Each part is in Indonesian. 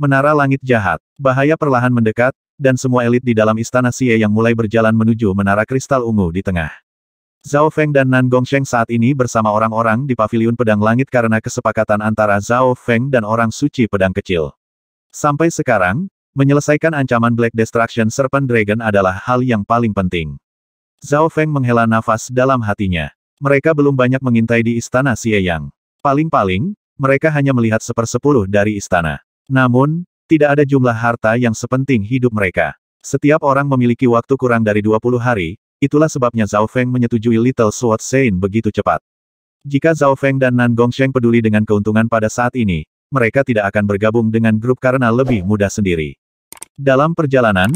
Menara langit jahat, bahaya perlahan mendekat, dan semua elit di dalam istana Xie yang mulai berjalan menuju menara kristal ungu di tengah. Zhao Feng dan Nan Gongsheng saat ini bersama orang-orang di paviliun pedang langit karena kesepakatan antara Zhao Feng dan orang suci pedang kecil. Sampai sekarang, menyelesaikan ancaman Black Destruction Serpent Dragon adalah hal yang paling penting. Zhao Feng menghela nafas dalam hatinya. Mereka belum banyak mengintai di istana Xie Yang. Paling-paling, mereka hanya melihat sepersepuluh dari istana. Namun, tidak ada jumlah harta yang sepenting hidup mereka. Setiap orang memiliki waktu kurang dari 20 hari, itulah sebabnya Zhao Feng menyetujui Little Sword Saint begitu cepat. Jika Zhao Feng dan Nan Gongsheng peduli dengan keuntungan pada saat ini, mereka tidak akan bergabung dengan grup karena lebih mudah sendiri. Dalam perjalanan,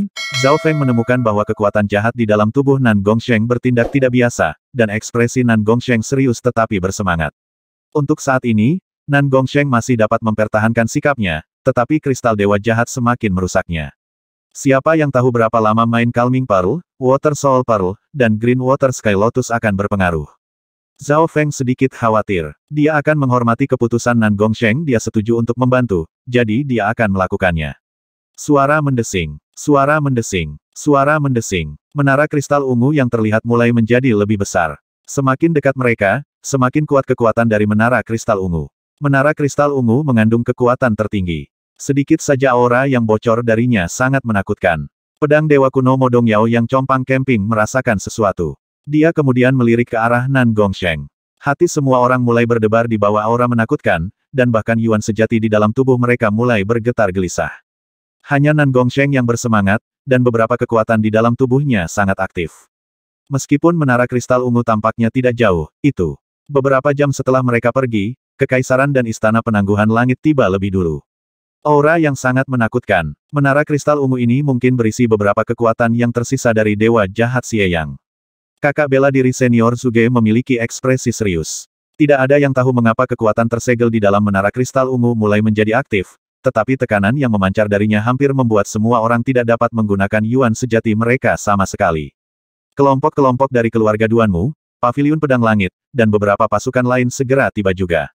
Zhao Feng menemukan bahwa kekuatan jahat di dalam tubuh Nan Gongsheng bertindak tidak biasa, dan ekspresi Nan Gongsheng serius tetapi bersemangat. Untuk saat ini, Nan Gongsheng masih dapat mempertahankan sikapnya, tetapi kristal dewa jahat semakin merusaknya. Siapa yang tahu berapa lama main Calming Pearl, Water Soul Pearl, dan Green Water Sky Lotus akan berpengaruh. Zhao Feng sedikit khawatir. Dia akan menghormati keputusan Nan Gong Sheng. dia setuju untuk membantu, jadi dia akan melakukannya. Suara mendesing, suara mendesing, suara mendesing. Menara kristal ungu yang terlihat mulai menjadi lebih besar. Semakin dekat mereka, semakin kuat kekuatan dari menara kristal ungu. Menara kristal ungu mengandung kekuatan tertinggi. Sedikit saja aura yang bocor darinya sangat menakutkan. Pedang Dewa Kuno Modong Yao yang compang camping merasakan sesuatu. Dia kemudian melirik ke arah Nan Gongsheng. Hati semua orang mulai berdebar di bawah aura menakutkan, dan bahkan Yuan sejati di dalam tubuh mereka mulai bergetar gelisah. Hanya Nan Gongsheng yang bersemangat, dan beberapa kekuatan di dalam tubuhnya sangat aktif. Meskipun menara kristal ungu tampaknya tidak jauh, itu. Beberapa jam setelah mereka pergi, Kekaisaran dan Istana Penangguhan Langit tiba lebih dulu. Aura yang sangat menakutkan. Menara kristal ungu ini mungkin berisi beberapa kekuatan yang tersisa dari Dewa Jahat Sieyang. Kakak bela diri senior Suge memiliki ekspresi serius. Tidak ada yang tahu mengapa kekuatan tersegel di dalam menara kristal ungu mulai menjadi aktif, tetapi tekanan yang memancar darinya hampir membuat semua orang tidak dapat menggunakan yuan sejati mereka sama sekali. Kelompok-kelompok dari keluarga Duanmu, Paviliun Pedang Langit, dan beberapa pasukan lain segera tiba juga.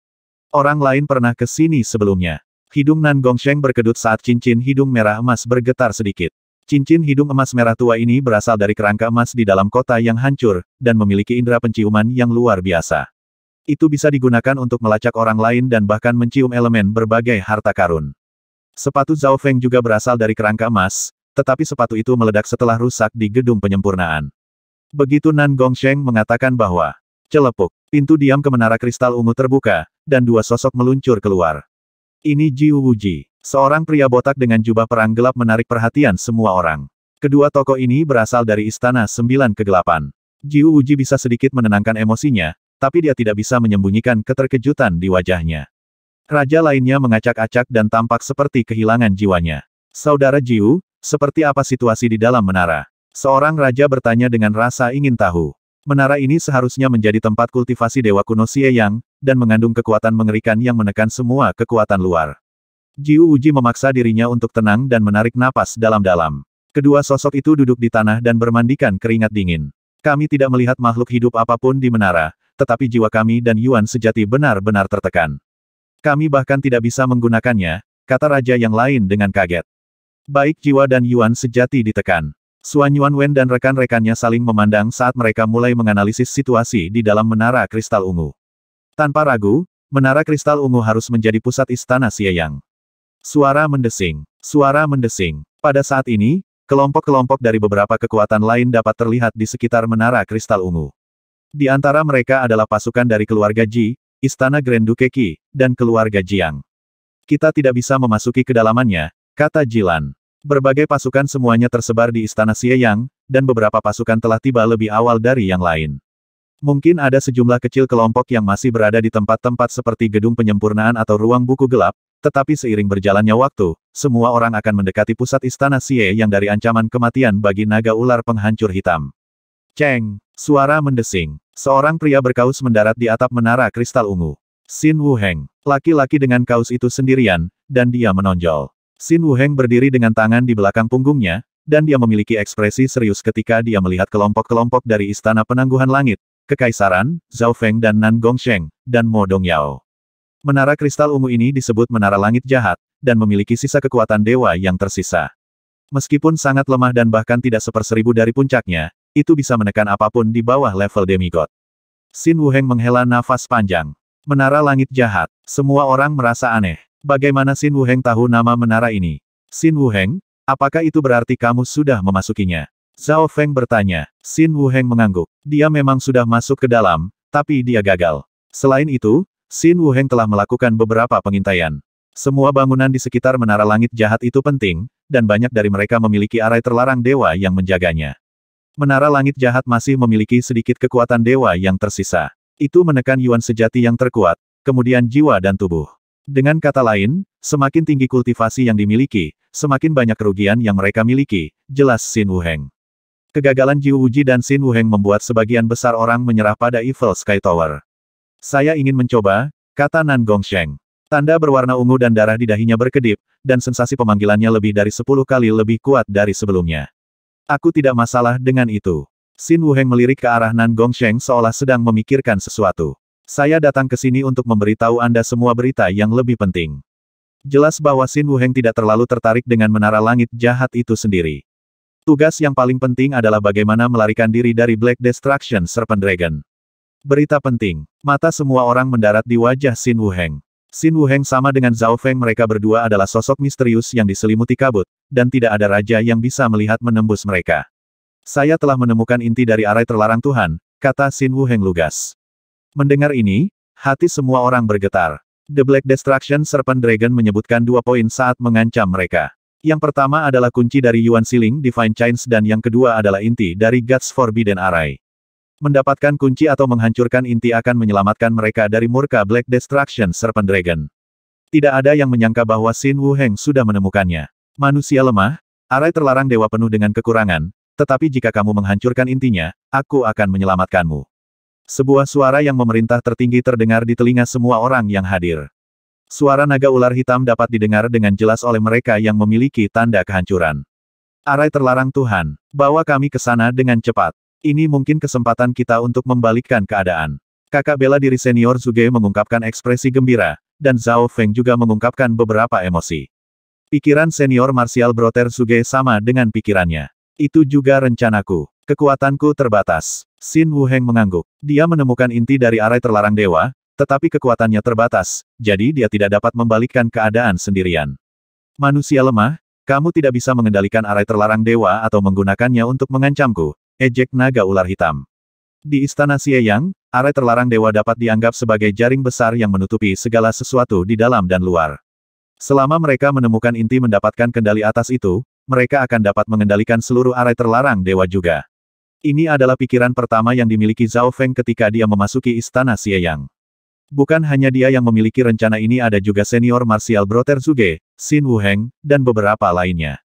Orang lain pernah ke sini sebelumnya. Hidung Nan Gongsheng berkedut saat cincin hidung merah emas bergetar sedikit. Cincin hidung emas merah tua ini berasal dari kerangka emas di dalam kota yang hancur, dan memiliki indera penciuman yang luar biasa. Itu bisa digunakan untuk melacak orang lain dan bahkan mencium elemen berbagai harta karun. Sepatu Zhao Feng juga berasal dari kerangka emas, tetapi sepatu itu meledak setelah rusak di gedung penyempurnaan. Begitu Nan Gongsheng mengatakan bahwa, celepuk, pintu diam ke menara kristal ungu terbuka, dan dua sosok meluncur keluar. Ini Jiu Wuji, seorang pria botak dengan jubah perang gelap menarik perhatian semua orang. Kedua tokoh ini berasal dari Istana Sembilan Kegelapan. Jiu Wuji bisa sedikit menenangkan emosinya, tapi dia tidak bisa menyembunyikan keterkejutan di wajahnya. Raja lainnya mengacak-acak dan tampak seperti kehilangan jiwanya. Saudara Jiu, seperti apa situasi di dalam menara? Seorang raja bertanya dengan rasa ingin tahu. Menara ini seharusnya menjadi tempat kultivasi Dewa Kuno Xie Yang, dan mengandung kekuatan mengerikan yang menekan semua kekuatan luar. Ji Uji memaksa dirinya untuk tenang dan menarik napas dalam-dalam. Kedua sosok itu duduk di tanah dan bermandikan keringat dingin. Kami tidak melihat makhluk hidup apapun di menara, tetapi jiwa kami dan Yuan sejati benar-benar tertekan. Kami bahkan tidak bisa menggunakannya, kata raja yang lain dengan kaget. Baik jiwa dan Yuan sejati ditekan. Suan Yuan Wen dan rekan-rekannya saling memandang saat mereka mulai menganalisis situasi di dalam Menara Kristal Ungu. Tanpa ragu, Menara Kristal Ungu harus menjadi pusat istana Xieyang. Suara mendesing. Suara mendesing. Pada saat ini, kelompok-kelompok dari beberapa kekuatan lain dapat terlihat di sekitar Menara Kristal Ungu. Di antara mereka adalah pasukan dari keluarga Ji, Istana Grand Duke Qi, dan keluarga Jiang. Kita tidak bisa memasuki kedalamannya, kata Jilan. Berbagai pasukan semuanya tersebar di Istana Xieyang, dan beberapa pasukan telah tiba lebih awal dari yang lain. Mungkin ada sejumlah kecil kelompok yang masih berada di tempat-tempat seperti gedung penyempurnaan atau ruang buku gelap, tetapi seiring berjalannya waktu, semua orang akan mendekati pusat Istana Xie yang dari ancaman kematian bagi naga ular penghancur hitam. Ceng! Suara mendesing. Seorang pria berkaus mendarat di atap menara kristal ungu. Xin Heng, Laki-laki dengan kaus itu sendirian, dan dia menonjol. Xin Heng berdiri dengan tangan di belakang punggungnya, dan dia memiliki ekspresi serius ketika dia melihat kelompok-kelompok dari Istana Penangguhan Langit, Kekaisaran, Zhao Feng dan Nan Gongsheng, dan Mo Yao. Menara kristal ungu ini disebut Menara Langit Jahat, dan memiliki sisa kekuatan dewa yang tersisa. Meskipun sangat lemah dan bahkan tidak seperseribu dari puncaknya, itu bisa menekan apapun di bawah level demigod. Xin Heng menghela nafas panjang. Menara langit jahat. Semua orang merasa aneh. Bagaimana Xin Wuheng tahu nama menara ini? Xin Wuheng, apakah itu berarti kamu sudah memasukinya? Zhao Feng bertanya. Xin Wuheng mengangguk. Dia memang sudah masuk ke dalam, tapi dia gagal. Selain itu, Xin Wuheng telah melakukan beberapa pengintaian. Semua bangunan di sekitar menara langit jahat itu penting, dan banyak dari mereka memiliki arai terlarang dewa yang menjaganya. Menara langit jahat masih memiliki sedikit kekuatan dewa yang tersisa. Itu menekan yuan sejati yang terkuat, kemudian jiwa dan tubuh. Dengan kata lain, semakin tinggi kultivasi yang dimiliki, semakin banyak kerugian yang mereka miliki, jelas Xin Wuheng. Kegagalan Ji Wuji dan Xin Wuheng membuat sebagian besar orang menyerah pada Evil Sky Tower. Saya ingin mencoba, kata Nan Gong Sheng. Tanda berwarna ungu dan darah di dahinya berkedip, dan sensasi pemanggilannya lebih dari sepuluh kali lebih kuat dari sebelumnya. Aku tidak masalah dengan itu. Xin Wuheng melirik ke arah Nan Gong Sheng seolah sedang memikirkan sesuatu. Saya datang ke sini untuk memberitahu Anda semua berita yang lebih penting. Jelas bahwa Sin Wuheng tidak terlalu tertarik dengan menara langit jahat itu sendiri. Tugas yang paling penting adalah bagaimana melarikan diri dari Black Destruction Serpent Dragon. Berita penting. Mata semua orang mendarat di wajah Sin Wuheng. Sin Wuheng sama dengan Zhao Feng mereka berdua adalah sosok misterius yang diselimuti kabut, dan tidak ada raja yang bisa melihat menembus mereka. Saya telah menemukan inti dari arai terlarang Tuhan, kata Sin Wuheng lugas. Mendengar ini, hati semua orang bergetar. The Black Destruction Serpent Dragon menyebutkan dua poin saat mengancam mereka. Yang pertama adalah kunci dari Yuan Siling Divine Chains dan yang kedua adalah inti dari Guts Forbidden Array. Mendapatkan kunci atau menghancurkan inti akan menyelamatkan mereka dari murka Black Destruction Serpent Dragon. Tidak ada yang menyangka bahwa Xin Wu Heng sudah menemukannya. Manusia lemah, arai terlarang dewa penuh dengan kekurangan, tetapi jika kamu menghancurkan intinya, aku akan menyelamatkanmu. Sebuah suara yang memerintah tertinggi terdengar di telinga semua orang yang hadir. Suara naga ular hitam dapat didengar dengan jelas oleh mereka yang memiliki tanda kehancuran. Arai terlarang Tuhan, bawa kami ke sana dengan cepat. Ini mungkin kesempatan kita untuk membalikkan keadaan. Kakak bela diri senior Zuge mengungkapkan ekspresi gembira, dan Zhao Feng juga mengungkapkan beberapa emosi. Pikiran senior martial Brother Suge sama dengan pikirannya. Itu juga rencanaku. Kekuatanku terbatas. Xin Wuheng mengangguk. Dia menemukan inti dari arai terlarang dewa, tetapi kekuatannya terbatas, jadi dia tidak dapat membalikkan keadaan sendirian. Manusia lemah, kamu tidak bisa mengendalikan arai terlarang dewa atau menggunakannya untuk mengancamku, ejek naga ular hitam. Di istana Yang, arai terlarang dewa dapat dianggap sebagai jaring besar yang menutupi segala sesuatu di dalam dan luar. Selama mereka menemukan inti mendapatkan kendali atas itu, mereka akan dapat mengendalikan seluruh arai terlarang dewa juga. Ini adalah pikiran pertama yang dimiliki Zhao Feng ketika dia memasuki istana Xieyang. Bukan hanya dia yang memiliki rencana ini ada juga senior martial Brother Zuge, Xin Wuheng, dan beberapa lainnya.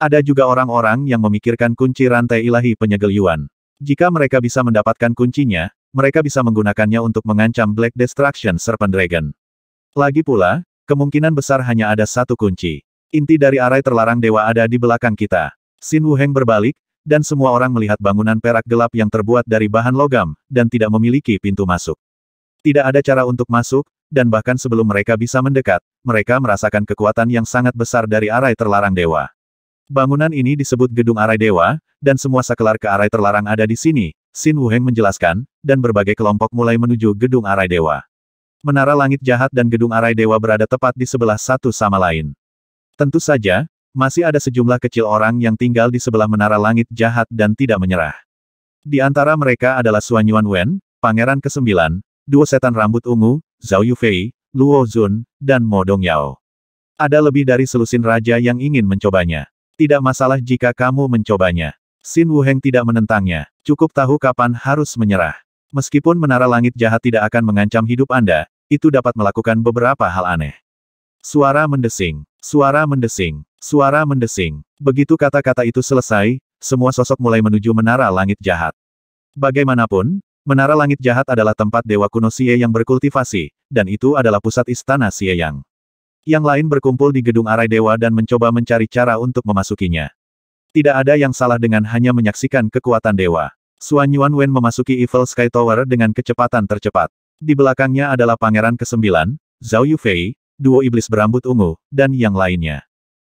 Ada juga orang-orang yang memikirkan kunci rantai ilahi penyegel Yuan. Jika mereka bisa mendapatkan kuncinya, mereka bisa menggunakannya untuk mengancam Black Destruction Serpent Dragon. Lagi pula, kemungkinan besar hanya ada satu kunci. Inti dari arai terlarang dewa ada di belakang kita. Xin Wuheng berbalik, dan semua orang melihat bangunan perak gelap yang terbuat dari bahan logam, dan tidak memiliki pintu masuk. Tidak ada cara untuk masuk, dan bahkan sebelum mereka bisa mendekat, mereka merasakan kekuatan yang sangat besar dari arai terlarang dewa. Bangunan ini disebut Gedung Arai Dewa, dan semua sakelar ke arai terlarang ada di sini, Sin Wuheng menjelaskan, dan berbagai kelompok mulai menuju Gedung Arai Dewa. Menara Langit Jahat dan Gedung Arai Dewa berada tepat di sebelah satu sama lain. Tentu saja, masih ada sejumlah kecil orang yang tinggal di sebelah menara langit jahat dan tidak menyerah. Di antara mereka adalah Suan Yuan Wen, Pangeran ke-9, dua setan rambut ungu, Zhao Yufei, Luo Zun, dan Mo Dong Yao. Ada lebih dari selusin raja yang ingin mencobanya. Tidak masalah jika kamu mencobanya. Xin Wuheng tidak menentangnya. Cukup tahu kapan harus menyerah. Meskipun menara langit jahat tidak akan mengancam hidup Anda, itu dapat melakukan beberapa hal aneh. Suara mendesing. Suara mendesing. Suara mendesing. Begitu kata-kata itu selesai, semua sosok mulai menuju menara langit jahat. Bagaimanapun, menara langit jahat adalah tempat dewa kuno Xie yang berkultivasi, dan itu adalah pusat istana Xie Yang. Yang lain berkumpul di gedung arai dewa dan mencoba mencari cara untuk memasukinya. Tidak ada yang salah dengan hanya menyaksikan kekuatan dewa. Suanyuan Yuan Wen memasuki Evil Sky Tower dengan kecepatan tercepat. Di belakangnya adalah Pangeran Kesembilan, 9 Zhao Yufei, duo iblis berambut ungu, dan yang lainnya.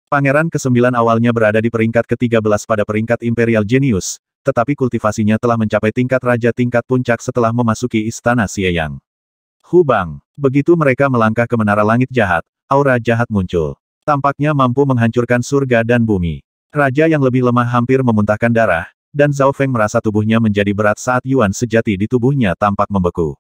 Pangeran kesembilan awalnya berada di peringkat ke-13 pada peringkat Imperial Genius, tetapi kultivasinya telah mencapai tingkat raja tingkat puncak setelah memasuki Istana Xieyang. Hubang! Begitu mereka melangkah ke Menara Langit Jahat, aura jahat muncul. Tampaknya mampu menghancurkan surga dan bumi. Raja yang lebih lemah hampir memuntahkan darah, dan Zhao Feng merasa tubuhnya menjadi berat saat Yuan sejati di tubuhnya tampak membeku.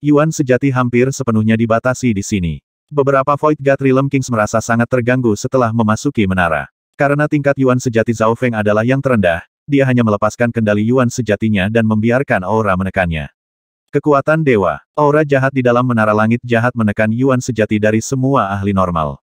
Yuan sejati hampir sepenuhnya dibatasi di sini. Beberapa Void God Realm Kings merasa sangat terganggu setelah memasuki menara. Karena tingkat Yuan sejati Zhao Feng adalah yang terendah, dia hanya melepaskan kendali Yuan sejatinya dan membiarkan aura menekannya. Kekuatan Dewa, aura jahat di dalam menara langit jahat menekan Yuan sejati dari semua ahli normal.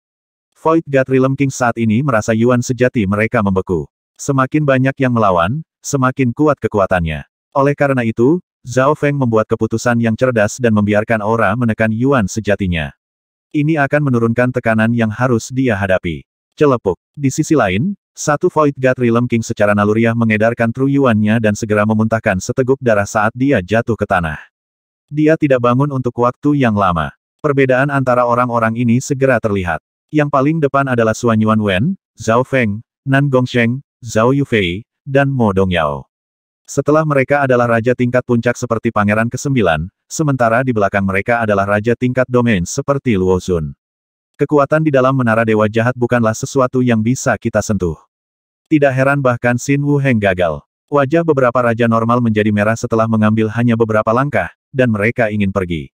Void God Realm King saat ini merasa Yuan sejati mereka membeku. Semakin banyak yang melawan, semakin kuat kekuatannya. Oleh karena itu, Zhao Feng membuat keputusan yang cerdas dan membiarkan aura menekan Yuan sejatinya ini akan menurunkan tekanan yang harus dia hadapi. Celepuk. Di sisi lain, satu Void God Realm King secara naluriah mengedarkan truyuannya dan segera memuntahkan seteguk darah saat dia jatuh ke tanah. Dia tidak bangun untuk waktu yang lama. Perbedaan antara orang-orang ini segera terlihat. Yang paling depan adalah Xuan Yuan Wen, Zhao Feng, Nan Gongsheng, Zhao Yufei, dan Mo Dongyao. Setelah mereka adalah raja tingkat puncak seperti Pangeran ke-9, sementara di belakang mereka adalah raja tingkat domain seperti Luozun. Kekuatan di dalam menara dewa jahat bukanlah sesuatu yang bisa kita sentuh. Tidak heran bahkan Xin Wu Heng gagal. Wajah beberapa raja normal menjadi merah setelah mengambil hanya beberapa langkah, dan mereka ingin pergi.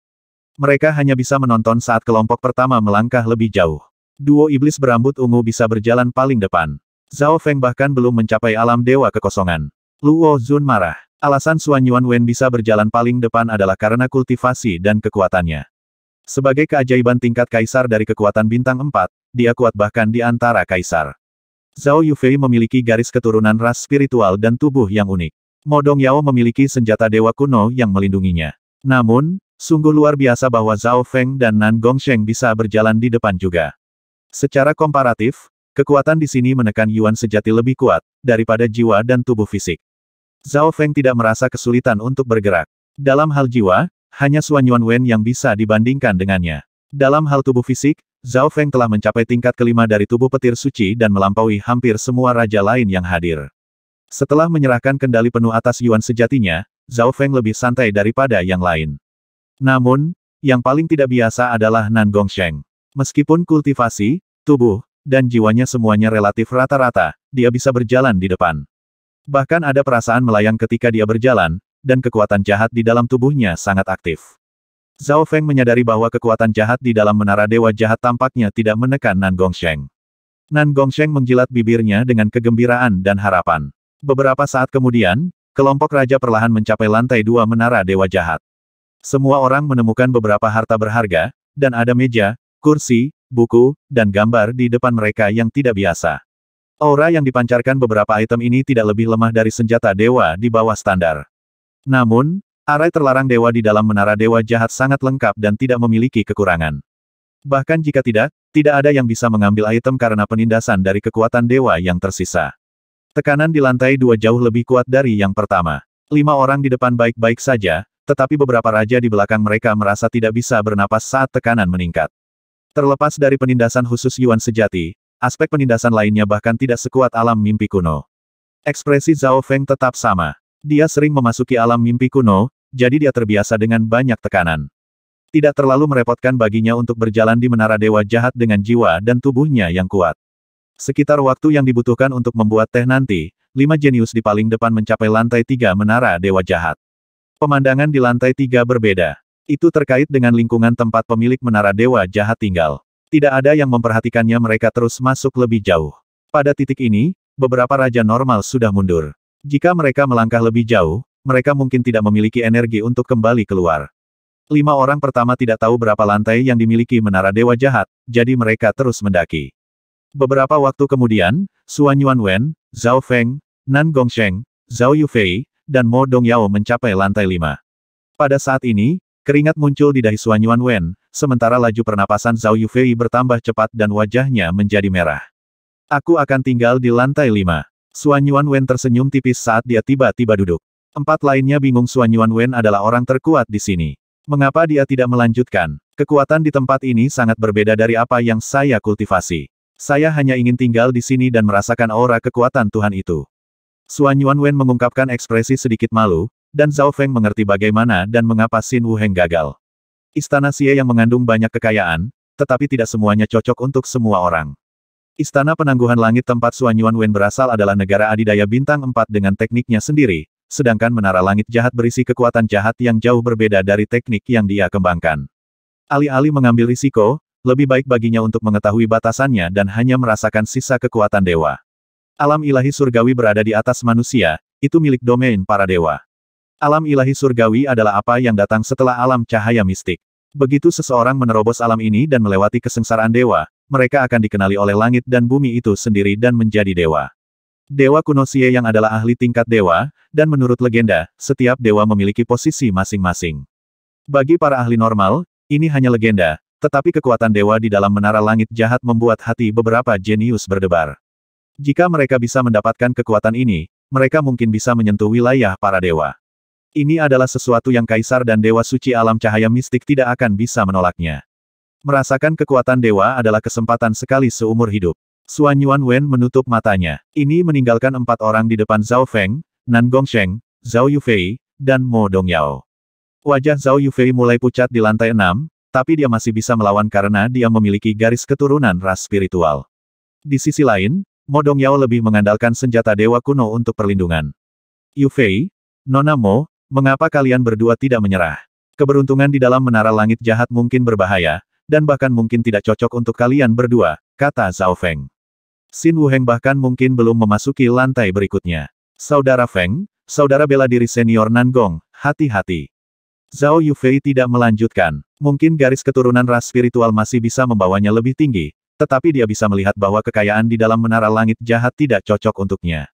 Mereka hanya bisa menonton saat kelompok pertama melangkah lebih jauh. Duo iblis berambut ungu bisa berjalan paling depan. Zhao Feng bahkan belum mencapai alam dewa kekosongan. Luo Zun marah. Alasan Xuan Yuan Wen bisa berjalan paling depan adalah karena kultivasi dan kekuatannya. Sebagai keajaiban tingkat kaisar dari kekuatan bintang 4, dia kuat bahkan di antara kaisar. Zhao Yufei memiliki garis keturunan ras spiritual dan tubuh yang unik. Modong Yao memiliki senjata dewa kuno yang melindunginya. Namun, sungguh luar biasa bahwa Zhao Feng dan Nan Gongsheng bisa berjalan di depan juga. Secara komparatif, Kekuatan di sini menekan Yuan sejati lebih kuat, daripada jiwa dan tubuh fisik. Zhao Feng tidak merasa kesulitan untuk bergerak. Dalam hal jiwa, hanya Suan Yuan Wen yang bisa dibandingkan dengannya. Dalam hal tubuh fisik, Zhao Feng telah mencapai tingkat kelima dari tubuh petir suci dan melampaui hampir semua raja lain yang hadir. Setelah menyerahkan kendali penuh atas Yuan sejatinya, Zhao Feng lebih santai daripada yang lain. Namun, yang paling tidak biasa adalah Nan Gongsheng. Meskipun kultivasi, tubuh, dan jiwanya semuanya relatif rata-rata, dia bisa berjalan di depan. Bahkan ada perasaan melayang ketika dia berjalan, dan kekuatan jahat di dalam tubuhnya sangat aktif. Zhao Feng menyadari bahwa kekuatan jahat di dalam menara dewa jahat tampaknya tidak menekan Nan Gongsheng. Nan Gongsheng menjilat bibirnya dengan kegembiraan dan harapan. Beberapa saat kemudian, kelompok raja perlahan mencapai lantai dua menara dewa jahat. Semua orang menemukan beberapa harta berharga, dan ada meja, kursi, buku, dan gambar di depan mereka yang tidak biasa. Aura yang dipancarkan beberapa item ini tidak lebih lemah dari senjata dewa di bawah standar. Namun, arai terlarang dewa di dalam menara dewa jahat sangat lengkap dan tidak memiliki kekurangan. Bahkan jika tidak, tidak ada yang bisa mengambil item karena penindasan dari kekuatan dewa yang tersisa. Tekanan di lantai dua jauh lebih kuat dari yang pertama. Lima orang di depan baik-baik saja, tetapi beberapa raja di belakang mereka merasa tidak bisa bernapas saat tekanan meningkat. Terlepas dari penindasan khusus Yuan sejati, Aspek penindasan lainnya bahkan tidak sekuat alam mimpi kuno. Ekspresi Zhao Feng tetap sama. Dia sering memasuki alam mimpi kuno, jadi dia terbiasa dengan banyak tekanan. Tidak terlalu merepotkan baginya untuk berjalan di menara dewa jahat dengan jiwa dan tubuhnya yang kuat. Sekitar waktu yang dibutuhkan untuk membuat teh nanti, lima jenius di paling depan mencapai lantai tiga menara dewa jahat. Pemandangan di lantai tiga berbeda. Itu terkait dengan lingkungan tempat pemilik menara dewa jahat tinggal. Tidak ada yang memperhatikannya mereka terus masuk lebih jauh. Pada titik ini, beberapa raja normal sudah mundur. Jika mereka melangkah lebih jauh, mereka mungkin tidak memiliki energi untuk kembali keluar. Lima orang pertama tidak tahu berapa lantai yang dimiliki menara dewa jahat, jadi mereka terus mendaki. Beberapa waktu kemudian, Xuan Yuan Wen, Zhao Feng, Nan Gongsheng, Zhao Yufei, dan Mo Dong Yao mencapai lantai lima. Pada saat ini, keringat muncul di dahi Xuan Yuan Wen, sementara laju pernapasan Zhao Yufei bertambah cepat dan wajahnya menjadi merah. Aku akan tinggal di lantai lima. Suan Yuan Wen tersenyum tipis saat dia tiba-tiba duduk. Empat lainnya bingung Suan Yuan Wen adalah orang terkuat di sini. Mengapa dia tidak melanjutkan? Kekuatan di tempat ini sangat berbeda dari apa yang saya kultivasi. Saya hanya ingin tinggal di sini dan merasakan aura kekuatan Tuhan itu. Suan Yuan Wen mengungkapkan ekspresi sedikit malu, dan Zhao Feng mengerti bagaimana dan mengapa Xin Heng gagal. Istana Xie yang mengandung banyak kekayaan, tetapi tidak semuanya cocok untuk semua orang. Istana Penangguhan Langit tempat Yuan Wen berasal adalah negara adidaya bintang 4 dengan tekniknya sendiri, sedangkan Menara Langit Jahat berisi kekuatan jahat yang jauh berbeda dari teknik yang dia kembangkan. Alih-alih mengambil risiko, lebih baik baginya untuk mengetahui batasannya dan hanya merasakan sisa kekuatan dewa. Alam ilahi surgawi berada di atas manusia, itu milik domain para dewa. Alam ilahi surgawi adalah apa yang datang setelah alam cahaya mistik. Begitu seseorang menerobos alam ini dan melewati kesengsaraan dewa, mereka akan dikenali oleh langit dan bumi itu sendiri dan menjadi dewa. Dewa kuno Xie yang adalah ahli tingkat dewa, dan menurut legenda, setiap dewa memiliki posisi masing-masing. Bagi para ahli normal, ini hanya legenda, tetapi kekuatan dewa di dalam menara langit jahat membuat hati beberapa jenius berdebar. Jika mereka bisa mendapatkan kekuatan ini, mereka mungkin bisa menyentuh wilayah para dewa. Ini adalah sesuatu yang kaisar dan dewa suci alam cahaya mistik tidak akan bisa menolaknya. Merasakan kekuatan dewa adalah kesempatan sekali seumur hidup. Xuan Yuan Wen menutup matanya. Ini meninggalkan empat orang di depan Zhao Feng, Nan Gongsheng, Zhao Yufei, dan Mo Dongyao. Wajah Zhao Yufei mulai pucat di lantai enam, tapi dia masih bisa melawan karena dia memiliki garis keturunan ras spiritual. Di sisi lain, Mo Dongyao lebih mengandalkan senjata dewa kuno untuk perlindungan. Yufei, Nona Mo, Mengapa kalian berdua tidak menyerah? Keberuntungan di dalam menara langit jahat mungkin berbahaya, dan bahkan mungkin tidak cocok untuk kalian berdua, kata Zhao Feng. Xin Heng bahkan mungkin belum memasuki lantai berikutnya. Saudara Feng, saudara bela diri senior Nan Gong, hati-hati. Zhao Yufei tidak melanjutkan. Mungkin garis keturunan ras spiritual masih bisa membawanya lebih tinggi, tetapi dia bisa melihat bahwa kekayaan di dalam menara langit jahat tidak cocok untuknya.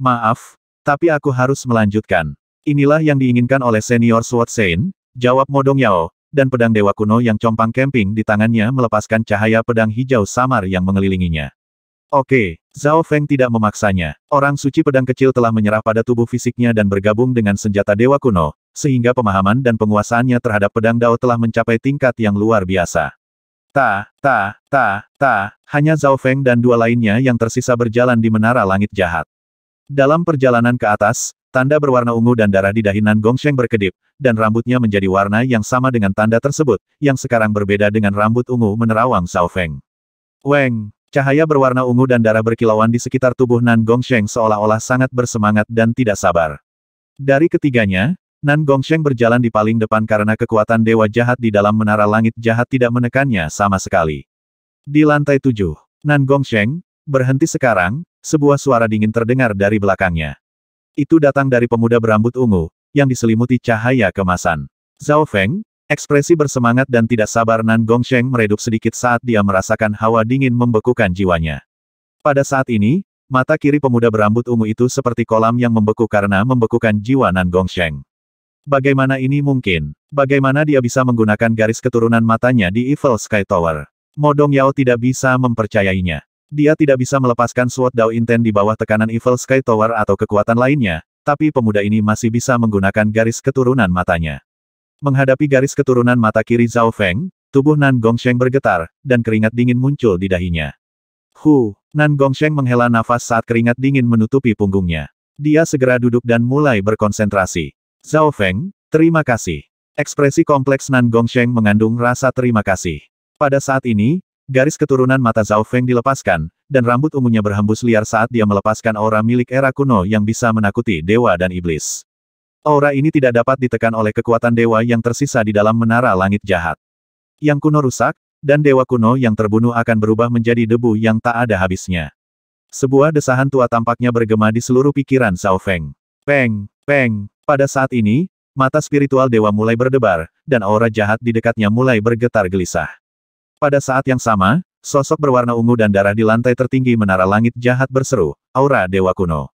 Maaf, tapi aku harus melanjutkan. Inilah yang diinginkan oleh senior Sword Saint, jawab Modong Yao, dan pedang dewa kuno yang compang camping di tangannya melepaskan cahaya pedang hijau samar yang mengelilinginya. Oke, Zhao Feng tidak memaksanya. Orang suci pedang kecil telah menyerah pada tubuh fisiknya dan bergabung dengan senjata dewa kuno, sehingga pemahaman dan penguasaannya terhadap pedang dao telah mencapai tingkat yang luar biasa. Ta, ta, ta, ta, hanya Zhao Feng dan dua lainnya yang tersisa berjalan di menara langit jahat. Dalam perjalanan ke atas, Tanda berwarna ungu dan darah di dahi Nan Gongsheng berkedip, dan rambutnya menjadi warna yang sama dengan tanda tersebut, yang sekarang berbeda dengan rambut ungu menerawang Zhao Feng. Weng! Cahaya berwarna ungu dan darah berkilauan di sekitar tubuh Nan Gongsheng seolah-olah sangat bersemangat dan tidak sabar. Dari ketiganya, Nan Gongsheng berjalan di paling depan karena kekuatan dewa jahat di dalam menara langit jahat tidak menekannya sama sekali. Di lantai tujuh, Nan Gongsheng, berhenti sekarang, sebuah suara dingin terdengar dari belakangnya. Itu datang dari pemuda berambut ungu, yang diselimuti cahaya kemasan. Zhao Feng, ekspresi bersemangat dan tidak sabar Nan Sheng meredup sedikit saat dia merasakan hawa dingin membekukan jiwanya. Pada saat ini, mata kiri pemuda berambut ungu itu seperti kolam yang membeku karena membekukan jiwa Nan Sheng. Bagaimana ini mungkin? Bagaimana dia bisa menggunakan garis keturunan matanya di Evil Sky Tower? Modong Yao tidak bisa mempercayainya. Dia tidak bisa melepaskan Sword Dao Inten di bawah tekanan Evil Sky Tower atau kekuatan lainnya, tapi pemuda ini masih bisa menggunakan garis keturunan matanya. Menghadapi garis keturunan mata kiri Zhao Feng, tubuh Nan Gong Sheng bergetar, dan keringat dingin muncul di dahinya. Hu, Nan Gong Sheng menghela nafas saat keringat dingin menutupi punggungnya. Dia segera duduk dan mulai berkonsentrasi. Zhao Feng, terima kasih. Ekspresi kompleks Nan Gong Sheng mengandung rasa terima kasih. Pada saat ini, Garis keturunan mata Zhao Feng dilepaskan, dan rambut ungunya berhembus liar saat dia melepaskan aura milik era kuno yang bisa menakuti dewa dan iblis. Aura ini tidak dapat ditekan oleh kekuatan dewa yang tersisa di dalam menara langit jahat. Yang kuno rusak, dan dewa kuno yang terbunuh akan berubah menjadi debu yang tak ada habisnya. Sebuah desahan tua tampaknya bergema di seluruh pikiran Zhao Feng. Peng, peng. Pada saat ini, Mata spiritual dewa mulai berdebar, dan aura jahat di dekatnya mulai bergetar gelisah. Pada saat yang sama, sosok berwarna ungu dan darah di lantai tertinggi menara langit jahat berseru, Aura Dewa Kuno.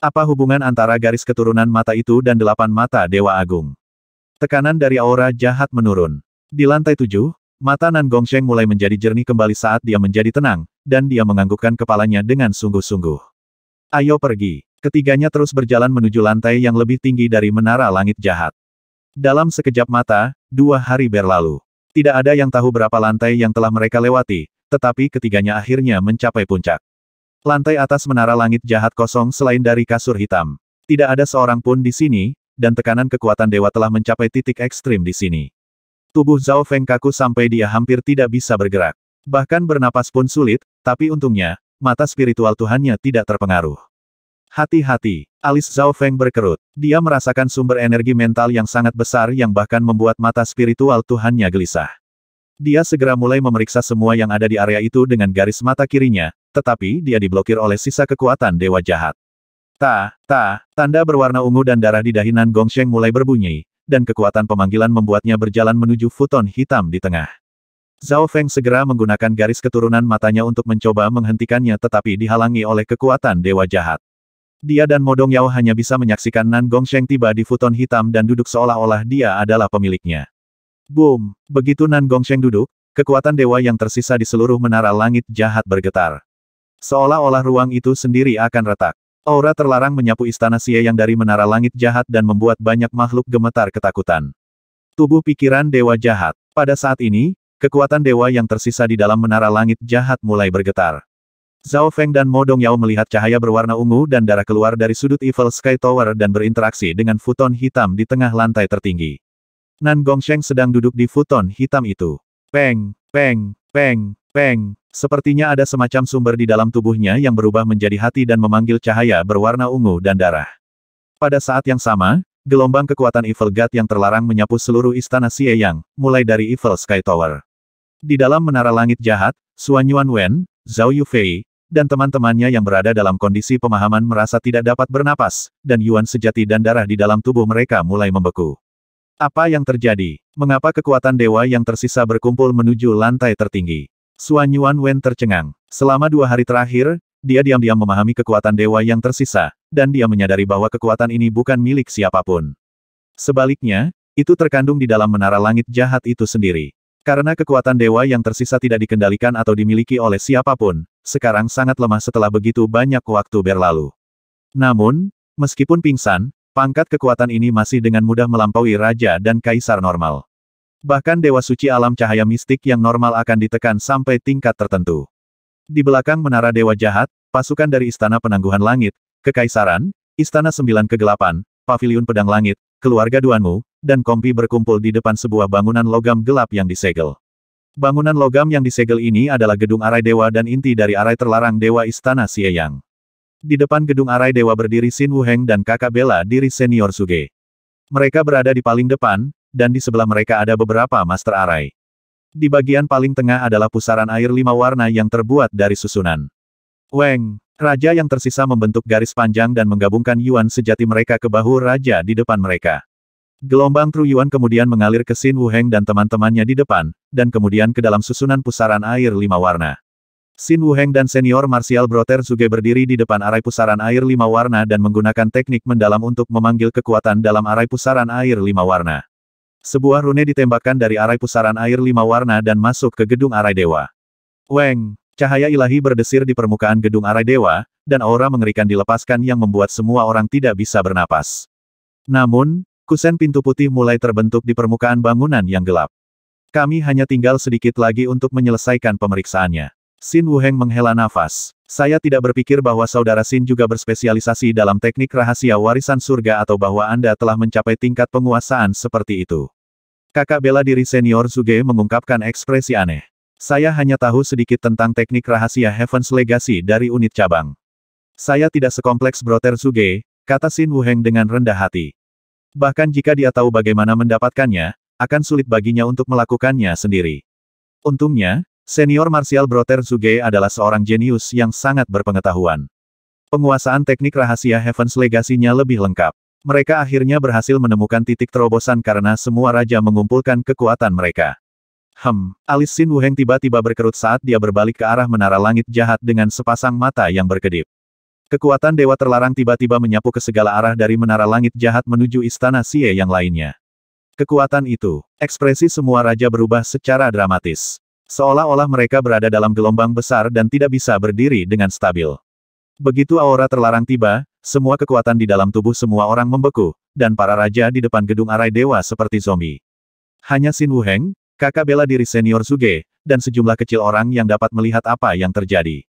Apa hubungan antara garis keturunan mata itu dan delapan mata Dewa Agung? Tekanan dari aura jahat menurun. Di lantai tujuh, mata Nan Gongsheng mulai menjadi jernih kembali saat dia menjadi tenang, dan dia menganggukkan kepalanya dengan sungguh-sungguh. Ayo pergi. Ketiganya terus berjalan menuju lantai yang lebih tinggi dari menara langit jahat. Dalam sekejap mata, dua hari berlalu. Tidak ada yang tahu berapa lantai yang telah mereka lewati, tetapi ketiganya akhirnya mencapai puncak. Lantai atas menara langit jahat kosong selain dari kasur hitam. Tidak ada seorang pun di sini, dan tekanan kekuatan dewa telah mencapai titik ekstrim di sini. Tubuh Zhao Feng kaku sampai dia hampir tidak bisa bergerak. Bahkan bernapas pun sulit, tapi untungnya, mata spiritual Tuhannya tidak terpengaruh. Hati-hati, alis Zhao Feng berkerut. Dia merasakan sumber energi mental yang sangat besar yang bahkan membuat mata spiritual Tuhannya gelisah. Dia segera mulai memeriksa semua yang ada di area itu dengan garis mata kirinya, tetapi dia diblokir oleh sisa kekuatan dewa jahat. Ta, ta, tanda berwarna ungu dan darah di dahinan Gong Gongsheng mulai berbunyi, dan kekuatan pemanggilan membuatnya berjalan menuju futon hitam di tengah. Zhao Feng segera menggunakan garis keturunan matanya untuk mencoba menghentikannya tetapi dihalangi oleh kekuatan dewa jahat. Dia dan Modong Yao hanya bisa menyaksikan Nan Gongsheng tiba di futon hitam dan duduk seolah-olah dia adalah pemiliknya. Boom! Begitu Nan Gongsheng duduk, kekuatan dewa yang tersisa di seluruh menara langit jahat bergetar. Seolah-olah ruang itu sendiri akan retak. Aura terlarang menyapu istana Xie yang dari menara langit jahat dan membuat banyak makhluk gemetar ketakutan. Tubuh pikiran dewa jahat. Pada saat ini, kekuatan dewa yang tersisa di dalam menara langit jahat mulai bergetar. Zhao Feng dan Mo Dongyao melihat cahaya berwarna ungu dan darah keluar dari sudut Evil Sky Tower dan berinteraksi dengan futon hitam di tengah lantai tertinggi. Nan Gongsheng sedang duduk di futon hitam itu. Peng, peng, peng, peng. Sepertinya ada semacam sumber di dalam tubuhnya yang berubah menjadi hati dan memanggil cahaya berwarna ungu dan darah. Pada saat yang sama, gelombang kekuatan Evil God yang terlarang menyapu seluruh istana Xieyang, mulai dari Evil Sky Tower. Di dalam menara langit jahat, Xuan Yuan Wen, Zhao Yufei, dan teman-temannya yang berada dalam kondisi pemahaman merasa tidak dapat bernapas, dan Yuan sejati dan darah di dalam tubuh mereka mulai membeku. Apa yang terjadi? Mengapa kekuatan dewa yang tersisa berkumpul menuju lantai tertinggi? Suan Yuan Wen tercengang. Selama dua hari terakhir, dia diam-diam memahami kekuatan dewa yang tersisa, dan dia menyadari bahwa kekuatan ini bukan milik siapapun. Sebaliknya, itu terkandung di dalam menara langit jahat itu sendiri. Karena kekuatan dewa yang tersisa tidak dikendalikan atau dimiliki oleh siapapun, sekarang sangat lemah setelah begitu banyak waktu berlalu. Namun, meskipun pingsan, pangkat kekuatan ini masih dengan mudah melampaui raja dan kaisar normal. Bahkan Dewa Suci Alam Cahaya Mistik yang normal akan ditekan sampai tingkat tertentu. Di belakang Menara Dewa Jahat, pasukan dari Istana Penangguhan Langit, Kekaisaran, Istana Sembilan Kegelapan, Paviliun Pedang Langit, keluarga Duanmu, dan Kompi berkumpul di depan sebuah bangunan logam gelap yang disegel. Bangunan logam yang disegel ini adalah gedung arai dewa dan inti dari arai terlarang dewa Istana Xieyang. Di depan gedung arai dewa berdiri Sin Wuheng dan kakak bela diri senior Suge. Mereka berada di paling depan, dan di sebelah mereka ada beberapa master arai. Di bagian paling tengah adalah pusaran air lima warna yang terbuat dari susunan. Weng, raja yang tersisa membentuk garis panjang dan menggabungkan Yuan sejati mereka ke bahu raja di depan mereka. Gelombang truyuan kemudian mengalir ke Xin Wuheng dan teman-temannya di depan, dan kemudian ke dalam susunan pusaran air lima warna. Xin Wuheng dan senior martial brother Zuge berdiri di depan arai pusaran air lima warna dan menggunakan teknik mendalam untuk memanggil kekuatan dalam arai pusaran air lima warna. Sebuah rune ditembakkan dari arai pusaran air lima warna dan masuk ke gedung arai dewa. Weng, cahaya ilahi berdesir di permukaan gedung arai dewa, dan aura mengerikan dilepaskan yang membuat semua orang tidak bisa bernapas. Namun, Kusen pintu putih mulai terbentuk di permukaan bangunan yang gelap. Kami hanya tinggal sedikit lagi untuk menyelesaikan pemeriksaannya. Xin Wuheng menghela nafas. Saya tidak berpikir bahwa saudara Xin juga berspesialisasi dalam teknik rahasia warisan surga atau bahwa Anda telah mencapai tingkat penguasaan seperti itu. Kakak bela diri senior Zuge mengungkapkan ekspresi aneh. Saya hanya tahu sedikit tentang teknik rahasia Heaven's Legacy dari unit cabang. Saya tidak sekompleks Brother Zuge, kata Xin Wuheng dengan rendah hati. Bahkan jika dia tahu bagaimana mendapatkannya, akan sulit baginya untuk melakukannya sendiri. Untungnya, senior martial Brother Zuge adalah seorang jenius yang sangat berpengetahuan. Penguasaan teknik rahasia Heaven's Legacy-nya lebih lengkap. Mereka akhirnya berhasil menemukan titik terobosan karena semua raja mengumpulkan kekuatan mereka. Hem, alis Sin Wuheng tiba-tiba berkerut saat dia berbalik ke arah menara langit jahat dengan sepasang mata yang berkedip. Kekuatan Dewa Terlarang tiba-tiba menyapu ke segala arah dari menara langit jahat menuju istana Sie yang lainnya. Kekuatan itu, ekspresi semua raja berubah secara dramatis. Seolah-olah mereka berada dalam gelombang besar dan tidak bisa berdiri dengan stabil. Begitu aura terlarang tiba, semua kekuatan di dalam tubuh semua orang membeku, dan para raja di depan gedung arai dewa seperti zombie. Hanya Sin Heng, kakak bela diri senior Suge, dan sejumlah kecil orang yang dapat melihat apa yang terjadi.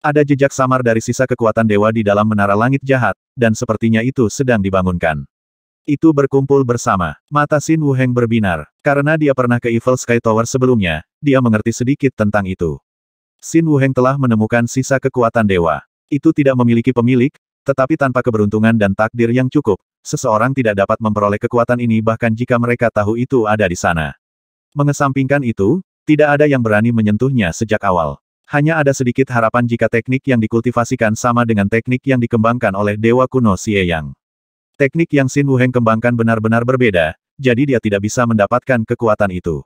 Ada jejak samar dari sisa kekuatan dewa di dalam menara langit jahat, dan sepertinya itu sedang dibangunkan. Itu berkumpul bersama. Mata Xin Heng berbinar. Karena dia pernah ke Evil Sky Tower sebelumnya, dia mengerti sedikit tentang itu. Xin Heng telah menemukan sisa kekuatan dewa. Itu tidak memiliki pemilik, tetapi tanpa keberuntungan dan takdir yang cukup, seseorang tidak dapat memperoleh kekuatan ini bahkan jika mereka tahu itu ada di sana. Mengesampingkan itu, tidak ada yang berani menyentuhnya sejak awal. Hanya ada sedikit harapan jika teknik yang dikultivasikan sama dengan teknik yang dikembangkan oleh Dewa Kuno Xieyang. Teknik yang Xin Wuheng kembangkan benar-benar berbeda, jadi dia tidak bisa mendapatkan kekuatan itu.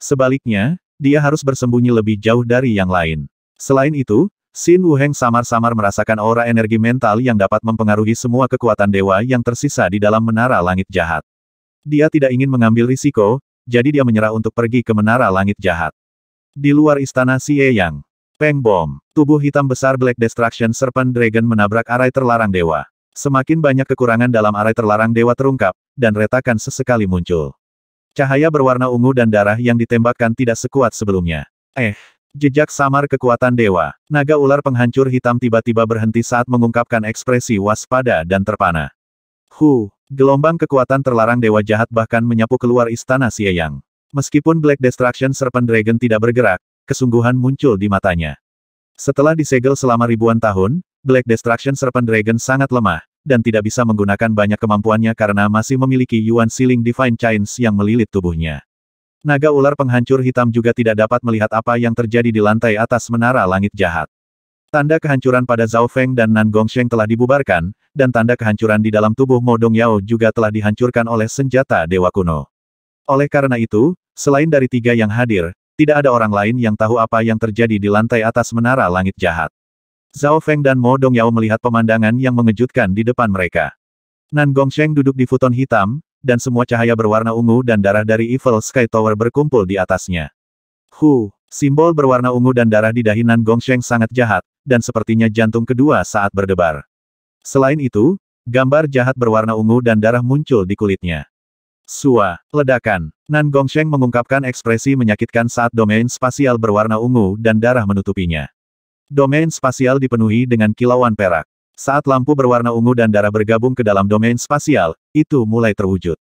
Sebaliknya, dia harus bersembunyi lebih jauh dari yang lain. Selain itu, Xin Wuheng samar-samar merasakan aura energi mental yang dapat mempengaruhi semua kekuatan dewa yang tersisa di dalam menara langit jahat. Dia tidak ingin mengambil risiko, jadi dia menyerah untuk pergi ke menara langit jahat. Di luar istana Xie Yang, Peng bom. Tubuh hitam besar Black Destruction Serpent Dragon menabrak arai terlarang dewa. Semakin banyak kekurangan dalam arai terlarang dewa terungkap, dan retakan sesekali muncul. Cahaya berwarna ungu dan darah yang ditembakkan tidak sekuat sebelumnya. Eh, jejak samar kekuatan dewa. Naga ular penghancur hitam tiba-tiba berhenti saat mengungkapkan ekspresi waspada dan terpana. Hu, gelombang kekuatan terlarang dewa jahat bahkan menyapu keluar istana Yang. Meskipun Black Destruction Serpent Dragon tidak bergerak, kesungguhan muncul di matanya. Setelah disegel selama ribuan tahun, Black Destruction Serpent Dragon sangat lemah, dan tidak bisa menggunakan banyak kemampuannya karena masih memiliki Yuan Siling Divine Chains yang melilit tubuhnya. Naga ular penghancur hitam juga tidak dapat melihat apa yang terjadi di lantai atas menara langit jahat. Tanda kehancuran pada Zhao Feng dan Nan Gongsheng telah dibubarkan, dan tanda kehancuran di dalam tubuh Mo Dong Yao juga telah dihancurkan oleh senjata Dewa Kuno. Oleh karena itu, selain dari tiga yang hadir, tidak ada orang lain yang tahu apa yang terjadi di lantai atas menara langit jahat. Zhao Feng dan Mo Dongyao melihat pemandangan yang mengejutkan di depan mereka. Nan Sheng duduk di futon hitam, dan semua cahaya berwarna ungu dan darah dari Evil Sky Tower berkumpul di atasnya. Hu, simbol berwarna ungu dan darah di dahi Nan Sheng sangat jahat, dan sepertinya jantung kedua saat berdebar. Selain itu, gambar jahat berwarna ungu dan darah muncul di kulitnya. Sua, ledakan. Nan Gongsheng mengungkapkan ekspresi menyakitkan saat domain spasial berwarna ungu dan darah menutupinya. Domain spasial dipenuhi dengan kilauan perak. Saat lampu berwarna ungu dan darah bergabung ke dalam domain spasial, itu mulai terwujud.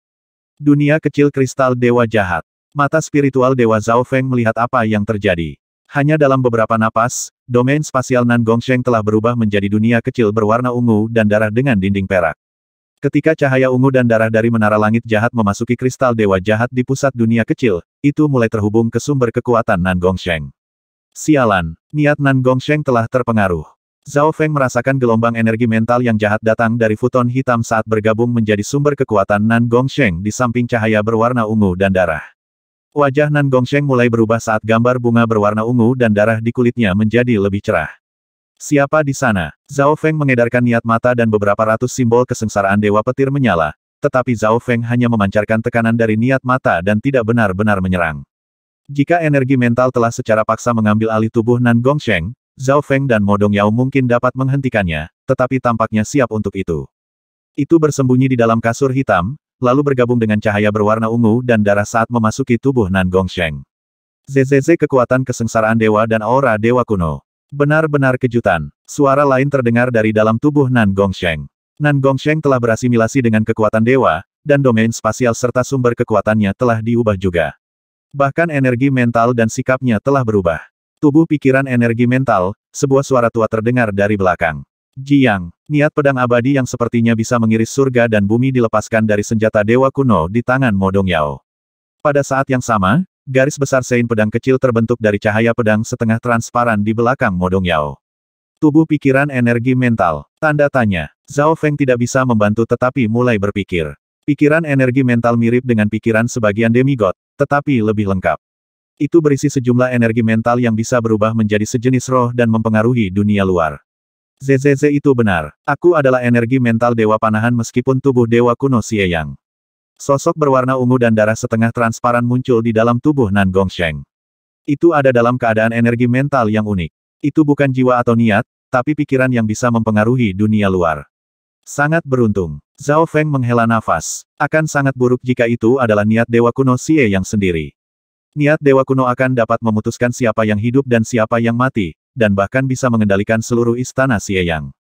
Dunia kecil kristal dewa jahat. Mata spiritual dewa Zhao Feng melihat apa yang terjadi. Hanya dalam beberapa napas, domain spasial Nan Gongsheng telah berubah menjadi dunia kecil berwarna ungu dan darah dengan dinding perak. Ketika cahaya ungu dan darah dari menara langit jahat memasuki kristal dewa jahat di pusat dunia kecil, itu mulai terhubung ke sumber kekuatan Nan Sheng. Sialan, niat Nan Sheng telah terpengaruh. Zhao Feng merasakan gelombang energi mental yang jahat datang dari futon hitam saat bergabung menjadi sumber kekuatan Nan Sheng di samping cahaya berwarna ungu dan darah. Wajah Nan Sheng mulai berubah saat gambar bunga berwarna ungu dan darah di kulitnya menjadi lebih cerah. Siapa di sana? Zhao Feng mengedarkan niat mata dan beberapa ratus simbol kesengsaraan Dewa Petir menyala, tetapi Zhao Feng hanya memancarkan tekanan dari niat mata dan tidak benar-benar menyerang. Jika energi mental telah secara paksa mengambil alih tubuh Nan Gongsheng, Zhao Feng dan Modong Yao mungkin dapat menghentikannya, tetapi tampaknya siap untuk itu. Itu bersembunyi di dalam kasur hitam, lalu bergabung dengan cahaya berwarna ungu dan darah saat memasuki tubuh Nan Gongsheng. ZZZ kekuatan kesengsaraan dewa dan aura dewa kuno. Benar-benar kejutan. Suara lain terdengar dari dalam tubuh Nan Sheng Nan Sheng telah berasimilasi dengan kekuatan dewa, dan domain spasial serta sumber kekuatannya telah diubah juga. Bahkan energi mental dan sikapnya telah berubah. Tubuh pikiran energi mental, sebuah suara tua terdengar dari belakang. Jiang, niat pedang abadi yang sepertinya bisa mengiris surga dan bumi dilepaskan dari senjata dewa kuno di tangan Modong Yao. Pada saat yang sama, Garis besar sein pedang kecil terbentuk dari cahaya pedang setengah transparan di belakang Modong Yao. Tubuh pikiran energi mental. Tanda tanya. Zhao Feng tidak bisa membantu tetapi mulai berpikir. Pikiran energi mental mirip dengan pikiran sebagian demigod, tetapi lebih lengkap. Itu berisi sejumlah energi mental yang bisa berubah menjadi sejenis roh dan mempengaruhi dunia luar. ZZZ itu benar. Aku adalah energi mental Dewa Panahan meskipun tubuh Dewa kuno Xie Yang. Sosok berwarna ungu dan darah setengah transparan muncul di dalam tubuh Nan Gongsheng. Itu ada dalam keadaan energi mental yang unik. Itu bukan jiwa atau niat, tapi pikiran yang bisa mempengaruhi dunia luar. Sangat beruntung. Zhao Feng menghela nafas. Akan sangat buruk jika itu adalah niat Dewa Kuno Xie yang sendiri. Niat Dewa Kuno akan dapat memutuskan siapa yang hidup dan siapa yang mati, dan bahkan bisa mengendalikan seluruh istana Xie Yang.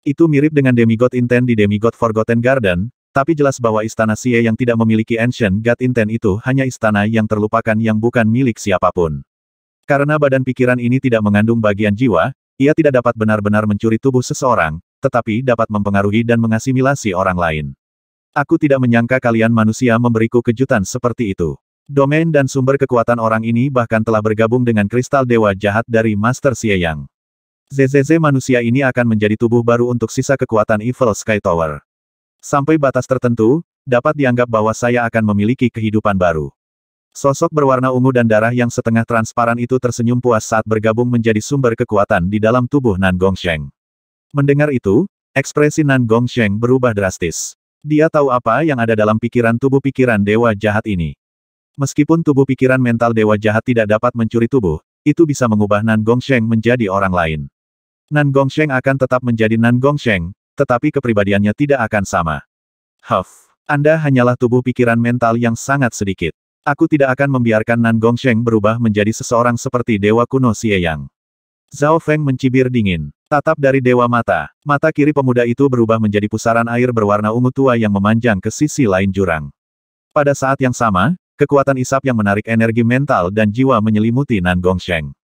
Itu mirip dengan demigod intent di Demigod Forgotten Garden, tapi jelas bahwa istana Xie yang tidak memiliki Ancient God Intent itu hanya istana yang terlupakan yang bukan milik siapapun. Karena badan pikiran ini tidak mengandung bagian jiwa, ia tidak dapat benar-benar mencuri tubuh seseorang, tetapi dapat mempengaruhi dan mengasimilasi orang lain. Aku tidak menyangka kalian manusia memberiku kejutan seperti itu. Domain dan sumber kekuatan orang ini bahkan telah bergabung dengan kristal dewa jahat dari Master Xie Yang. ZZZ manusia ini akan menjadi tubuh baru untuk sisa kekuatan Evil Sky Tower. Sampai batas tertentu, dapat dianggap bahwa saya akan memiliki kehidupan baru. Sosok berwarna ungu dan darah yang setengah transparan itu tersenyum puas saat bergabung menjadi sumber kekuatan di dalam tubuh Nan Sheng. Mendengar itu, ekspresi Nan Sheng berubah drastis. Dia tahu apa yang ada dalam pikiran tubuh pikiran dewa jahat ini. Meskipun tubuh pikiran mental dewa jahat tidak dapat mencuri tubuh, itu bisa mengubah Nan Sheng menjadi orang lain. Nan Sheng akan tetap menjadi Nan Sheng tetapi kepribadiannya tidak akan sama. Huff, Anda hanyalah tubuh pikiran mental yang sangat sedikit. Aku tidak akan membiarkan Nan Gongsheng berubah menjadi seseorang seperti Dewa kuno Yang. Zhao Feng mencibir dingin. Tatap dari Dewa Mata. Mata kiri pemuda itu berubah menjadi pusaran air berwarna ungu tua yang memanjang ke sisi lain jurang. Pada saat yang sama, kekuatan isap yang menarik energi mental dan jiwa menyelimuti Nan Gongsheng.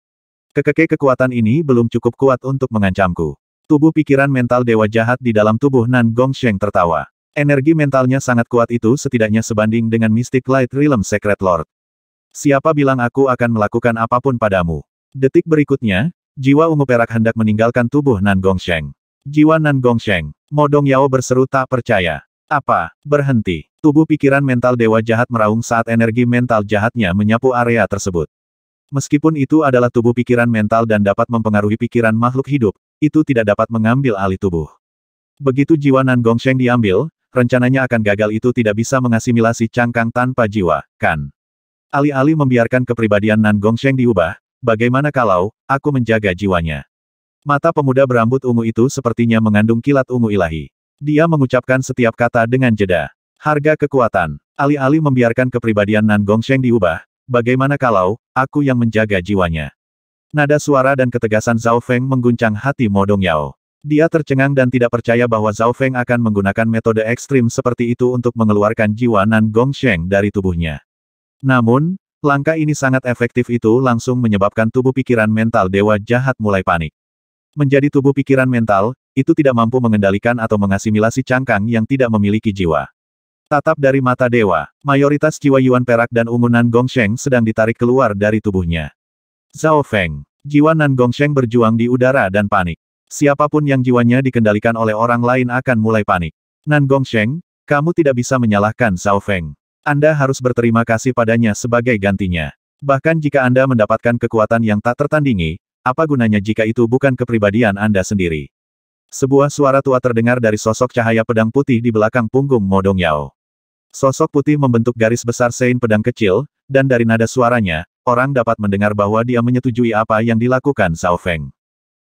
Kekeke kekuatan ini belum cukup kuat untuk mengancamku. Tubuh pikiran mental dewa jahat di dalam tubuh Nan Sheng tertawa. Energi mentalnya sangat kuat itu setidaknya sebanding dengan Mystic Light Realm Secret Lord. Siapa bilang aku akan melakukan apapun padamu? Detik berikutnya, jiwa ungu perak hendak meninggalkan tubuh Nan Sheng. Jiwa Nan Sheng, Modong Yao berseru tak percaya. Apa? Berhenti. Tubuh pikiran mental dewa jahat meraung saat energi mental jahatnya menyapu area tersebut. Meskipun itu adalah tubuh pikiran mental dan dapat mempengaruhi pikiran makhluk hidup, itu tidak dapat mengambil alih tubuh. Begitu jiwa Nan Sheng diambil, rencananya akan gagal itu tidak bisa mengasimilasi cangkang tanpa jiwa, kan? Alih-alih membiarkan kepribadian Nan Sheng diubah, bagaimana kalau, aku menjaga jiwanya? Mata pemuda berambut ungu itu sepertinya mengandung kilat ungu ilahi. Dia mengucapkan setiap kata dengan jeda. Harga kekuatan, alih-alih membiarkan kepribadian Nan Sheng diubah, bagaimana kalau, aku yang menjaga jiwanya? Nada suara dan ketegasan Zhao Feng mengguncang hati Modong Yao. Dia tercengang dan tidak percaya bahwa Zhao Feng akan menggunakan metode ekstrim seperti itu untuk mengeluarkan jiwa Nan Gongsheng dari tubuhnya. Namun, langkah ini sangat efektif itu langsung menyebabkan tubuh pikiran mental dewa jahat mulai panik. Menjadi tubuh pikiran mental, itu tidak mampu mengendalikan atau mengasimilasi cangkang yang tidak memiliki jiwa. Tatap dari mata dewa, mayoritas jiwa Yuan perak dan ungu Nan Gongsheng sedang ditarik keluar dari tubuhnya. Zhao Feng, jiwa Nan Gongsheng berjuang di udara dan panik. Siapapun yang jiwanya dikendalikan oleh orang lain akan mulai panik. Nan Gongsheng, kamu tidak bisa menyalahkan Zhao Feng. Anda harus berterima kasih padanya sebagai gantinya. Bahkan jika Anda mendapatkan kekuatan yang tak tertandingi, apa gunanya jika itu bukan kepribadian Anda sendiri? Sebuah suara tua terdengar dari sosok cahaya pedang putih di belakang punggung Modong Yao. Sosok putih membentuk garis besar sein pedang kecil, dan dari nada suaranya, orang dapat mendengar bahwa dia menyetujui apa yang dilakukan Zhao Feng.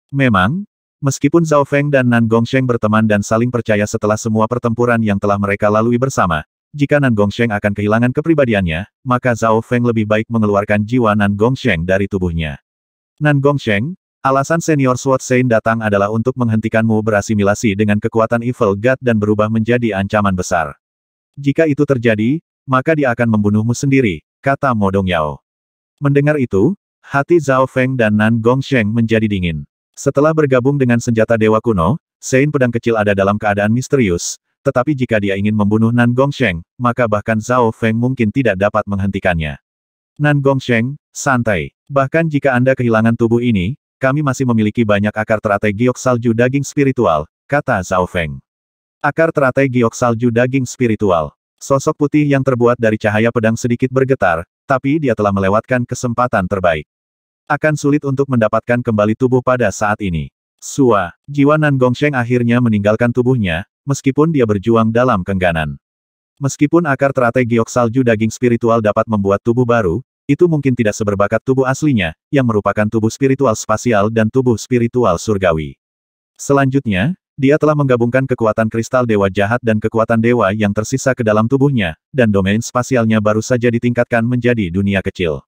Memang, meskipun Zhao Feng dan Nan Gongsheng berteman dan saling percaya setelah semua pertempuran yang telah mereka lalui bersama, jika Nan Gongsheng akan kehilangan kepribadiannya, maka Zhao Feng lebih baik mengeluarkan jiwa Nan Gongsheng dari tubuhnya. Nan Gongsheng, alasan senior Sword Saint datang adalah untuk menghentikanmu berasimilasi dengan kekuatan Evil God dan berubah menjadi ancaman besar. Jika itu terjadi, maka dia akan membunuhmu sendiri, kata Modong Yao. Mendengar itu, hati Zhao Feng dan Nan Gongsheng menjadi dingin. Setelah bergabung dengan senjata dewa kuno, Sein pedang kecil ada dalam keadaan misterius, tetapi jika dia ingin membunuh Nan Gongsheng, maka bahkan Zhao Feng mungkin tidak dapat menghentikannya. Nan Gongsheng, santai. Bahkan jika Anda kehilangan tubuh ini, kami masih memiliki banyak akar teratai giok salju daging spiritual, kata Zhao Feng. Akar teratai giok salju daging spiritual. Sosok putih yang terbuat dari cahaya pedang sedikit bergetar, tapi dia telah melewatkan kesempatan terbaik. Akan sulit untuk mendapatkan kembali tubuh pada saat ini. Sua, jiwa Nan Gongsheng akhirnya meninggalkan tubuhnya, meskipun dia berjuang dalam kengganan. Meskipun akar teratai giok salju daging spiritual dapat membuat tubuh baru, itu mungkin tidak seberbakat tubuh aslinya, yang merupakan tubuh spiritual spasial dan tubuh spiritual surgawi. Selanjutnya, dia telah menggabungkan kekuatan kristal dewa jahat dan kekuatan dewa yang tersisa ke dalam tubuhnya, dan domain spasialnya baru saja ditingkatkan menjadi dunia kecil.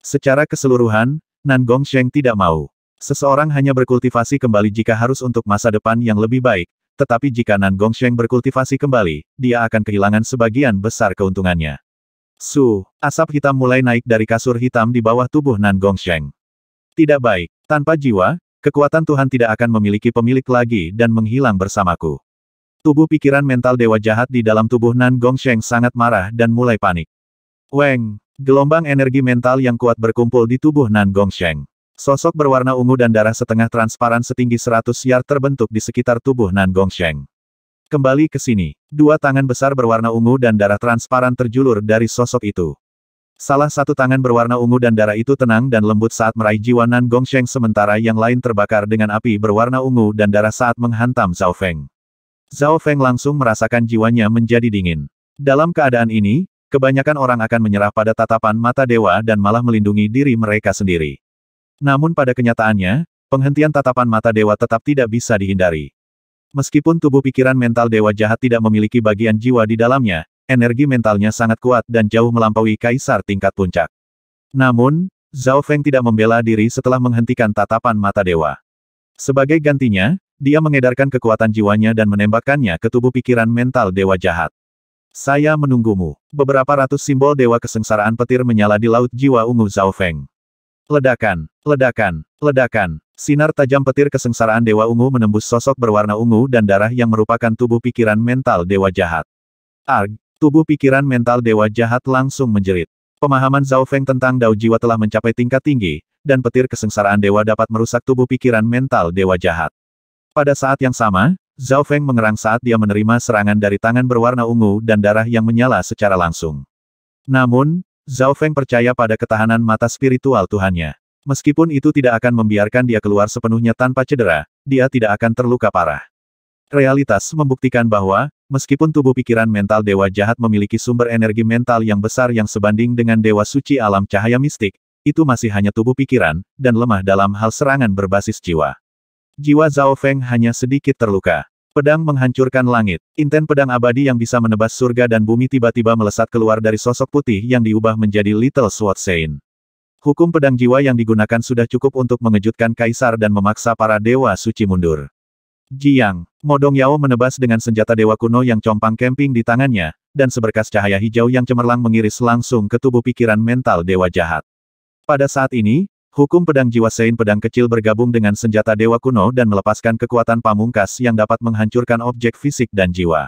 Secara keseluruhan, Nan Sheng tidak mau. Seseorang hanya berkultivasi kembali jika harus untuk masa depan yang lebih baik, tetapi jika Nan Sheng berkultivasi kembali, dia akan kehilangan sebagian besar keuntungannya. Su, asap hitam mulai naik dari kasur hitam di bawah tubuh Nan Sheng. Tidak baik, tanpa jiwa, Kekuatan Tuhan tidak akan memiliki pemilik lagi dan menghilang bersamaku. Tubuh pikiran mental dewa jahat di dalam tubuh Nan Gong Gongsheng sangat marah dan mulai panik. Weng, gelombang energi mental yang kuat berkumpul di tubuh Nan Gong Gongsheng. Sosok berwarna ungu dan darah setengah transparan setinggi 100 yard terbentuk di sekitar tubuh Nan Gong Gongsheng. Kembali ke sini, dua tangan besar berwarna ungu dan darah transparan terjulur dari sosok itu. Salah satu tangan berwarna ungu dan darah itu tenang dan lembut saat meraih jiwa Nan Gongsheng sementara yang lain terbakar dengan api berwarna ungu dan darah saat menghantam Zhao Feng. Zhao Feng langsung merasakan jiwanya menjadi dingin. Dalam keadaan ini, kebanyakan orang akan menyerah pada tatapan mata dewa dan malah melindungi diri mereka sendiri. Namun pada kenyataannya, penghentian tatapan mata dewa tetap tidak bisa dihindari. Meskipun tubuh pikiran mental dewa jahat tidak memiliki bagian jiwa di dalamnya, energi mentalnya sangat kuat dan jauh melampaui kaisar tingkat puncak. Namun, Zhao Feng tidak membela diri setelah menghentikan tatapan mata dewa. Sebagai gantinya, dia mengedarkan kekuatan jiwanya dan menembakkannya ke tubuh pikiran mental dewa jahat. Saya menunggumu. Beberapa ratus simbol dewa kesengsaraan petir menyala di laut jiwa ungu Zhao Feng. Ledakan, ledakan, ledakan. Sinar tajam petir kesengsaraan Dewa Ungu menembus sosok berwarna ungu dan darah yang merupakan tubuh pikiran mental Dewa Jahat. Arg, Tubuh pikiran mental dewa jahat langsung menjerit. Pemahaman Zhao Feng tentang Dao Jiwa telah mencapai tingkat tinggi, dan petir kesengsaraan dewa dapat merusak tubuh pikiran mental dewa jahat. Pada saat yang sama, Zhao Feng mengerang saat dia menerima serangan dari tangan berwarna ungu dan darah yang menyala secara langsung. Namun, Zhao Feng percaya pada ketahanan mata spiritual Tuhannya. Meskipun itu tidak akan membiarkan dia keluar sepenuhnya tanpa cedera, dia tidak akan terluka parah. Realitas membuktikan bahwa, meskipun tubuh pikiran mental Dewa Jahat memiliki sumber energi mental yang besar yang sebanding dengan Dewa Suci Alam Cahaya Mistik, itu masih hanya tubuh pikiran, dan lemah dalam hal serangan berbasis jiwa. Jiwa Zhao Feng hanya sedikit terluka. Pedang menghancurkan langit. Inten pedang abadi yang bisa menebas surga dan bumi tiba-tiba melesat keluar dari sosok putih yang diubah menjadi Little Sword Saint. Hukum pedang jiwa yang digunakan sudah cukup untuk mengejutkan kaisar dan memaksa para dewa suci mundur. Jiang, Modong Yao menebas dengan senjata dewa kuno yang compang kemping di tangannya, dan seberkas cahaya hijau yang cemerlang mengiris langsung ke tubuh pikiran mental dewa jahat. Pada saat ini, hukum pedang jiwa Sein pedang kecil bergabung dengan senjata dewa kuno dan melepaskan kekuatan pamungkas yang dapat menghancurkan objek fisik dan jiwa.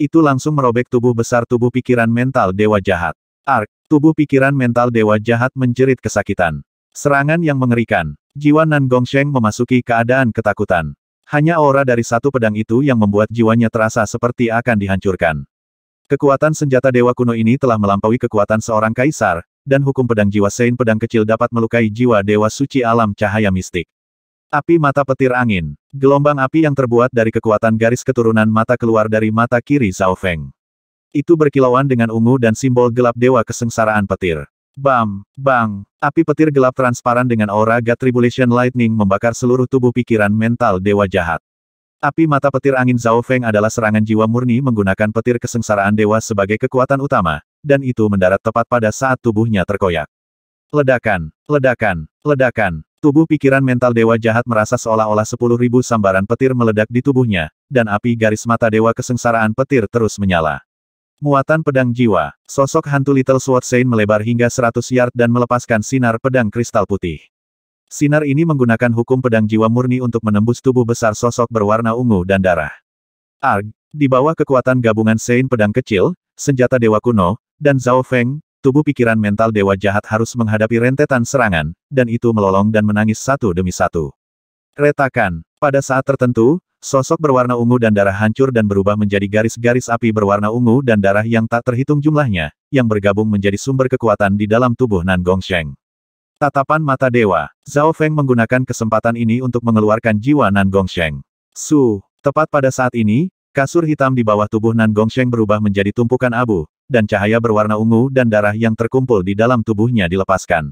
Itu langsung merobek tubuh besar tubuh pikiran mental dewa jahat. Ark, tubuh pikiran mental dewa jahat menjerit kesakitan. Serangan yang mengerikan. Jiwa Nan Gongsheng memasuki keadaan ketakutan. Hanya aura dari satu pedang itu yang membuat jiwanya terasa seperti akan dihancurkan. Kekuatan senjata dewa kuno ini telah melampaui kekuatan seorang kaisar, dan hukum pedang jiwa Sein pedang kecil dapat melukai jiwa dewa suci alam cahaya mistik. Api mata petir angin. Gelombang api yang terbuat dari kekuatan garis keturunan mata keluar dari mata kiri Zhao Feng. Itu berkilauan dengan ungu dan simbol gelap dewa kesengsaraan petir. Bam, bang, api petir gelap transparan dengan aura God Tribulation Lightning membakar seluruh tubuh pikiran mental Dewa Jahat. Api mata petir angin Zhao Feng adalah serangan jiwa murni menggunakan petir kesengsaraan dewa sebagai kekuatan utama, dan itu mendarat tepat pada saat tubuhnya terkoyak. Ledakan, ledakan, ledakan, tubuh pikiran mental dewa jahat merasa seolah-olah sepuluh sambaran petir meledak di tubuhnya, dan api garis mata dewa kesengsaraan petir terus menyala. Muatan pedang jiwa, sosok hantu Little Sword Saint melebar hingga 100 yard dan melepaskan sinar pedang kristal putih. Sinar ini menggunakan hukum pedang jiwa murni untuk menembus tubuh besar sosok berwarna ungu dan darah. Arg, di bawah kekuatan gabungan Saint pedang kecil, senjata dewa kuno, dan Zhao Feng, tubuh pikiran mental dewa jahat harus menghadapi rentetan serangan, dan itu melolong dan menangis satu demi satu. Retakan, pada saat tertentu, Sosok berwarna ungu dan darah hancur dan berubah menjadi garis-garis api berwarna ungu dan darah yang tak terhitung jumlahnya, yang bergabung menjadi sumber kekuatan di dalam tubuh Nan Sheng. Tatapan mata dewa, Zhao Feng menggunakan kesempatan ini untuk mengeluarkan jiwa Nan Sheng. Su, tepat pada saat ini, kasur hitam di bawah tubuh Nan Sheng berubah menjadi tumpukan abu, dan cahaya berwarna ungu dan darah yang terkumpul di dalam tubuhnya dilepaskan.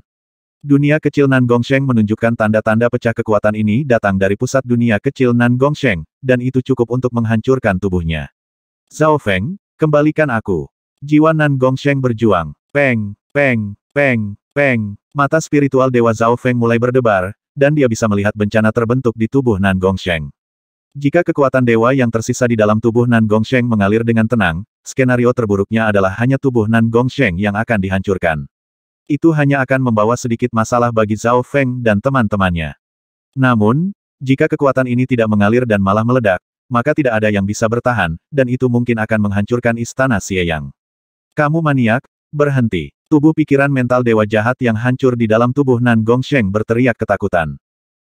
Dunia kecil Nan Gongsheng menunjukkan tanda-tanda pecah kekuatan ini datang dari pusat dunia kecil Nan Gongsheng, dan itu cukup untuk menghancurkan tubuhnya. Zhao Feng, kembalikan aku. Jiwa Nan Gongsheng berjuang. Peng, peng, peng, peng. Mata spiritual Dewa Zhao Feng mulai berdebar, dan dia bisa melihat bencana terbentuk di tubuh Nan Gongsheng. Jika kekuatan dewa yang tersisa di dalam tubuh Nan Gongsheng mengalir dengan tenang, skenario terburuknya adalah hanya tubuh Nan Gongsheng yang akan dihancurkan itu hanya akan membawa sedikit masalah bagi Zhao Feng dan teman-temannya. Namun, jika kekuatan ini tidak mengalir dan malah meledak, maka tidak ada yang bisa bertahan, dan itu mungkin akan menghancurkan istana Xieyang. Kamu maniak, berhenti. Tubuh pikiran mental dewa jahat yang hancur di dalam tubuh Nan Gongsheng berteriak ketakutan.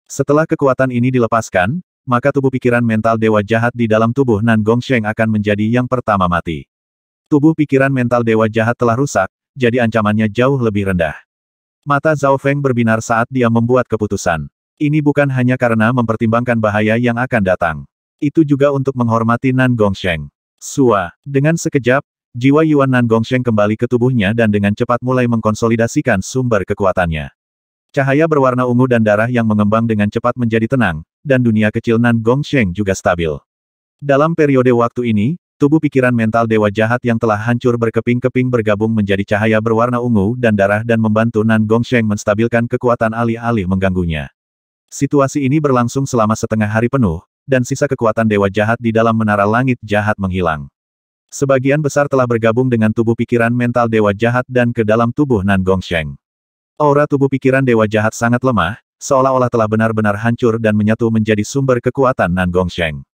Setelah kekuatan ini dilepaskan, maka tubuh pikiran mental dewa jahat di dalam tubuh Nan Gongsheng akan menjadi yang pertama mati. Tubuh pikiran mental dewa jahat telah rusak, jadi ancamannya jauh lebih rendah. Mata Zhao Feng berbinar saat dia membuat keputusan. Ini bukan hanya karena mempertimbangkan bahaya yang akan datang. Itu juga untuk menghormati Nan Gongsheng. Sua, dengan sekejap, jiwa Yuan Nan Gongsheng kembali ke tubuhnya dan dengan cepat mulai mengkonsolidasikan sumber kekuatannya. Cahaya berwarna ungu dan darah yang mengembang dengan cepat menjadi tenang, dan dunia kecil Nan Gongsheng juga stabil. Dalam periode waktu ini, Tubuh pikiran mental dewa jahat yang telah hancur berkeping-keping bergabung menjadi cahaya berwarna ungu dan darah dan membantu Nan Sheng menstabilkan kekuatan alih-alih mengganggunya. Situasi ini berlangsung selama setengah hari penuh, dan sisa kekuatan dewa jahat di dalam menara langit jahat menghilang. Sebagian besar telah bergabung dengan tubuh pikiran mental dewa jahat dan ke dalam tubuh Nan Sheng. Aura tubuh pikiran dewa jahat sangat lemah, seolah-olah telah benar-benar hancur dan menyatu menjadi sumber kekuatan Nan Sheng.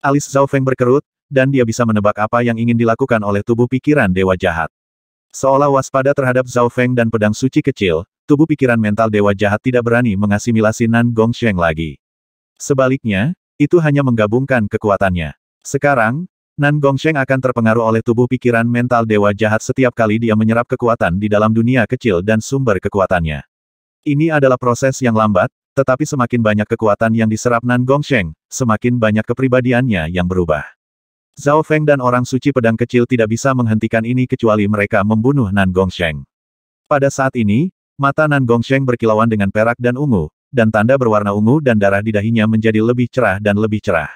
Alis Zhao Feng berkerut, dan dia bisa menebak apa yang ingin dilakukan oleh tubuh pikiran dewa jahat. Seolah waspada terhadap Zhao Feng dan pedang suci kecil, tubuh pikiran mental dewa jahat tidak berani mengasimilasi Nan Gong Sheng lagi. Sebaliknya, itu hanya menggabungkan kekuatannya. Sekarang, Nan Gong Sheng akan terpengaruh oleh tubuh pikiran mental dewa jahat setiap kali dia menyerap kekuatan di dalam dunia kecil dan sumber kekuatannya. Ini adalah proses yang lambat, tetapi semakin banyak kekuatan yang diserap Nan Gong Sheng, semakin banyak kepribadiannya yang berubah. Zhao Feng dan orang suci pedang kecil tidak bisa menghentikan ini kecuali mereka membunuh Nan Gongsheng. Pada saat ini, mata Nan Gongsheng berkilauan dengan perak dan ungu, dan tanda berwarna ungu dan darah di dahinya menjadi lebih cerah dan lebih cerah.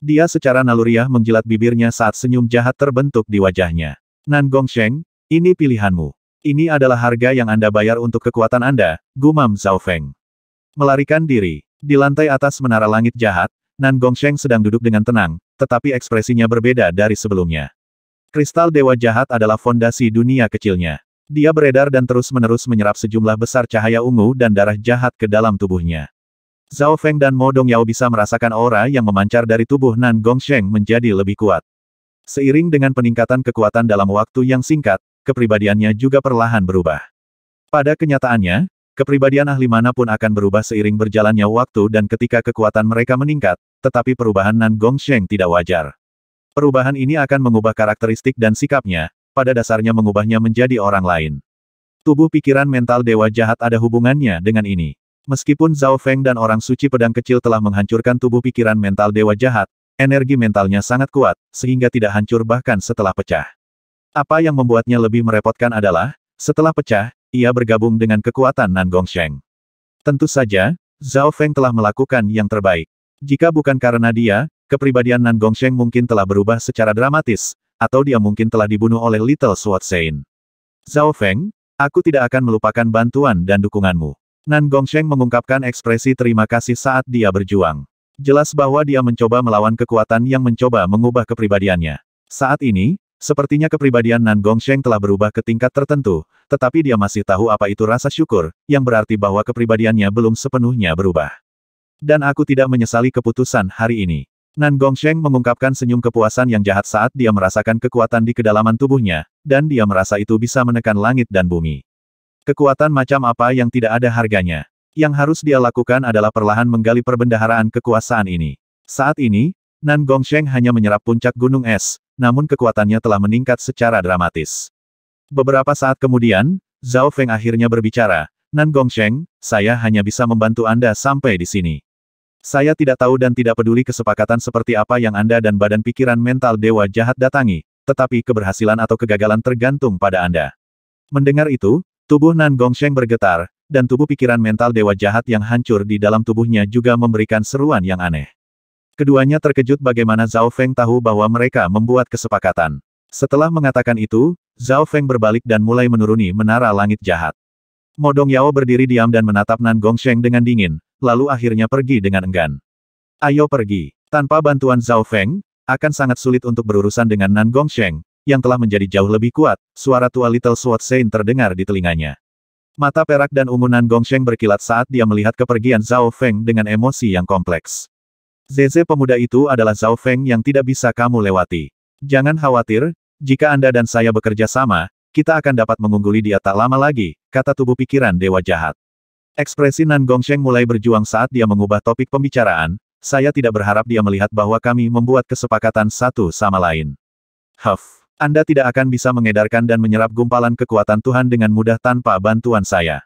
Dia secara naluriah menjilat bibirnya saat senyum jahat terbentuk di wajahnya. Nan Gongsheng, ini pilihanmu. Ini adalah harga yang Anda bayar untuk kekuatan Anda, gumam Zhao Feng. Melarikan diri. Di lantai atas menara langit jahat, Nan Sheng sedang duduk dengan tenang, tetapi ekspresinya berbeda dari sebelumnya. Kristal Dewa Jahat adalah fondasi dunia kecilnya. Dia beredar dan terus-menerus menyerap sejumlah besar cahaya ungu dan darah jahat ke dalam tubuhnya. Zhao Feng dan Mo Dong Yao bisa merasakan aura yang memancar dari tubuh Nan Sheng menjadi lebih kuat. Seiring dengan peningkatan kekuatan dalam waktu yang singkat, kepribadiannya juga perlahan berubah. Pada kenyataannya, Kepribadian ahli mana pun akan berubah seiring berjalannya waktu dan ketika kekuatan mereka meningkat, tetapi perubahan Nan Gong Sheng tidak wajar. Perubahan ini akan mengubah karakteristik dan sikapnya, pada dasarnya mengubahnya menjadi orang lain. Tubuh pikiran mental dewa jahat ada hubungannya dengan ini. Meskipun Zhao Feng dan orang suci pedang kecil telah menghancurkan tubuh pikiran mental dewa jahat, energi mentalnya sangat kuat, sehingga tidak hancur bahkan setelah pecah. Apa yang membuatnya lebih merepotkan adalah, setelah pecah, ia bergabung dengan kekuatan Nan Sheng. Tentu saja, Zhao Feng telah melakukan yang terbaik. Jika bukan karena dia, kepribadian Nan Sheng mungkin telah berubah secara dramatis, atau dia mungkin telah dibunuh oleh Little Sword Saint. Zhao Feng, aku tidak akan melupakan bantuan dan dukunganmu. Nan Sheng mengungkapkan ekspresi terima kasih saat dia berjuang. Jelas bahwa dia mencoba melawan kekuatan yang mencoba mengubah kepribadiannya. Saat ini, Sepertinya kepribadian Nan Gong Gongsheng telah berubah ke tingkat tertentu, tetapi dia masih tahu apa itu rasa syukur, yang berarti bahwa kepribadiannya belum sepenuhnya berubah. Dan aku tidak menyesali keputusan hari ini. Nan Gong Gongsheng mengungkapkan senyum kepuasan yang jahat saat dia merasakan kekuatan di kedalaman tubuhnya, dan dia merasa itu bisa menekan langit dan bumi. Kekuatan macam apa yang tidak ada harganya. Yang harus dia lakukan adalah perlahan menggali perbendaharaan kekuasaan ini. Saat ini, Nan Gong Gongsheng hanya menyerap puncak gunung es, namun kekuatannya telah meningkat secara dramatis. Beberapa saat kemudian, Zhao Feng akhirnya berbicara, Nan Gongsheng, saya hanya bisa membantu Anda sampai di sini. Saya tidak tahu dan tidak peduli kesepakatan seperti apa yang Anda dan badan pikiran mental dewa jahat datangi, tetapi keberhasilan atau kegagalan tergantung pada Anda. Mendengar itu, tubuh Nan Gongsheng bergetar, dan tubuh pikiran mental dewa jahat yang hancur di dalam tubuhnya juga memberikan seruan yang aneh. Keduanya terkejut bagaimana Zhao Feng tahu bahwa mereka membuat kesepakatan. Setelah mengatakan itu, Zhao Feng berbalik dan mulai menuruni menara langit jahat. Modong Yao berdiri diam dan menatap Nan Gong Sheng dengan dingin, lalu akhirnya pergi dengan enggan. Ayo pergi. Tanpa bantuan Zhao Feng, akan sangat sulit untuk berurusan dengan Nan Gong Sheng yang telah menjadi jauh lebih kuat, suara tua Little Sword Saint terdengar di telinganya. Mata perak dan ungu Nan Sheng berkilat saat dia melihat kepergian Zhao Feng dengan emosi yang kompleks. ZZ pemuda itu adalah Zhao Feng yang tidak bisa kamu lewati. Jangan khawatir, jika Anda dan saya bekerja sama, kita akan dapat mengungguli dia tak lama lagi, kata tubuh pikiran Dewa Jahat. Ekspresi Nan Gongsheng mulai berjuang saat dia mengubah topik pembicaraan, saya tidak berharap dia melihat bahwa kami membuat kesepakatan satu sama lain. Huff, Anda tidak akan bisa mengedarkan dan menyerap gumpalan kekuatan Tuhan dengan mudah tanpa bantuan saya.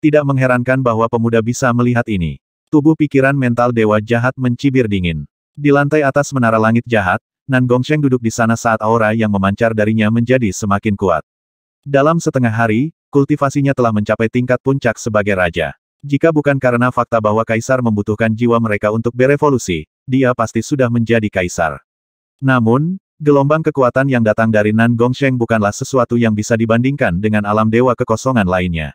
Tidak mengherankan bahwa pemuda bisa melihat ini. Tubuh pikiran mental dewa jahat mencibir dingin. Di lantai atas menara langit jahat, Nan Gongsheng duduk di sana saat aura yang memancar darinya menjadi semakin kuat. Dalam setengah hari, kultivasinya telah mencapai tingkat puncak sebagai raja. Jika bukan karena fakta bahwa kaisar membutuhkan jiwa mereka untuk berevolusi, dia pasti sudah menjadi kaisar. Namun, Gelombang kekuatan yang datang dari Nan Gongsheng bukanlah sesuatu yang bisa dibandingkan dengan alam dewa kekosongan lainnya.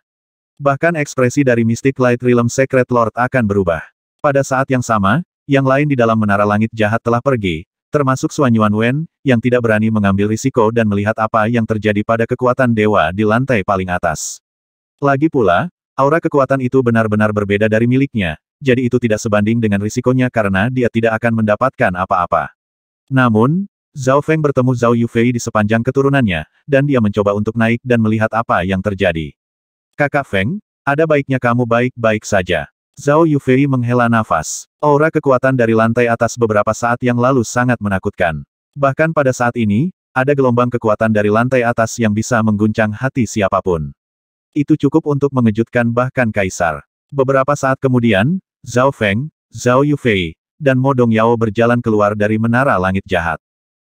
Bahkan ekspresi dari Mystic Light Realm Secret Lord akan berubah. Pada saat yang sama, yang lain di dalam menara langit jahat telah pergi, termasuk Suan Yuan Wen, yang tidak berani mengambil risiko dan melihat apa yang terjadi pada kekuatan dewa di lantai paling atas. Lagi pula, aura kekuatan itu benar-benar berbeda dari miliknya, jadi itu tidak sebanding dengan risikonya karena dia tidak akan mendapatkan apa-apa. Namun, Zhao Feng bertemu Zhao Yufei di sepanjang keturunannya, dan dia mencoba untuk naik dan melihat apa yang terjadi. Kakak Feng, ada baiknya kamu baik-baik saja. Zhao Yufei menghela nafas. Aura kekuatan dari lantai atas beberapa saat yang lalu sangat menakutkan. Bahkan pada saat ini, ada gelombang kekuatan dari lantai atas yang bisa mengguncang hati siapapun. Itu cukup untuk mengejutkan bahkan kaisar. Beberapa saat kemudian, Zhao Feng, Zhao Yufei, dan Modong Yao berjalan keluar dari menara langit jahat.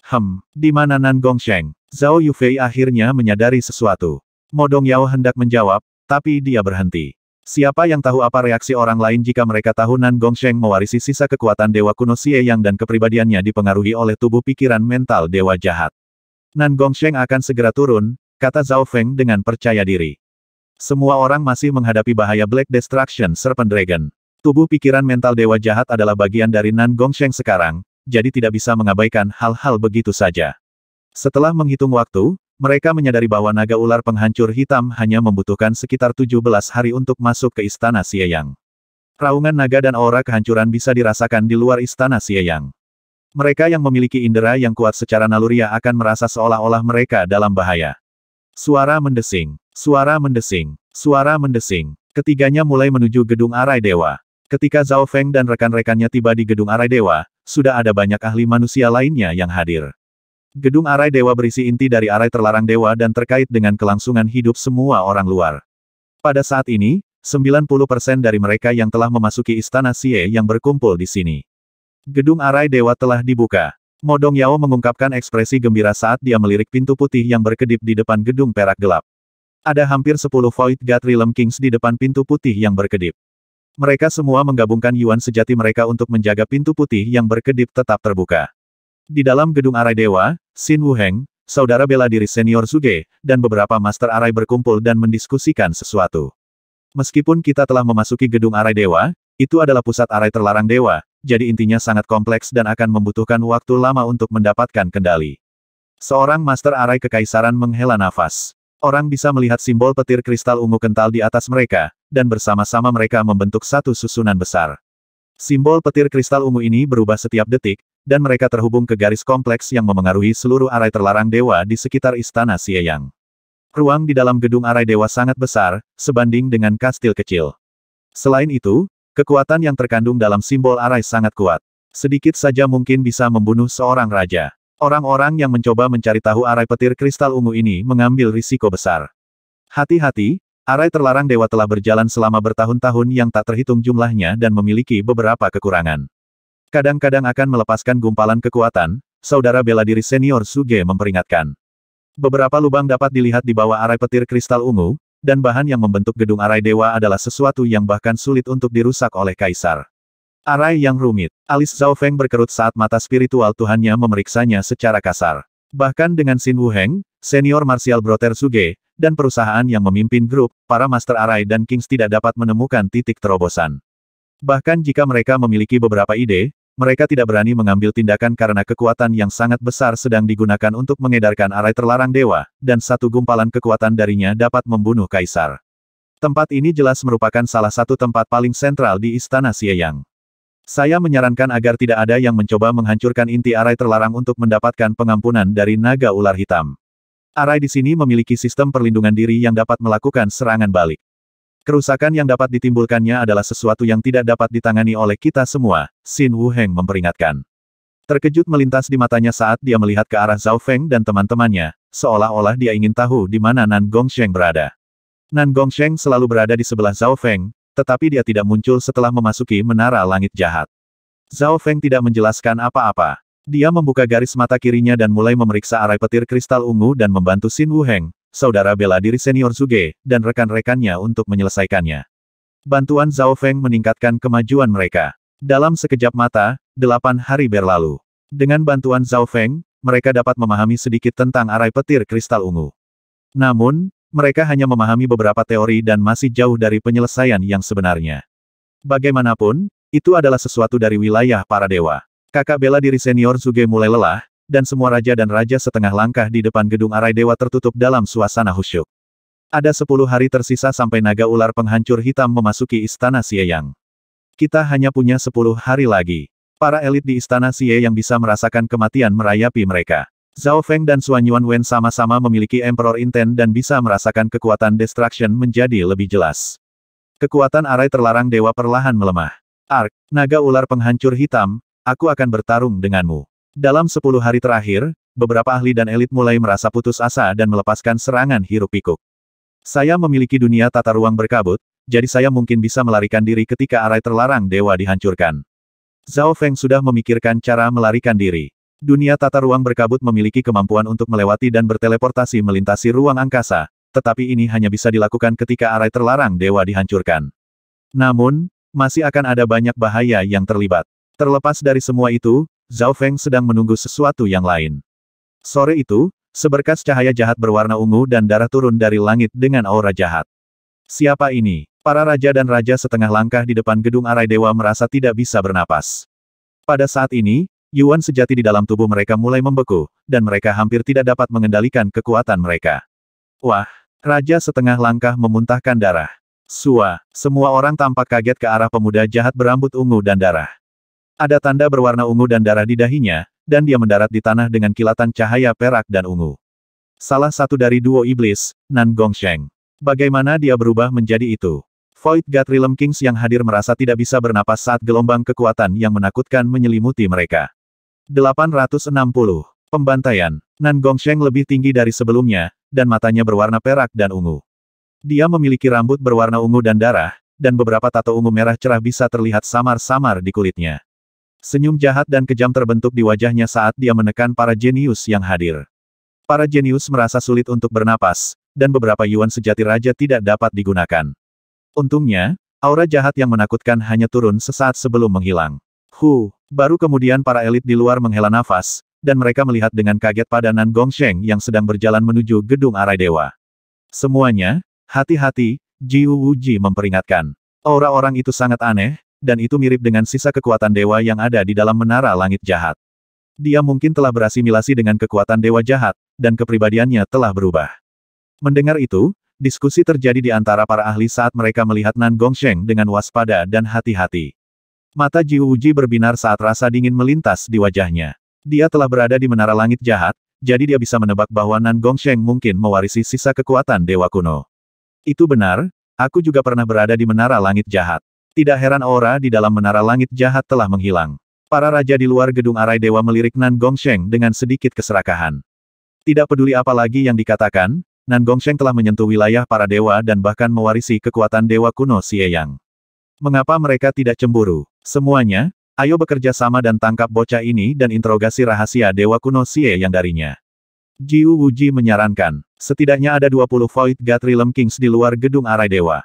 Hem, di mana Nan Sheng? Zhao Yufei akhirnya menyadari sesuatu. Modong Yao hendak menjawab, tapi dia berhenti. Siapa yang tahu apa reaksi orang lain jika mereka tahu Nan Sheng mewarisi sisa kekuatan Dewa kuno Xie Yang dan kepribadiannya dipengaruhi oleh tubuh pikiran mental Dewa jahat. Nan Sheng akan segera turun, kata Zhao Feng dengan percaya diri. Semua orang masih menghadapi bahaya Black Destruction Serpent Dragon. Tubuh pikiran mental Dewa jahat adalah bagian dari Nan Sheng sekarang, jadi tidak bisa mengabaikan hal-hal begitu saja. Setelah menghitung waktu, mereka menyadari bahwa naga ular penghancur hitam hanya membutuhkan sekitar 17 hari untuk masuk ke istana Yang. Raungan naga dan aura kehancuran bisa dirasakan di luar istana Yang. Mereka yang memiliki indera yang kuat secara naluriah akan merasa seolah-olah mereka dalam bahaya. Suara mendesing, suara mendesing, suara mendesing. Ketiganya mulai menuju gedung Arai Dewa. Ketika Zhao Feng dan rekan-rekannya tiba di gedung Arai Dewa, sudah ada banyak ahli manusia lainnya yang hadir. Gedung arai dewa berisi inti dari arai terlarang dewa dan terkait dengan kelangsungan hidup semua orang luar. Pada saat ini, 90% dari mereka yang telah memasuki istana Sie yang berkumpul di sini. Gedung arai dewa telah dibuka. Modong Yao mengungkapkan ekspresi gembira saat dia melirik pintu putih yang berkedip di depan gedung perak gelap. Ada hampir 10 Void God Realm Kings di depan pintu putih yang berkedip. Mereka semua menggabungkan Yuan sejati mereka untuk menjaga pintu putih yang berkedip tetap terbuka. Di dalam gedung arai dewa, Xin Wuheng, saudara bela diri senior Suge, dan beberapa master arai berkumpul dan mendiskusikan sesuatu. Meskipun kita telah memasuki gedung arai dewa, itu adalah pusat arai terlarang dewa, jadi intinya sangat kompleks dan akan membutuhkan waktu lama untuk mendapatkan kendali. Seorang master arai kekaisaran menghela nafas. Orang bisa melihat simbol petir kristal ungu kental di atas mereka, dan bersama-sama mereka membentuk satu susunan besar. Simbol petir kristal ungu ini berubah setiap detik, dan mereka terhubung ke garis kompleks yang memengaruhi seluruh arai terlarang dewa di sekitar istana Xieyang. Ruang di dalam gedung arai dewa sangat besar, sebanding dengan kastil kecil. Selain itu, kekuatan yang terkandung dalam simbol arai sangat kuat. Sedikit saja mungkin bisa membunuh seorang raja. Orang-orang yang mencoba mencari tahu arai petir kristal ungu ini mengambil risiko besar. Hati-hati, arai terlarang dewa telah berjalan selama bertahun-tahun yang tak terhitung jumlahnya dan memiliki beberapa kekurangan. Kadang-kadang akan melepaskan gumpalan kekuatan, saudara bela diri senior Suge memperingatkan. Beberapa lubang dapat dilihat di bawah arai petir kristal ungu, dan bahan yang membentuk gedung arai dewa adalah sesuatu yang bahkan sulit untuk dirusak oleh kaisar. Arai yang rumit, alis Zhao Feng berkerut saat mata spiritual Tuhannya memeriksanya secara kasar. Bahkan dengan Xin Wu Heng, senior martial broter Suge, dan perusahaan yang memimpin grup, para Master Arai dan Kings tidak dapat menemukan titik terobosan. Bahkan jika mereka memiliki beberapa ide, mereka tidak berani mengambil tindakan karena kekuatan yang sangat besar sedang digunakan untuk mengedarkan arai terlarang dewa, dan satu gumpalan kekuatan darinya dapat membunuh kaisar. Tempat ini jelas merupakan salah satu tempat paling sentral di Istana Yang. Saya menyarankan agar tidak ada yang mencoba menghancurkan inti arai terlarang untuk mendapatkan pengampunan dari naga ular hitam. Arai di sini memiliki sistem perlindungan diri yang dapat melakukan serangan balik. Kerusakan yang dapat ditimbulkannya adalah sesuatu yang tidak dapat ditangani oleh kita semua, Xin Wu Heng memperingatkan. Terkejut melintas di matanya saat dia melihat ke arah Zhao Feng dan teman-temannya, seolah-olah dia ingin tahu di mana Nan Sheng berada. Nan Sheng selalu berada di sebelah Zhao Feng, tetapi dia tidak muncul setelah memasuki menara langit jahat. Zhao Feng tidak menjelaskan apa-apa. Dia membuka garis mata kirinya dan mulai memeriksa arai petir kristal ungu dan membantu Xin Wu Heng, saudara bela diri senior Suge, dan rekan-rekannya untuk menyelesaikannya. Bantuan Zhao Feng meningkatkan kemajuan mereka. Dalam sekejap mata, delapan hari berlalu. Dengan bantuan Zhao Feng, mereka dapat memahami sedikit tentang arai petir kristal ungu. Namun, mereka hanya memahami beberapa teori dan masih jauh dari penyelesaian yang sebenarnya. Bagaimanapun, itu adalah sesuatu dari wilayah para dewa. Kakak bela diri senior Zuge mulai lelah, dan semua raja dan raja setengah langkah di depan gedung arai dewa tertutup dalam suasana khusyuk. Ada sepuluh hari tersisa sampai naga ular penghancur hitam memasuki istana Xieyang. Kita hanya punya sepuluh hari lagi. Para elit di istana Xie yang bisa merasakan kematian merayapi mereka. Zhao Feng dan Xuan Yuan Wen sama-sama memiliki Emperor Inten dan bisa merasakan kekuatan Destruction menjadi lebih jelas. Kekuatan arai terlarang dewa perlahan melemah. Ark, naga ular penghancur hitam, aku akan bertarung denganmu. Dalam sepuluh hari terakhir, beberapa ahli dan elit mulai merasa putus asa dan melepaskan serangan Hirup pikuk Saya memiliki dunia tata ruang berkabut, jadi saya mungkin bisa melarikan diri ketika arai terlarang dewa dihancurkan. Zhao Feng sudah memikirkan cara melarikan diri. Dunia tata ruang berkabut memiliki kemampuan untuk melewati dan berteleportasi melintasi ruang angkasa, tetapi ini hanya bisa dilakukan ketika arai terlarang dewa dihancurkan. Namun, masih akan ada banyak bahaya yang terlibat. Terlepas dari semua itu, Zhao Feng sedang menunggu sesuatu yang lain. Sore itu, seberkas cahaya jahat berwarna ungu dan darah turun dari langit dengan aura jahat. Siapa ini? Para raja dan raja setengah langkah di depan gedung arai dewa merasa tidak bisa bernapas. Pada saat ini, Yuan sejati di dalam tubuh mereka mulai membeku, dan mereka hampir tidak dapat mengendalikan kekuatan mereka. Wah, raja setengah langkah memuntahkan darah. Sua, semua orang tampak kaget ke arah pemuda jahat berambut ungu dan darah. Ada tanda berwarna ungu dan darah di dahinya, dan dia mendarat di tanah dengan kilatan cahaya perak dan ungu. Salah satu dari duo iblis, Nan Sheng. Bagaimana dia berubah menjadi itu? Void God Realm Kings yang hadir merasa tidak bisa bernapas saat gelombang kekuatan yang menakutkan menyelimuti mereka. 860. Pembantaian. Nan Gongsheng lebih tinggi dari sebelumnya, dan matanya berwarna perak dan ungu. Dia memiliki rambut berwarna ungu dan darah, dan beberapa tato ungu merah cerah bisa terlihat samar-samar di kulitnya. Senyum jahat dan kejam terbentuk di wajahnya saat dia menekan para jenius yang hadir. Para jenius merasa sulit untuk bernapas, dan beberapa yuan sejati raja tidak dapat digunakan. Untungnya, aura jahat yang menakutkan hanya turun sesaat sebelum menghilang. Hu, baru kemudian para elit di luar menghela nafas, dan mereka melihat dengan kaget pada Nan Sheng yang sedang berjalan menuju gedung arai dewa. Semuanya, hati-hati, Ji Wuji memperingatkan. Aura orang itu sangat aneh, dan itu mirip dengan sisa kekuatan dewa yang ada di dalam menara langit jahat. Dia mungkin telah berasimilasi dengan kekuatan dewa jahat, dan kepribadiannya telah berubah. Mendengar itu, diskusi terjadi di antara para ahli saat mereka melihat Nan Gong Gongsheng dengan waspada dan hati-hati. Mata Ji Uji berbinar saat rasa dingin melintas di wajahnya. Dia telah berada di menara langit jahat, jadi dia bisa menebak bahwa Nan Gong Gongsheng mungkin mewarisi sisa kekuatan dewa kuno. Itu benar, aku juga pernah berada di menara langit jahat. Tidak heran aura di dalam menara langit jahat telah menghilang. Para raja di luar gedung Arai Dewa melirik Nan Sheng dengan sedikit keserakahan. Tidak peduli apa lagi yang dikatakan, Nan Sheng telah menyentuh wilayah para dewa dan bahkan mewarisi kekuatan dewa kuno Xieyang. Mengapa mereka tidak cemburu? Semuanya, ayo bekerja sama dan tangkap bocah ini dan interogasi rahasia dewa kuno Xieyang darinya. Jiu Wuji menyarankan, setidaknya ada 20 Void Gatri Kings di luar gedung Arai Dewa.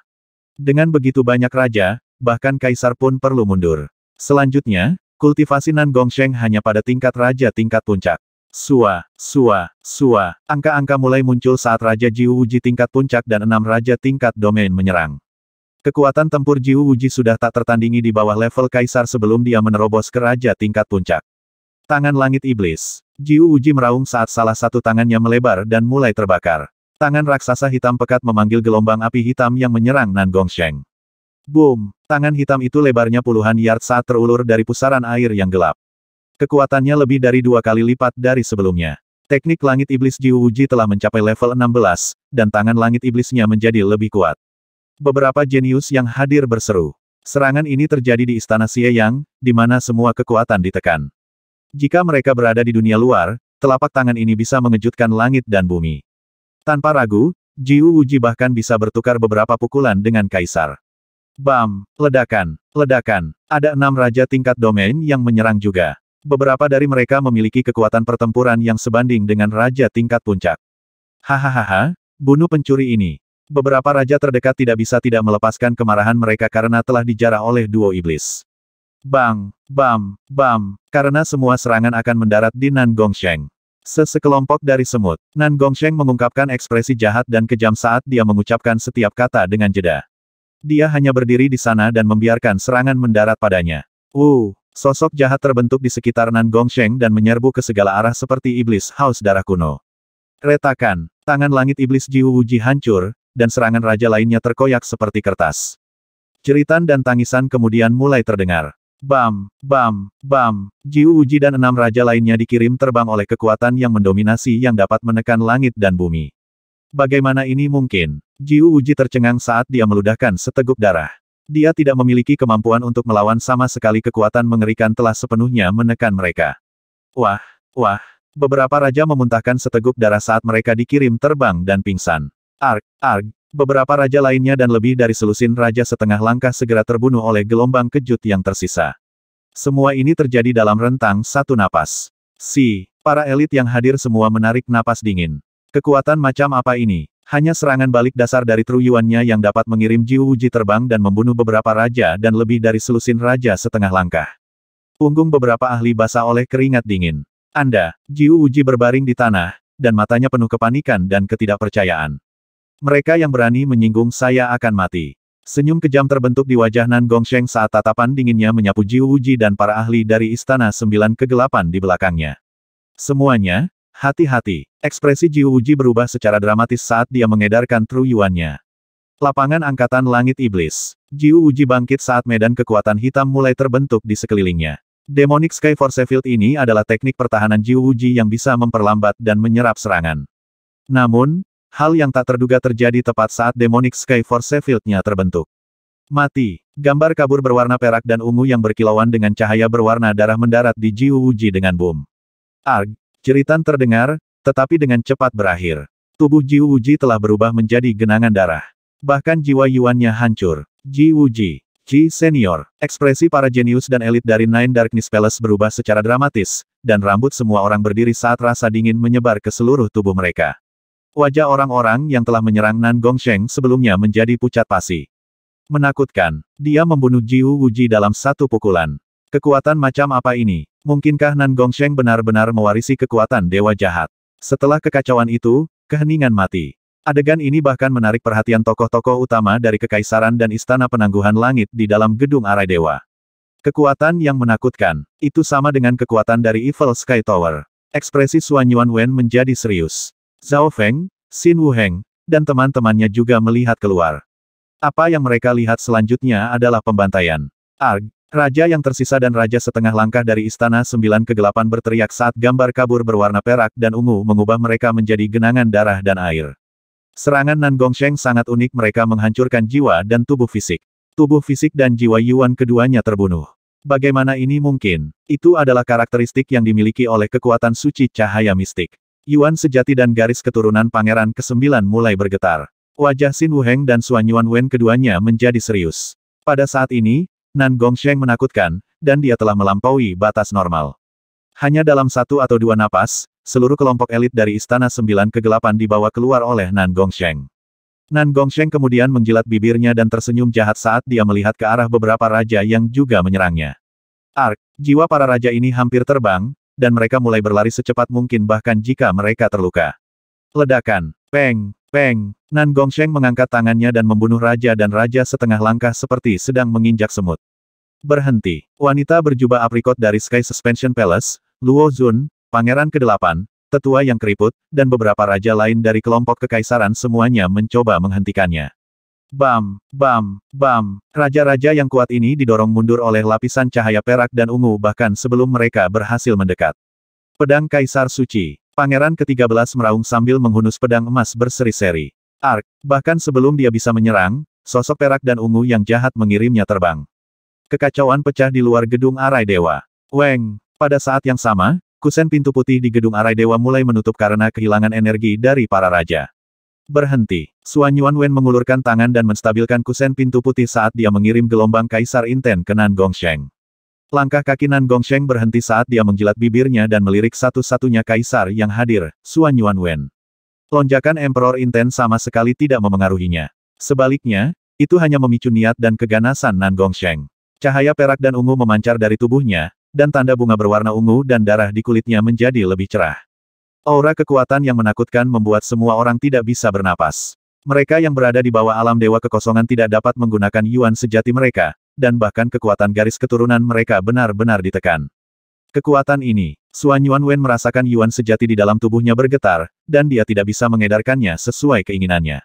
Dengan begitu banyak raja, bahkan kaisar pun perlu mundur. Selanjutnya, kultivasi Nan Sheng hanya pada tingkat raja tingkat puncak. Sua, sua, sua, angka-angka mulai muncul saat Raja Jiu Wuji tingkat puncak dan enam Raja tingkat domain menyerang. Kekuatan tempur Jiu Wuji sudah tak tertandingi di bawah level kaisar sebelum dia menerobos ke Raja tingkat puncak. Tangan langit iblis. Jiu Wuji meraung saat salah satu tangannya melebar dan mulai terbakar. Tangan raksasa hitam pekat memanggil gelombang api hitam yang menyerang Nan Sheng. Boom! Tangan hitam itu lebarnya puluhan yard saat terulur dari pusaran air yang gelap. Kekuatannya lebih dari dua kali lipat dari sebelumnya. Teknik langit iblis Jiu Wuji telah mencapai level 16, dan tangan langit iblisnya menjadi lebih kuat. Beberapa jenius yang hadir berseru. Serangan ini terjadi di Istana Yang, di mana semua kekuatan ditekan. Jika mereka berada di dunia luar, telapak tangan ini bisa mengejutkan langit dan bumi. Tanpa ragu, Jiu Wuji bahkan bisa bertukar beberapa pukulan dengan Kaisar. Bam! Ledakan! Ledakan! Ada enam raja tingkat domain yang menyerang juga. Beberapa dari mereka memiliki kekuatan pertempuran yang sebanding dengan raja tingkat puncak. Hahaha, bunuh pencuri ini. Beberapa raja terdekat tidak bisa tidak melepaskan kemarahan mereka karena telah dijarah oleh duo iblis. Bang, bam, bam, karena semua serangan akan mendarat di Nan Sheng. Sesekelompok dari semut, Nan Sheng mengungkapkan ekspresi jahat dan kejam saat dia mengucapkan setiap kata dengan jeda. Dia hanya berdiri di sana dan membiarkan serangan mendarat padanya. Uh, sosok jahat terbentuk di sekitar Nan Gongsheng dan menyerbu ke segala arah seperti iblis haus darah kuno. Retakan, tangan langit iblis Jiwu Wuji hancur, dan serangan raja lainnya terkoyak seperti kertas. Ceritan dan tangisan kemudian mulai terdengar. Bam, bam, bam, Jiwu Wuji dan enam raja lainnya dikirim terbang oleh kekuatan yang mendominasi yang dapat menekan langit dan bumi. Bagaimana ini mungkin? Ji Uji tercengang saat dia meludahkan seteguk darah. Dia tidak memiliki kemampuan untuk melawan sama sekali kekuatan mengerikan telah sepenuhnya menekan mereka. Wah, wah, beberapa raja memuntahkan seteguk darah saat mereka dikirim terbang dan pingsan. Arg, arg, beberapa raja lainnya dan lebih dari selusin raja setengah langkah segera terbunuh oleh gelombang kejut yang tersisa. Semua ini terjadi dalam rentang satu napas. Si, para elit yang hadir semua menarik napas dingin. Kekuatan macam apa ini? Hanya serangan balik dasar dari truyuannya yang dapat mengirim Ji Wuji terbang dan membunuh beberapa raja dan lebih dari selusin raja setengah langkah. Punggung beberapa ahli basah oleh keringat dingin. Anda, Ji Wuji berbaring di tanah, dan matanya penuh kepanikan dan ketidakpercayaan. Mereka yang berani menyinggung saya akan mati. Senyum kejam terbentuk di wajah Nan Gongsheng saat tatapan dinginnya menyapu Ji Wuji dan para ahli dari Istana Sembilan Kegelapan di belakangnya. Semuanya, Hati-hati. Ekspresi Jiu Uji berubah secara dramatis saat dia mengedarkan True Yuan-nya. Lapangan Angkatan Langit Iblis. Jiu Uji bangkit saat medan kekuatan hitam mulai terbentuk di sekelilingnya. Demonic Sky Force Field ini adalah teknik pertahanan Jiu Uji yang bisa memperlambat dan menyerap serangan. Namun, hal yang tak terduga terjadi tepat saat Demonic Sky Force Field-nya terbentuk. Mati. Gambar kabur berwarna perak dan ungu yang berkilauan dengan cahaya berwarna darah mendarat di Jiu Uji dengan boom. Arg, Jeritan terdengar, tetapi dengan cepat berakhir. Tubuh Ji Wuji telah berubah menjadi genangan darah. Bahkan jiwa Yuannya hancur. Ji Wuji, Ji Senior, ekspresi para jenius dan elit dari Nine Darkness Palace berubah secara dramatis, dan rambut semua orang berdiri saat rasa dingin menyebar ke seluruh tubuh mereka. Wajah orang-orang yang telah menyerang Nan Gongsheng sebelumnya menjadi pucat pasi. Menakutkan, dia membunuh Ji Wuji dalam satu pukulan. Kekuatan macam apa ini? Mungkinkah Nan Gongsheng benar-benar mewarisi kekuatan dewa jahat? Setelah kekacauan itu, keheningan mati. Adegan ini bahkan menarik perhatian tokoh-tokoh utama dari kekaisaran dan istana penangguhan langit di dalam gedung arai dewa. Kekuatan yang menakutkan, itu sama dengan kekuatan dari Evil Sky Tower. Ekspresi Suan Yuan Wen menjadi serius. Zhao Feng, Xin Wu Heng, dan teman-temannya juga melihat keluar. Apa yang mereka lihat selanjutnya adalah pembantaian. Arg, Raja yang tersisa dan raja setengah langkah dari istana sembilan kegelapan berteriak saat gambar kabur berwarna perak dan ungu mengubah mereka menjadi genangan darah dan air. Serangan Nan Gongsheng sangat unik mereka menghancurkan jiwa dan tubuh fisik. Tubuh fisik dan jiwa Yuan keduanya terbunuh. Bagaimana ini mungkin? Itu adalah karakteristik yang dimiliki oleh kekuatan suci cahaya mistik. Yuan sejati dan garis keturunan pangeran kesembilan mulai bergetar. Wajah Sin Heng dan Suan Yuan Wen keduanya menjadi serius. Pada saat ini, Nan Sheng menakutkan, dan dia telah melampaui batas normal. Hanya dalam satu atau dua napas, seluruh kelompok elit dari Istana Sembilan Kegelapan dibawa keluar oleh Nan Sheng. Nan Sheng kemudian menjilat bibirnya dan tersenyum jahat saat dia melihat ke arah beberapa raja yang juga menyerangnya. Ark, jiwa para raja ini hampir terbang, dan mereka mulai berlari secepat mungkin bahkan jika mereka terluka. Ledakan, peng, Peng! Nan Gongsheng mengangkat tangannya dan membunuh raja dan raja setengah langkah seperti sedang menginjak semut. Berhenti. Wanita berjubah aprikot dari Sky Suspension Palace, Luo Zun, Pangeran ke-8, tetua yang keriput, dan beberapa raja lain dari kelompok kekaisaran semuanya mencoba menghentikannya. Bam, bam, bam, raja-raja yang kuat ini didorong mundur oleh lapisan cahaya perak dan ungu bahkan sebelum mereka berhasil mendekat. Pedang Kaisar Suci Pangeran ke-13 meraung sambil menghunus pedang emas berseri-seri. Ark, bahkan sebelum dia bisa menyerang, sosok perak dan ungu yang jahat mengirimnya terbang. Kekacauan pecah di luar gedung Arai Dewa. Weng, pada saat yang sama, kusen pintu putih di gedung Arai Dewa mulai menutup karena kehilangan energi dari para raja. Berhenti. Suan Yuan Wen mengulurkan tangan dan menstabilkan kusen pintu putih saat dia mengirim gelombang kaisar inten ke Nan Sheng. Langkah kaki Nan Gongsheng berhenti saat dia menjilat bibirnya dan melirik satu-satunya kaisar yang hadir, Xuan Yuan Wen. Lonjakan Emperor Inten sama sekali tidak memengaruhinya. Sebaliknya, itu hanya memicu niat dan keganasan Nan Gongsheng. Cahaya perak dan ungu memancar dari tubuhnya, dan tanda bunga berwarna ungu dan darah di kulitnya menjadi lebih cerah. Aura kekuatan yang menakutkan membuat semua orang tidak bisa bernapas. Mereka yang berada di bawah alam dewa kekosongan tidak dapat menggunakan yuan sejati mereka, dan bahkan kekuatan garis keturunan mereka benar-benar ditekan. Kekuatan ini, Suan Yuan Wen merasakan Yuan sejati di dalam tubuhnya bergetar, dan dia tidak bisa mengedarkannya sesuai keinginannya.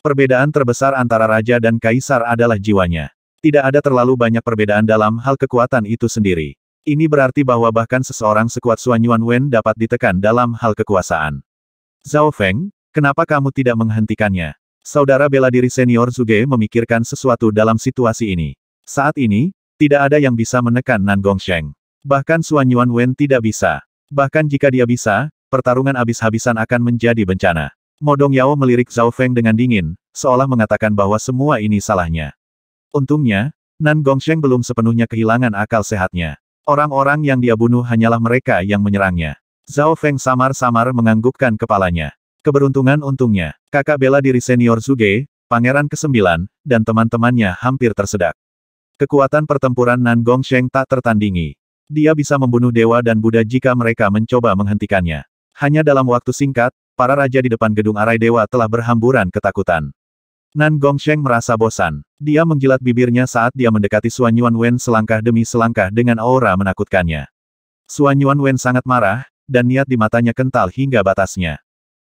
Perbedaan terbesar antara raja dan kaisar adalah jiwanya. Tidak ada terlalu banyak perbedaan dalam hal kekuatan itu sendiri. Ini berarti bahwa bahkan seseorang sekuat Suan Yuan Wen dapat ditekan dalam hal kekuasaan. Zhao Feng, kenapa kamu tidak menghentikannya? Saudara bela diri senior Zuge memikirkan sesuatu dalam situasi ini. Saat ini, tidak ada yang bisa menekan Nan Sheng Bahkan Suan Yuan Wen tidak bisa. Bahkan jika dia bisa, pertarungan abis-habisan akan menjadi bencana. Modong Yao melirik Zhao Feng dengan dingin, seolah mengatakan bahwa semua ini salahnya. Untungnya, Nan Sheng belum sepenuhnya kehilangan akal sehatnya. Orang-orang yang dia bunuh hanyalah mereka yang menyerangnya. Zhao Feng samar-samar menganggukkan kepalanya. Keberuntungan untungnya, kakak bela diri senior Zuge, pangeran ke-9, dan teman-temannya hampir tersedak. Kekuatan pertempuran Gong Sheng tak tertandingi. Dia bisa membunuh dewa dan Buddha jika mereka mencoba menghentikannya. Hanya dalam waktu singkat, para raja di depan gedung arai dewa telah berhamburan ketakutan. Nan Gongsheng merasa bosan. Dia menjilat bibirnya saat dia mendekati Suan Yuan Wen selangkah demi selangkah dengan aura menakutkannya. Suan Yuan Wen sangat marah, dan niat di matanya kental hingga batasnya.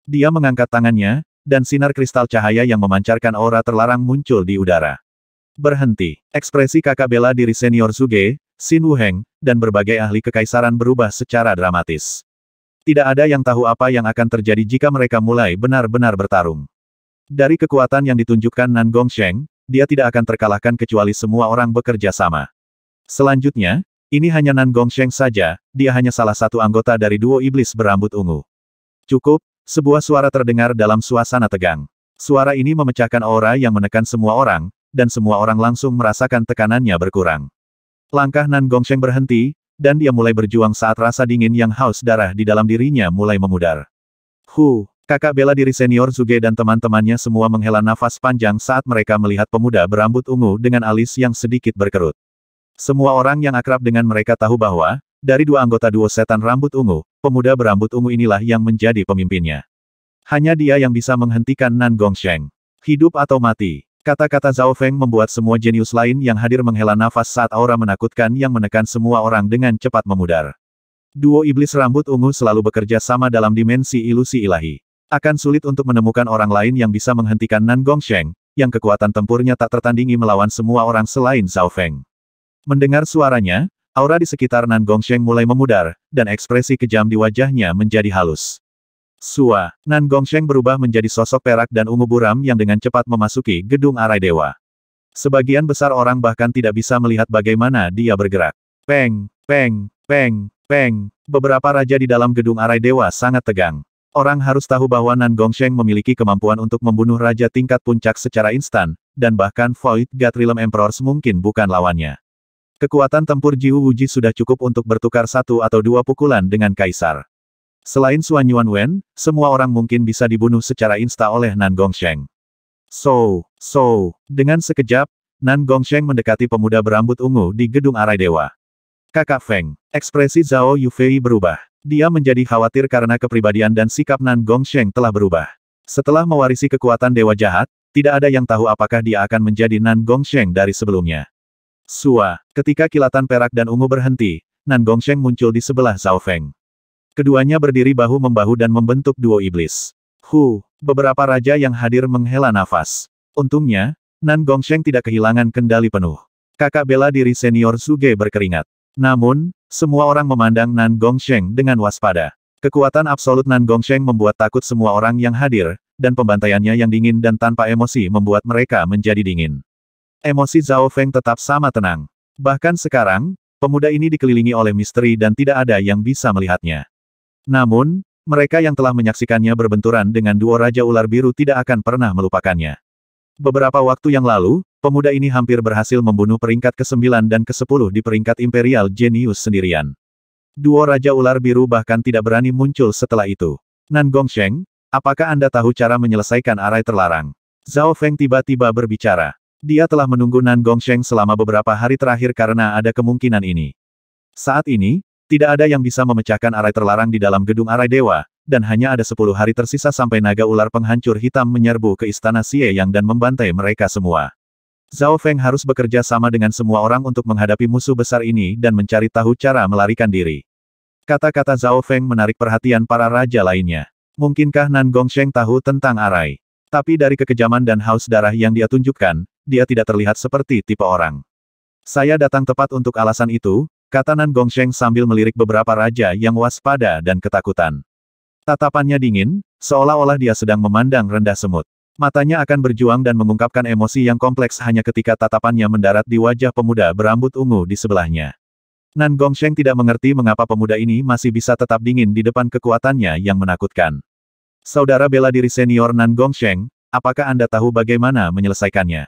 Dia mengangkat tangannya, dan sinar kristal cahaya yang memancarkan aura terlarang muncul di udara. Berhenti. Ekspresi kakak bela diri senior Zuge, Xin Wuheng, dan berbagai ahli kekaisaran berubah secara dramatis. Tidak ada yang tahu apa yang akan terjadi jika mereka mulai benar-benar bertarung. Dari kekuatan yang ditunjukkan Nan Gongsheng, dia tidak akan terkalahkan kecuali semua orang bekerja sama. Selanjutnya, ini hanya Nan Gongsheng saja, dia hanya salah satu anggota dari duo iblis berambut ungu. Cukup, sebuah suara terdengar dalam suasana tegang. Suara ini memecahkan aura yang menekan semua orang, dan semua orang langsung merasakan tekanannya berkurang. Langkah Nan Gongsheng berhenti, dan dia mulai berjuang saat rasa dingin yang haus darah di dalam dirinya mulai memudar. Hu, kakak bela diri senior Zuge dan teman-temannya semua menghela nafas panjang saat mereka melihat pemuda berambut ungu dengan alis yang sedikit berkerut. Semua orang yang akrab dengan mereka tahu bahwa, dari dua anggota duo setan rambut ungu, pemuda berambut ungu inilah yang menjadi pemimpinnya. Hanya dia yang bisa menghentikan Nan Gongsheng. Hidup atau mati. Kata-kata Zhao Feng membuat semua jenius lain yang hadir menghela nafas saat aura menakutkan yang menekan semua orang dengan cepat memudar. Duo iblis rambut ungu selalu bekerja sama dalam dimensi ilusi ilahi. Akan sulit untuk menemukan orang lain yang bisa menghentikan Nan Gongsheng, yang kekuatan tempurnya tak tertandingi melawan semua orang selain Zhao Feng. Mendengar suaranya, aura di sekitar Nan Gongsheng mulai memudar, dan ekspresi kejam di wajahnya menjadi halus. Sua, Nan Gongsheng berubah menjadi sosok perak dan ungu buram yang dengan cepat memasuki gedung arai dewa. Sebagian besar orang bahkan tidak bisa melihat bagaimana dia bergerak. Peng, peng, peng, peng. Beberapa raja di dalam gedung arai dewa sangat tegang. Orang harus tahu bahwa Nan Gongsheng memiliki kemampuan untuk membunuh raja tingkat puncak secara instan, dan bahkan Void God Realm Emperors mungkin bukan lawannya. Kekuatan tempur Jiwu Wuji sudah cukup untuk bertukar satu atau dua pukulan dengan Kaisar. Selain Suan Yuan Wen, semua orang mungkin bisa dibunuh secara insta oleh Nan Gongsheng. So, so, dengan sekejap, Nan Gongsheng mendekati pemuda berambut ungu di gedung arai dewa. Kakak Feng, ekspresi Zhao Yufei berubah. Dia menjadi khawatir karena kepribadian dan sikap Nan Gongsheng telah berubah. Setelah mewarisi kekuatan dewa jahat, tidak ada yang tahu apakah dia akan menjadi Nan Gongsheng dari sebelumnya. Sua, ketika kilatan perak dan ungu berhenti, Nan Gongsheng muncul di sebelah Zhao Feng. Keduanya berdiri bahu-membahu dan membentuk duo iblis. Hu, beberapa raja yang hadir menghela nafas. Untungnya, Nan Gongsheng tidak kehilangan kendali penuh. Kakak bela diri senior Suge berkeringat. Namun, semua orang memandang Nan Gongsheng dengan waspada. Kekuatan absolut Nan Gongsheng membuat takut semua orang yang hadir, dan pembantaiannya yang dingin dan tanpa emosi membuat mereka menjadi dingin. Emosi Zhao Feng tetap sama tenang. Bahkan sekarang, pemuda ini dikelilingi oleh misteri dan tidak ada yang bisa melihatnya. Namun, mereka yang telah menyaksikannya berbenturan dengan dua Raja Ular Biru tidak akan pernah melupakannya. Beberapa waktu yang lalu, pemuda ini hampir berhasil membunuh peringkat ke-9 dan ke-10 di peringkat Imperial Genius sendirian. Dua Raja Ular Biru bahkan tidak berani muncul setelah itu. Nan Sheng, apakah Anda tahu cara menyelesaikan arai terlarang? Zhao Feng tiba-tiba berbicara. Dia telah menunggu Nan Sheng selama beberapa hari terakhir karena ada kemungkinan ini. Saat ini, tidak ada yang bisa memecahkan arai terlarang di dalam gedung arai dewa, dan hanya ada sepuluh hari tersisa sampai naga ular penghancur hitam menyerbu ke istana Xie Yang dan membantai mereka semua. Zhao Feng harus bekerja sama dengan semua orang untuk menghadapi musuh besar ini dan mencari tahu cara melarikan diri. Kata-kata Zhao Feng menarik perhatian para raja lainnya. Mungkinkah Nan Gongsheng tahu tentang arai? Tapi dari kekejaman dan haus darah yang dia tunjukkan, dia tidak terlihat seperti tipe orang. Saya datang tepat untuk alasan itu, Kata Nan Gongsheng sambil melirik beberapa raja yang waspada dan ketakutan. Tatapannya dingin, seolah-olah dia sedang memandang rendah semut. Matanya akan berjuang dan mengungkapkan emosi yang kompleks hanya ketika tatapannya mendarat di wajah pemuda berambut ungu di sebelahnya. Nan Gongsheng tidak mengerti mengapa pemuda ini masih bisa tetap dingin di depan kekuatannya yang menakutkan. Saudara bela diri senior Nan Gongsheng, apakah Anda tahu bagaimana menyelesaikannya?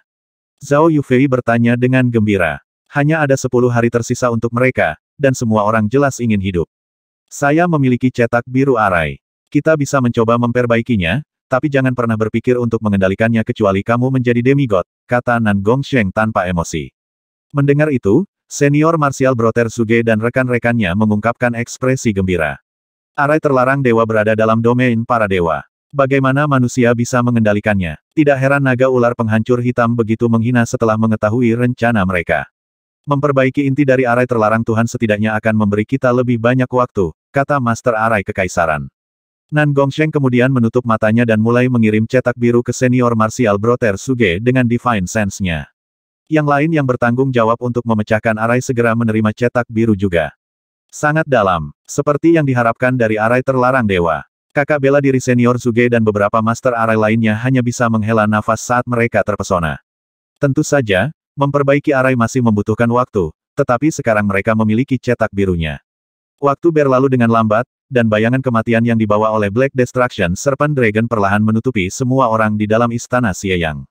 Zhao Yufei bertanya dengan gembira. Hanya ada sepuluh hari tersisa untuk mereka, dan semua orang jelas ingin hidup. Saya memiliki cetak biru arai. Kita bisa mencoba memperbaikinya, tapi jangan pernah berpikir untuk mengendalikannya kecuali kamu menjadi demigod, kata Nan Gongsheng tanpa emosi. Mendengar itu, senior Martial Broter Suge dan rekan-rekannya mengungkapkan ekspresi gembira. Arai terlarang dewa berada dalam domain para dewa. Bagaimana manusia bisa mengendalikannya? Tidak heran naga ular penghancur hitam begitu menghina setelah mengetahui rencana mereka. Memperbaiki inti dari arai terlarang Tuhan setidaknya akan memberi kita lebih banyak waktu, kata Master Arai Kekaisaran. Nan Gongsheng kemudian menutup matanya dan mulai mengirim cetak biru ke senior martial Broter Suge dengan Divine Sense-nya. Yang lain yang bertanggung jawab untuk memecahkan arai segera menerima cetak biru juga. Sangat dalam, seperti yang diharapkan dari arai terlarang dewa. Kakak bela diri senior Suge dan beberapa master arai lainnya hanya bisa menghela nafas saat mereka terpesona. Tentu saja, Memperbaiki arai masih membutuhkan waktu, tetapi sekarang mereka memiliki cetak birunya. Waktu berlalu dengan lambat, dan bayangan kematian yang dibawa oleh Black Destruction Serpent Dragon perlahan menutupi semua orang di dalam istana Sieyang.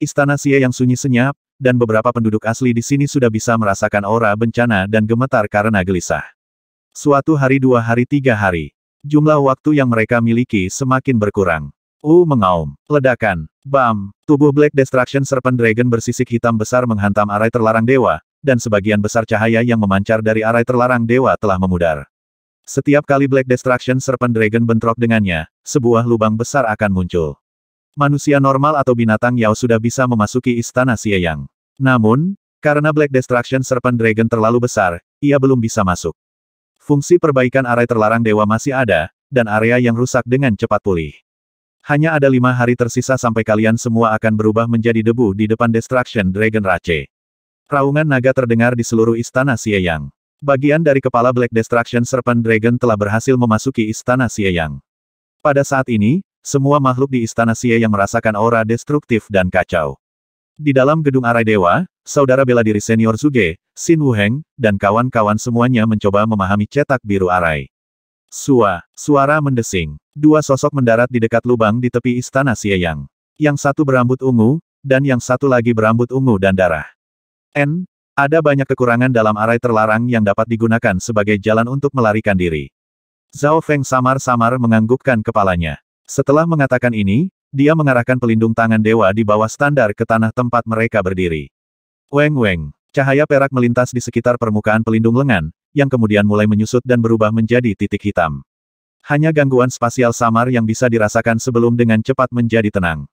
Istana Yang sunyi senyap, dan beberapa penduduk asli di sini sudah bisa merasakan aura bencana dan gemetar karena gelisah. Suatu hari dua hari tiga hari, jumlah waktu yang mereka miliki semakin berkurang. U mengaum. Ledakan. Bam. Tubuh Black Destruction Serpent Dragon bersisik hitam besar menghantam arai terlarang dewa, dan sebagian besar cahaya yang memancar dari arai terlarang dewa telah memudar. Setiap kali Black Destruction Serpent Dragon bentrok dengannya, sebuah lubang besar akan muncul. Manusia normal atau binatang Yao sudah bisa memasuki istana Xieyang. Namun, karena Black Destruction Serpent Dragon terlalu besar, ia belum bisa masuk. Fungsi perbaikan arai terlarang dewa masih ada, dan area yang rusak dengan cepat pulih. Hanya ada lima hari tersisa sampai kalian semua akan berubah menjadi debu di depan Destruction Dragon Rache. Raungan naga terdengar di seluruh istana Yang. Bagian dari kepala Black Destruction Serpent Dragon telah berhasil memasuki istana Yang. Pada saat ini, semua makhluk di istana Yang merasakan aura destruktif dan kacau. Di dalam gedung Arai Dewa, saudara bela diri senior Zuge, Xin Wuheng, dan kawan-kawan semuanya mencoba memahami cetak biru Arai. Sua, suara mendesing. Dua sosok mendarat di dekat lubang di tepi istana Xieyang. Yang satu berambut ungu, dan yang satu lagi berambut ungu dan darah. N, ada banyak kekurangan dalam arai terlarang yang dapat digunakan sebagai jalan untuk melarikan diri. Zhao Feng samar-samar menganggukkan kepalanya. Setelah mengatakan ini, dia mengarahkan pelindung tangan dewa di bawah standar ke tanah tempat mereka berdiri. Weng-weng, cahaya perak melintas di sekitar permukaan pelindung lengan, yang kemudian mulai menyusut dan berubah menjadi titik hitam. Hanya gangguan spasial samar yang bisa dirasakan sebelum dengan cepat menjadi tenang.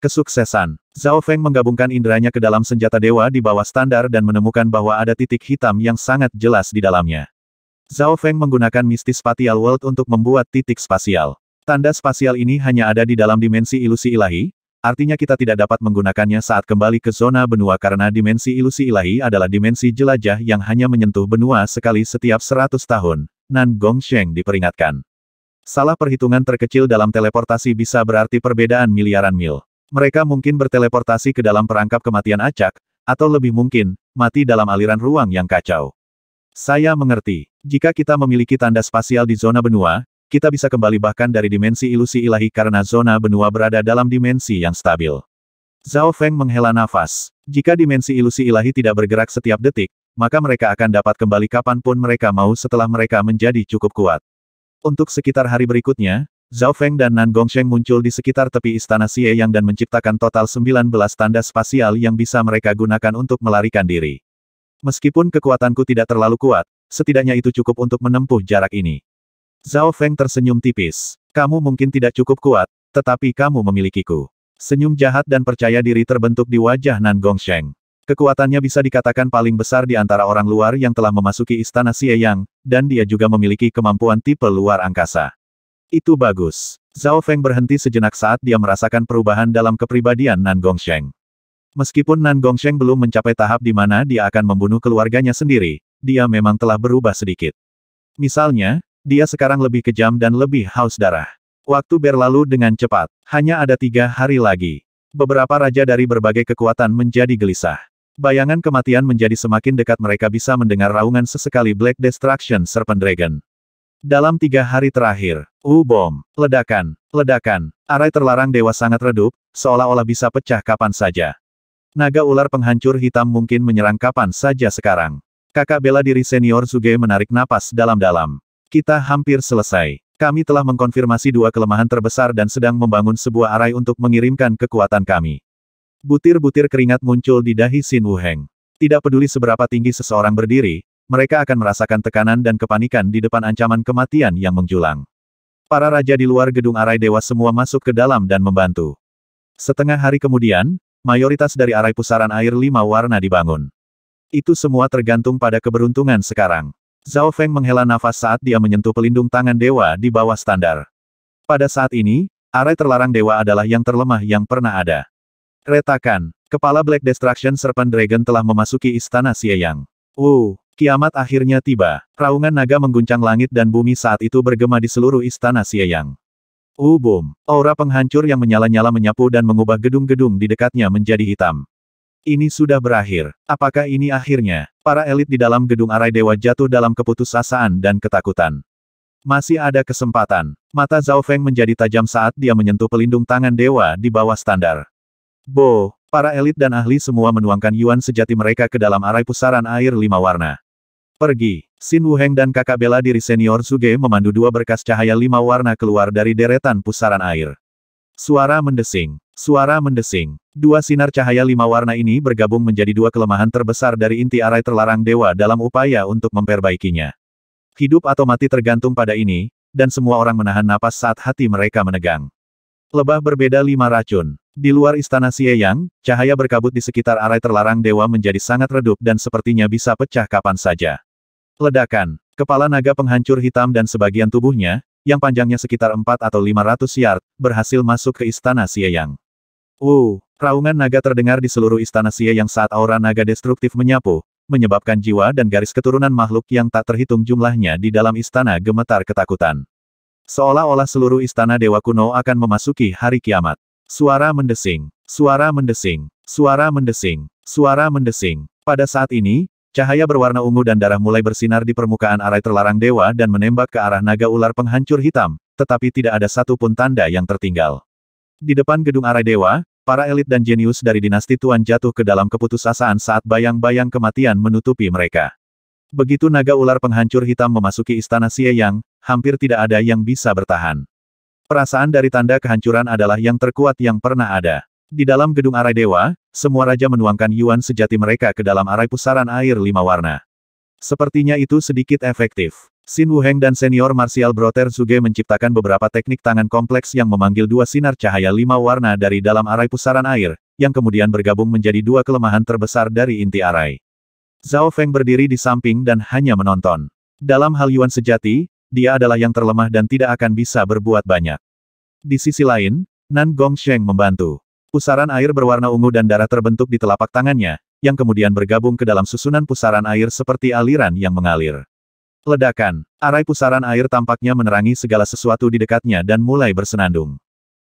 Kesuksesan. Zhao Feng menggabungkan inderanya ke dalam senjata dewa di bawah standar dan menemukan bahwa ada titik hitam yang sangat jelas di dalamnya. Zhao Feng menggunakan mistis spatial world untuk membuat titik spasial. Tanda spasial ini hanya ada di dalam dimensi ilusi ilahi, Artinya kita tidak dapat menggunakannya saat kembali ke zona benua karena dimensi ilusi ilahi adalah dimensi jelajah yang hanya menyentuh benua sekali setiap 100 tahun, Nan Gongsheng diperingatkan. Salah perhitungan terkecil dalam teleportasi bisa berarti perbedaan miliaran mil. Mereka mungkin berteleportasi ke dalam perangkap kematian acak, atau lebih mungkin, mati dalam aliran ruang yang kacau. Saya mengerti. Jika kita memiliki tanda spasial di zona benua, kita bisa kembali bahkan dari dimensi ilusi ilahi karena zona benua berada dalam dimensi yang stabil. Zhao Feng menghela nafas. Jika dimensi ilusi ilahi tidak bergerak setiap detik, maka mereka akan dapat kembali kapanpun mereka mau setelah mereka menjadi cukup kuat. Untuk sekitar hari berikutnya, Zhao Feng dan Nan Gongsheng muncul di sekitar tepi istana yang dan menciptakan total 19 tanda spasial yang bisa mereka gunakan untuk melarikan diri. Meskipun kekuatanku tidak terlalu kuat, setidaknya itu cukup untuk menempuh jarak ini. Zhao Feng tersenyum tipis. Kamu mungkin tidak cukup kuat, tetapi kamu memilikiku. Senyum jahat dan percaya diri terbentuk di wajah Nan Sheng. Kekuatannya bisa dikatakan paling besar di antara orang luar yang telah memasuki istana Xieyang, dan dia juga memiliki kemampuan tipe luar angkasa. Itu bagus. Zhao Feng berhenti sejenak saat dia merasakan perubahan dalam kepribadian Nan Sheng. Meskipun Nan Sheng belum mencapai tahap di mana dia akan membunuh keluarganya sendiri, dia memang telah berubah sedikit. Misalnya, dia sekarang lebih kejam dan lebih haus darah. Waktu berlalu dengan cepat. Hanya ada tiga hari lagi. Beberapa raja dari berbagai kekuatan menjadi gelisah. Bayangan kematian menjadi semakin dekat mereka bisa mendengar raungan sesekali Black Destruction Serpent Dragon. Dalam tiga hari terakhir, U-bom, ledakan, ledakan, arai terlarang dewa sangat redup, seolah-olah bisa pecah kapan saja. Naga ular penghancur hitam mungkin menyerang kapan saja sekarang. Kakak bela diri senior Zuge menarik napas dalam-dalam. Kita hampir selesai. Kami telah mengkonfirmasi dua kelemahan terbesar dan sedang membangun sebuah arai untuk mengirimkan kekuatan kami. Butir-butir keringat muncul di dahi Sin Heng. Tidak peduli seberapa tinggi seseorang berdiri, mereka akan merasakan tekanan dan kepanikan di depan ancaman kematian yang menjulang. Para raja di luar gedung arai dewa semua masuk ke dalam dan membantu. Setengah hari kemudian, mayoritas dari arai pusaran air lima warna dibangun. Itu semua tergantung pada keberuntungan sekarang. Zhao Feng menghela nafas saat dia menyentuh pelindung tangan dewa di bawah standar. Pada saat ini, arai terlarang dewa adalah yang terlemah yang pernah ada. Retakan, kepala Black Destruction Serpent Dragon telah memasuki istana Yang. Uh, kiamat akhirnya tiba. Raungan naga mengguncang langit dan bumi saat itu bergema di seluruh istana uh, boom. aura penghancur yang menyala-nyala menyapu dan mengubah gedung-gedung di dekatnya menjadi hitam. Ini sudah berakhir. Apakah ini akhirnya? Para elit di dalam gedung Arai Dewa jatuh dalam keputusasaan dan ketakutan. Masih ada kesempatan. Mata Zhao Feng menjadi tajam saat dia menyentuh pelindung tangan dewa di bawah standar. Bo, para elit dan ahli semua menuangkan yuan sejati mereka ke dalam arai pusaran air lima warna. Pergi. Sin Heng dan kakak bela diri senior Suge memandu dua berkas cahaya lima warna keluar dari deretan pusaran air. Suara mendesing. Suara mendesing. Dua sinar cahaya lima warna ini bergabung menjadi dua kelemahan terbesar dari inti arai terlarang dewa dalam upaya untuk memperbaikinya. Hidup atau mati tergantung pada ini, dan semua orang menahan napas saat hati mereka menegang. Lebah berbeda lima racun. Di luar istana Sieyang, cahaya berkabut di sekitar arai terlarang dewa menjadi sangat redup dan sepertinya bisa pecah kapan saja. Ledakan. Kepala naga penghancur hitam dan sebagian tubuhnya, yang panjangnya sekitar 4 atau 500 yard, berhasil masuk ke istana Sieyang. Wow, uh, raungan naga terdengar di seluruh istana Sieyang saat aura naga destruktif menyapu, menyebabkan jiwa dan garis keturunan makhluk yang tak terhitung jumlahnya di dalam istana gemetar ketakutan. Seolah-olah seluruh istana dewa kuno akan memasuki hari kiamat. Suara mendesing, suara mendesing, suara mendesing, suara mendesing. Pada saat ini, Cahaya berwarna ungu dan darah mulai bersinar di permukaan arai terlarang dewa dan menembak ke arah naga ular penghancur hitam, tetapi tidak ada satupun tanda yang tertinggal. Di depan gedung arai dewa, para elit dan jenius dari dinasti Tuan jatuh ke dalam keputusasaan saat bayang-bayang kematian menutupi mereka. Begitu naga ular penghancur hitam memasuki istana Sieyang, hampir tidak ada yang bisa bertahan. Perasaan dari tanda kehancuran adalah yang terkuat yang pernah ada. Di dalam gedung arai dewa, semua raja menuangkan yuan sejati mereka ke dalam arai pusaran air lima warna. Sepertinya itu sedikit efektif. Xin Wuheng dan senior martial Brother Zuge menciptakan beberapa teknik tangan kompleks yang memanggil dua sinar cahaya lima warna dari dalam arai pusaran air, yang kemudian bergabung menjadi dua kelemahan terbesar dari inti arai. Zhao Feng berdiri di samping dan hanya menonton. Dalam hal Yuan sejati, dia adalah yang terlemah dan tidak akan bisa berbuat banyak. Di sisi lain, Nan Gong Sheng membantu. Pusaran air berwarna ungu dan darah terbentuk di telapak tangannya, yang kemudian bergabung ke dalam susunan pusaran air seperti aliran yang mengalir. Ledakan, arai pusaran air tampaknya menerangi segala sesuatu di dekatnya dan mulai bersenandung.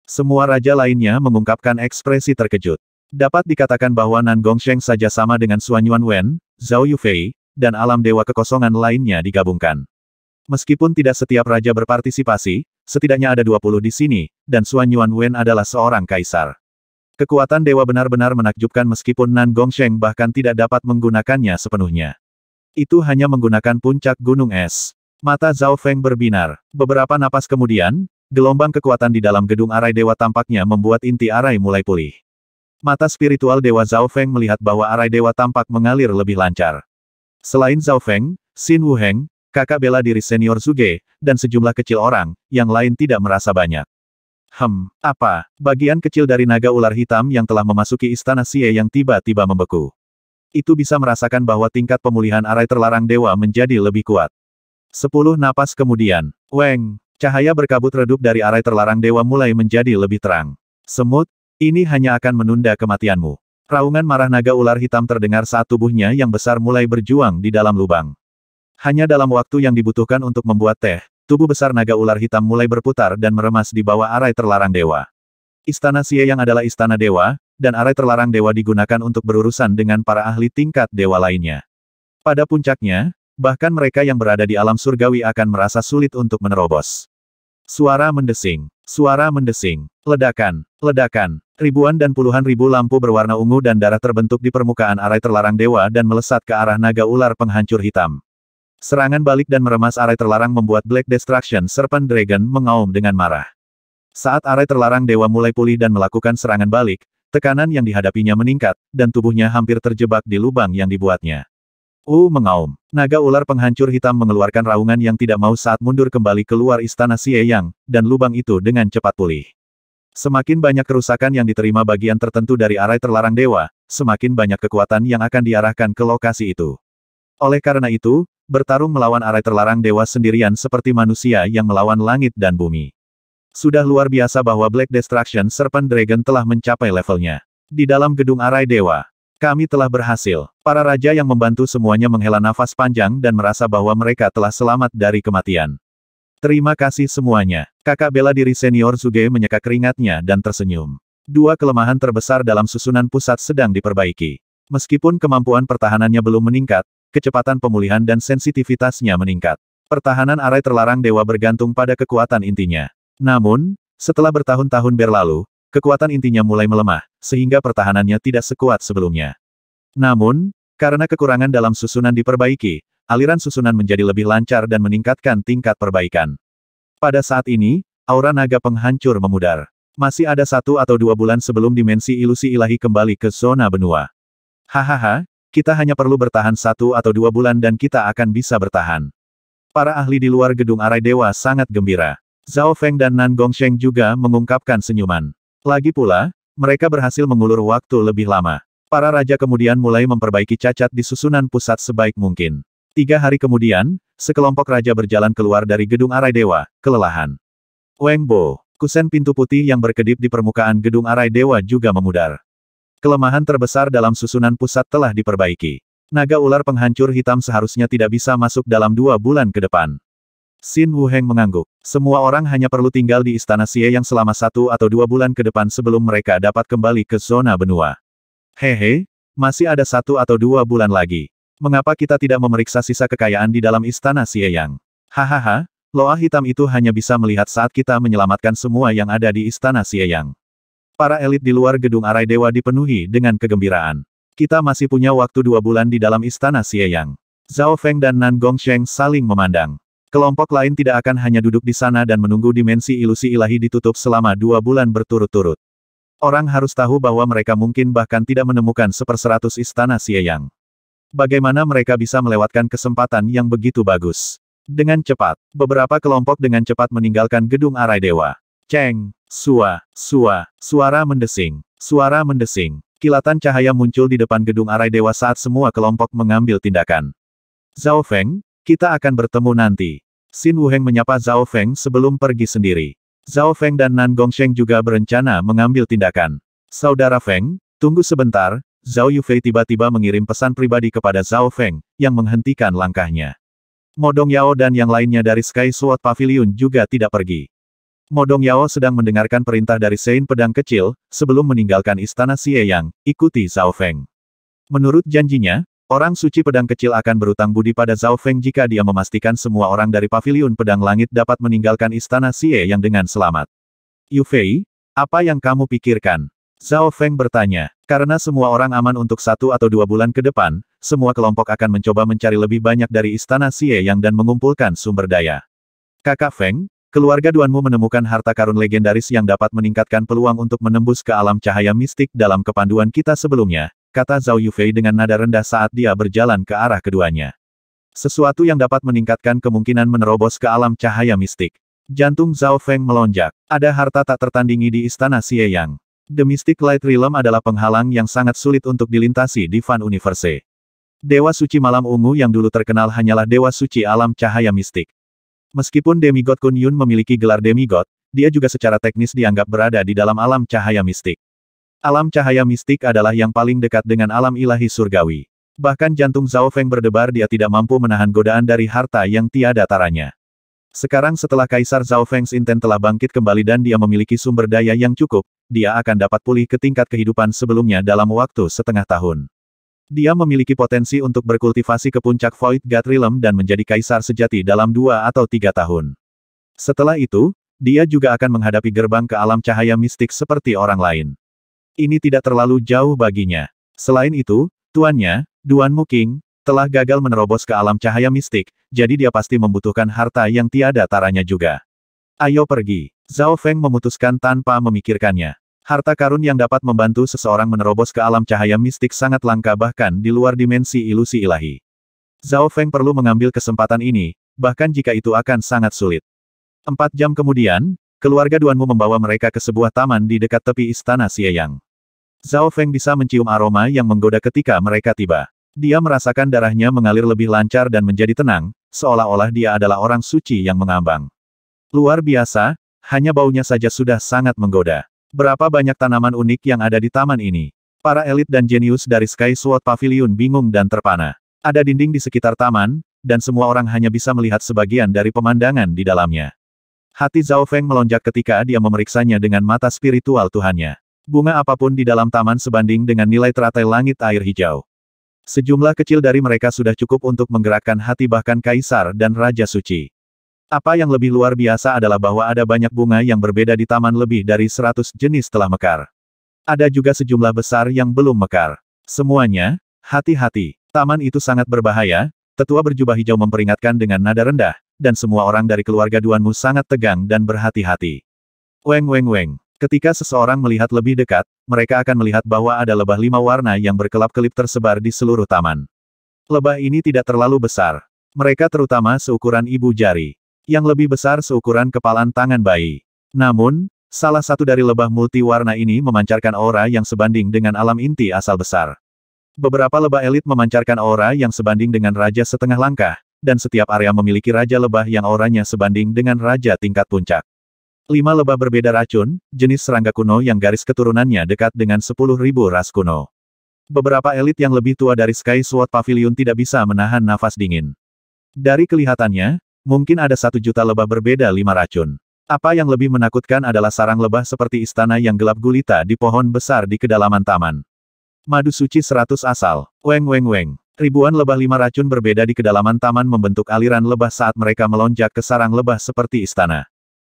Semua raja lainnya mengungkapkan ekspresi terkejut. Dapat dikatakan bahwa Nan Gongsheng saja sama dengan Suan Yuan Wen, Zhao Yufei, dan alam dewa kekosongan lainnya digabungkan. Meskipun tidak setiap raja berpartisipasi, setidaknya ada 20 di sini, dan Suan Yuan Wen adalah seorang kaisar. Kekuatan dewa benar-benar menakjubkan meskipun Nan Gongsheng bahkan tidak dapat menggunakannya sepenuhnya. Itu hanya menggunakan puncak gunung es. Mata Zhao Feng berbinar. Beberapa napas kemudian, gelombang kekuatan di dalam gedung arai dewa tampaknya membuat inti arai mulai pulih. Mata spiritual dewa Zhao Feng melihat bahwa arai dewa tampak mengalir lebih lancar. Selain Zhao Feng, Xin Wu Heng, kakak bela diri senior Zuge, dan sejumlah kecil orang, yang lain tidak merasa banyak. Hem, apa? Bagian kecil dari naga ular hitam yang telah memasuki istana Sia yang tiba-tiba membeku. Itu bisa merasakan bahwa tingkat pemulihan arai terlarang dewa menjadi lebih kuat. Sepuluh napas kemudian, Weng, cahaya berkabut redup dari arai terlarang dewa mulai menjadi lebih terang. Semut, ini hanya akan menunda kematianmu. Raungan marah naga ular hitam terdengar saat tubuhnya yang besar mulai berjuang di dalam lubang. Hanya dalam waktu yang dibutuhkan untuk membuat teh, Tubuh besar naga ular hitam mulai berputar dan meremas di bawah arai terlarang dewa. Istana Sia yang adalah istana dewa, dan arai terlarang dewa digunakan untuk berurusan dengan para ahli tingkat dewa lainnya. Pada puncaknya, bahkan mereka yang berada di alam surgawi akan merasa sulit untuk menerobos. Suara mendesing, suara mendesing, ledakan, ledakan, ribuan dan puluhan ribu lampu berwarna ungu dan darah terbentuk di permukaan arai terlarang dewa dan melesat ke arah naga ular penghancur hitam. Serangan balik dan meremas arai terlarang membuat Black Destruction Serpent Dragon mengaum dengan marah. Saat arai terlarang dewa mulai pulih dan melakukan serangan balik, tekanan yang dihadapinya meningkat, dan tubuhnya hampir terjebak di lubang yang dibuatnya. U mengaum. Naga ular penghancur hitam mengeluarkan raungan yang tidak mau saat mundur kembali keluar istana Xie Yang, dan lubang itu dengan cepat pulih. Semakin banyak kerusakan yang diterima bagian tertentu dari arai terlarang dewa, semakin banyak kekuatan yang akan diarahkan ke lokasi itu. Oleh karena itu, Bertarung melawan arai terlarang dewa sendirian seperti manusia yang melawan langit dan bumi. Sudah luar biasa bahwa Black Destruction Serpent Dragon telah mencapai levelnya. Di dalam gedung arai dewa, kami telah berhasil. Para raja yang membantu semuanya menghela nafas panjang dan merasa bahwa mereka telah selamat dari kematian. Terima kasih semuanya. Kakak bela diri senior Zuge menyeka keringatnya dan tersenyum. Dua kelemahan terbesar dalam susunan pusat sedang diperbaiki. Meskipun kemampuan pertahanannya belum meningkat, kecepatan pemulihan dan sensitivitasnya meningkat. Pertahanan arai terlarang dewa bergantung pada kekuatan intinya. Namun, setelah bertahun-tahun berlalu, kekuatan intinya mulai melemah, sehingga pertahanannya tidak sekuat sebelumnya. Namun, karena kekurangan dalam susunan diperbaiki, aliran susunan menjadi lebih lancar dan meningkatkan tingkat perbaikan. Pada saat ini, aura naga penghancur memudar. Masih ada satu atau dua bulan sebelum dimensi ilusi ilahi kembali ke zona benua. Hahaha, kita hanya perlu bertahan satu atau dua bulan dan kita akan bisa bertahan. Para ahli di luar gedung Arai Dewa sangat gembira. Zhao Feng dan Nan Gong Gongsheng juga mengungkapkan senyuman. Lagi pula, mereka berhasil mengulur waktu lebih lama. Para raja kemudian mulai memperbaiki cacat di susunan pusat sebaik mungkin. Tiga hari kemudian, sekelompok raja berjalan keluar dari gedung Arai Dewa, kelelahan. Weng Bo, kusen pintu putih yang berkedip di permukaan gedung Arai Dewa juga memudar. Kelemahan terbesar dalam susunan pusat telah diperbaiki. Naga ular penghancur hitam seharusnya tidak bisa masuk dalam dua bulan ke depan. Xin Heng mengangguk. Semua orang hanya perlu tinggal di Istana Xie yang selama satu atau dua bulan ke depan sebelum mereka dapat kembali ke zona benua. Hehe, masih ada satu atau dua bulan lagi. Mengapa kita tidak memeriksa sisa kekayaan di dalam Istana Xie yang? Hahaha, loa hitam itu hanya bisa melihat saat kita menyelamatkan semua yang ada di Istana Xie yang. Para elit di luar gedung Arai Dewa dipenuhi dengan kegembiraan. Kita masih punya waktu dua bulan di dalam istana Xieyang. Zhao Feng dan Nan Sheng saling memandang. Kelompok lain tidak akan hanya duduk di sana dan menunggu dimensi ilusi ilahi ditutup selama dua bulan berturut-turut. Orang harus tahu bahwa mereka mungkin bahkan tidak menemukan seperseratus istana Xieyang. Bagaimana mereka bisa melewatkan kesempatan yang begitu bagus? Dengan cepat, beberapa kelompok dengan cepat meninggalkan gedung Arai Dewa. Ceng, sua, sua, suara mendesing, suara mendesing. Kilatan cahaya muncul di depan gedung arai dewa saat semua kelompok mengambil tindakan. Zhao Feng, kita akan bertemu nanti. Xin Wuheng menyapa Zhao Feng sebelum pergi sendiri. Zhao Feng dan Nan Gong Gongsheng juga berencana mengambil tindakan. Saudara Feng, tunggu sebentar, Zhao Yufei tiba-tiba mengirim pesan pribadi kepada Zhao Feng, yang menghentikan langkahnya. Modong Yao dan yang lainnya dari Sky Sword Pavilion juga tidak pergi. Modong Yao sedang mendengarkan perintah dari Sein Pedang Kecil, sebelum meninggalkan istana Xieyang, ikuti Zhao Feng. Menurut janjinya, orang suci pedang kecil akan berutang budi pada Zhao Feng jika dia memastikan semua orang dari paviliun pedang langit dapat meninggalkan istana Xieyang dengan selamat. Yu Fei, apa yang kamu pikirkan? Zhao Feng bertanya. Karena semua orang aman untuk satu atau dua bulan ke depan, semua kelompok akan mencoba mencari lebih banyak dari istana Xie Yang dan mengumpulkan sumber daya. Kakak Feng, Keluarga Duanmu menemukan harta karun legendaris yang dapat meningkatkan peluang untuk menembus ke alam cahaya mistik dalam kepanduan kita sebelumnya, kata Zhao Yufei dengan nada rendah saat dia berjalan ke arah keduanya. Sesuatu yang dapat meningkatkan kemungkinan menerobos ke alam cahaya mistik. Jantung Zhao Feng melonjak. Ada harta tak tertandingi di istana Xieyang. The Mystic Light Realm adalah penghalang yang sangat sulit untuk dilintasi di Fan Universe. Dewa Suci Malam Ungu yang dulu terkenal hanyalah Dewa Suci Alam Cahaya Mistik. Meskipun demigod Kun Yun memiliki gelar demigod, dia juga secara teknis dianggap berada di dalam alam cahaya mistik. Alam cahaya mistik adalah yang paling dekat dengan alam ilahi surgawi. Bahkan jantung Zhao Feng berdebar dia tidak mampu menahan godaan dari harta yang tiada taranya. Sekarang setelah Kaisar Zhao Feng's Inten telah bangkit kembali dan dia memiliki sumber daya yang cukup, dia akan dapat pulih ke tingkat kehidupan sebelumnya dalam waktu setengah tahun. Dia memiliki potensi untuk berkultivasi ke puncak Void God Realm dan menjadi kaisar sejati dalam dua atau tiga tahun. Setelah itu, dia juga akan menghadapi gerbang ke alam cahaya mistik seperti orang lain. Ini tidak terlalu jauh baginya. Selain itu, tuannya, Duan Muking, telah gagal menerobos ke alam cahaya mistik, jadi dia pasti membutuhkan harta yang tiada taranya juga. Ayo pergi. Zhao Feng memutuskan tanpa memikirkannya. Harta karun yang dapat membantu seseorang menerobos ke alam cahaya mistik sangat langka bahkan di luar dimensi ilusi ilahi. Zhao Feng perlu mengambil kesempatan ini, bahkan jika itu akan sangat sulit. Empat jam kemudian, keluarga Duanmu membawa mereka ke sebuah taman di dekat tepi istana Xieyang. Zhao Feng bisa mencium aroma yang menggoda ketika mereka tiba. Dia merasakan darahnya mengalir lebih lancar dan menjadi tenang, seolah-olah dia adalah orang suci yang mengambang. Luar biasa, hanya baunya saja sudah sangat menggoda. Berapa banyak tanaman unik yang ada di taman ini? Para elit dan jenius dari Sky Sword Pavilion bingung dan terpana. Ada dinding di sekitar taman, dan semua orang hanya bisa melihat sebagian dari pemandangan di dalamnya. Hati Zhao Feng melonjak ketika dia memeriksanya dengan mata spiritual Tuhannya. Bunga apapun di dalam taman sebanding dengan nilai teratai langit air hijau. Sejumlah kecil dari mereka sudah cukup untuk menggerakkan hati bahkan kaisar dan raja suci. Apa yang lebih luar biasa adalah bahwa ada banyak bunga yang berbeda di taman lebih dari 100 jenis telah mekar. Ada juga sejumlah besar yang belum mekar. Semuanya, hati-hati. Taman itu sangat berbahaya, tetua berjubah hijau memperingatkan dengan nada rendah, dan semua orang dari keluarga Duanmu sangat tegang dan berhati-hati. Weng weng weng. Ketika seseorang melihat lebih dekat, mereka akan melihat bahwa ada lebah lima warna yang berkelap-kelip tersebar di seluruh taman. Lebah ini tidak terlalu besar. Mereka terutama seukuran ibu jari yang lebih besar seukuran kepalan tangan bayi. Namun, salah satu dari lebah multiwarna ini memancarkan aura yang sebanding dengan alam inti asal besar. Beberapa lebah elit memancarkan aura yang sebanding dengan raja setengah langkah, dan setiap area memiliki raja lebah yang auranya sebanding dengan raja tingkat puncak. Lima lebah berbeda racun, jenis serangga kuno yang garis keturunannya dekat dengan 10.000 ras kuno. Beberapa elit yang lebih tua dari Sky Sword Pavilion tidak bisa menahan nafas dingin. Dari kelihatannya, Mungkin ada satu juta lebah berbeda lima racun. Apa yang lebih menakutkan adalah sarang lebah seperti istana yang gelap gulita di pohon besar di kedalaman taman. Madu suci seratus asal. Weng weng weng. Ribuan lebah lima racun berbeda di kedalaman taman membentuk aliran lebah saat mereka melonjak ke sarang lebah seperti istana.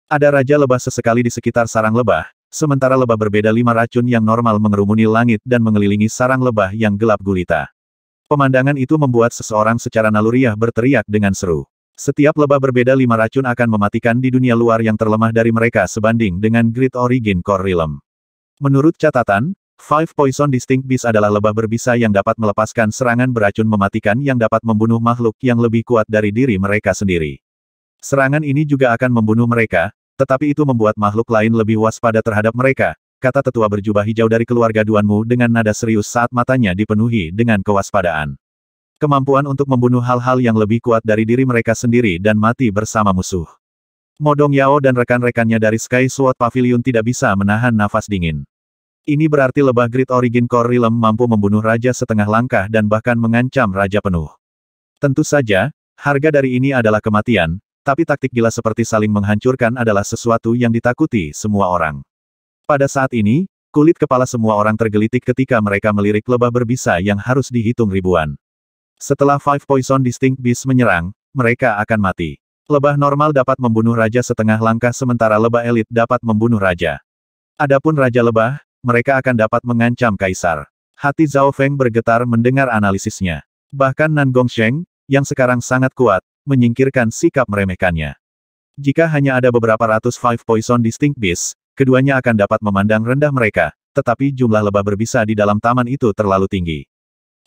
Ada raja lebah sesekali di sekitar sarang lebah, sementara lebah berbeda lima racun yang normal mengerumuni langit dan mengelilingi sarang lebah yang gelap gulita. Pemandangan itu membuat seseorang secara naluriah berteriak dengan seru. Setiap lebah berbeda lima racun akan mematikan di dunia luar yang terlemah dari mereka sebanding dengan Great Origin Core Realm. Menurut catatan, Five Poison Distinct Beast adalah lebah berbisa yang dapat melepaskan serangan beracun mematikan yang dapat membunuh makhluk yang lebih kuat dari diri mereka sendiri. Serangan ini juga akan membunuh mereka, tetapi itu membuat makhluk lain lebih waspada terhadap mereka, kata tetua berjubah hijau dari keluarga Duanmu dengan nada serius saat matanya dipenuhi dengan kewaspadaan. Kemampuan untuk membunuh hal-hal yang lebih kuat dari diri mereka sendiri dan mati bersama musuh. Modong Yao dan rekan-rekannya dari Sky Sword Pavilion tidak bisa menahan nafas dingin. Ini berarti lebah Grid Origin Core Realm mampu membunuh Raja setengah langkah dan bahkan mengancam Raja penuh. Tentu saja, harga dari ini adalah kematian, tapi taktik gila seperti saling menghancurkan adalah sesuatu yang ditakuti semua orang. Pada saat ini, kulit kepala semua orang tergelitik ketika mereka melirik lebah berbisa yang harus dihitung ribuan. Setelah Five Poison Distinct Beast menyerang, mereka akan mati. Lebah normal dapat membunuh raja setengah langkah sementara lebah elit dapat membunuh raja. Adapun raja lebah, mereka akan dapat mengancam kaisar. Hati Zhao Feng bergetar mendengar analisisnya. Bahkan Nan Gongsheng, yang sekarang sangat kuat, menyingkirkan sikap meremehkannya. Jika hanya ada beberapa ratus Five Poison Distinct Beast, keduanya akan dapat memandang rendah mereka, tetapi jumlah lebah berbisa di dalam taman itu terlalu tinggi.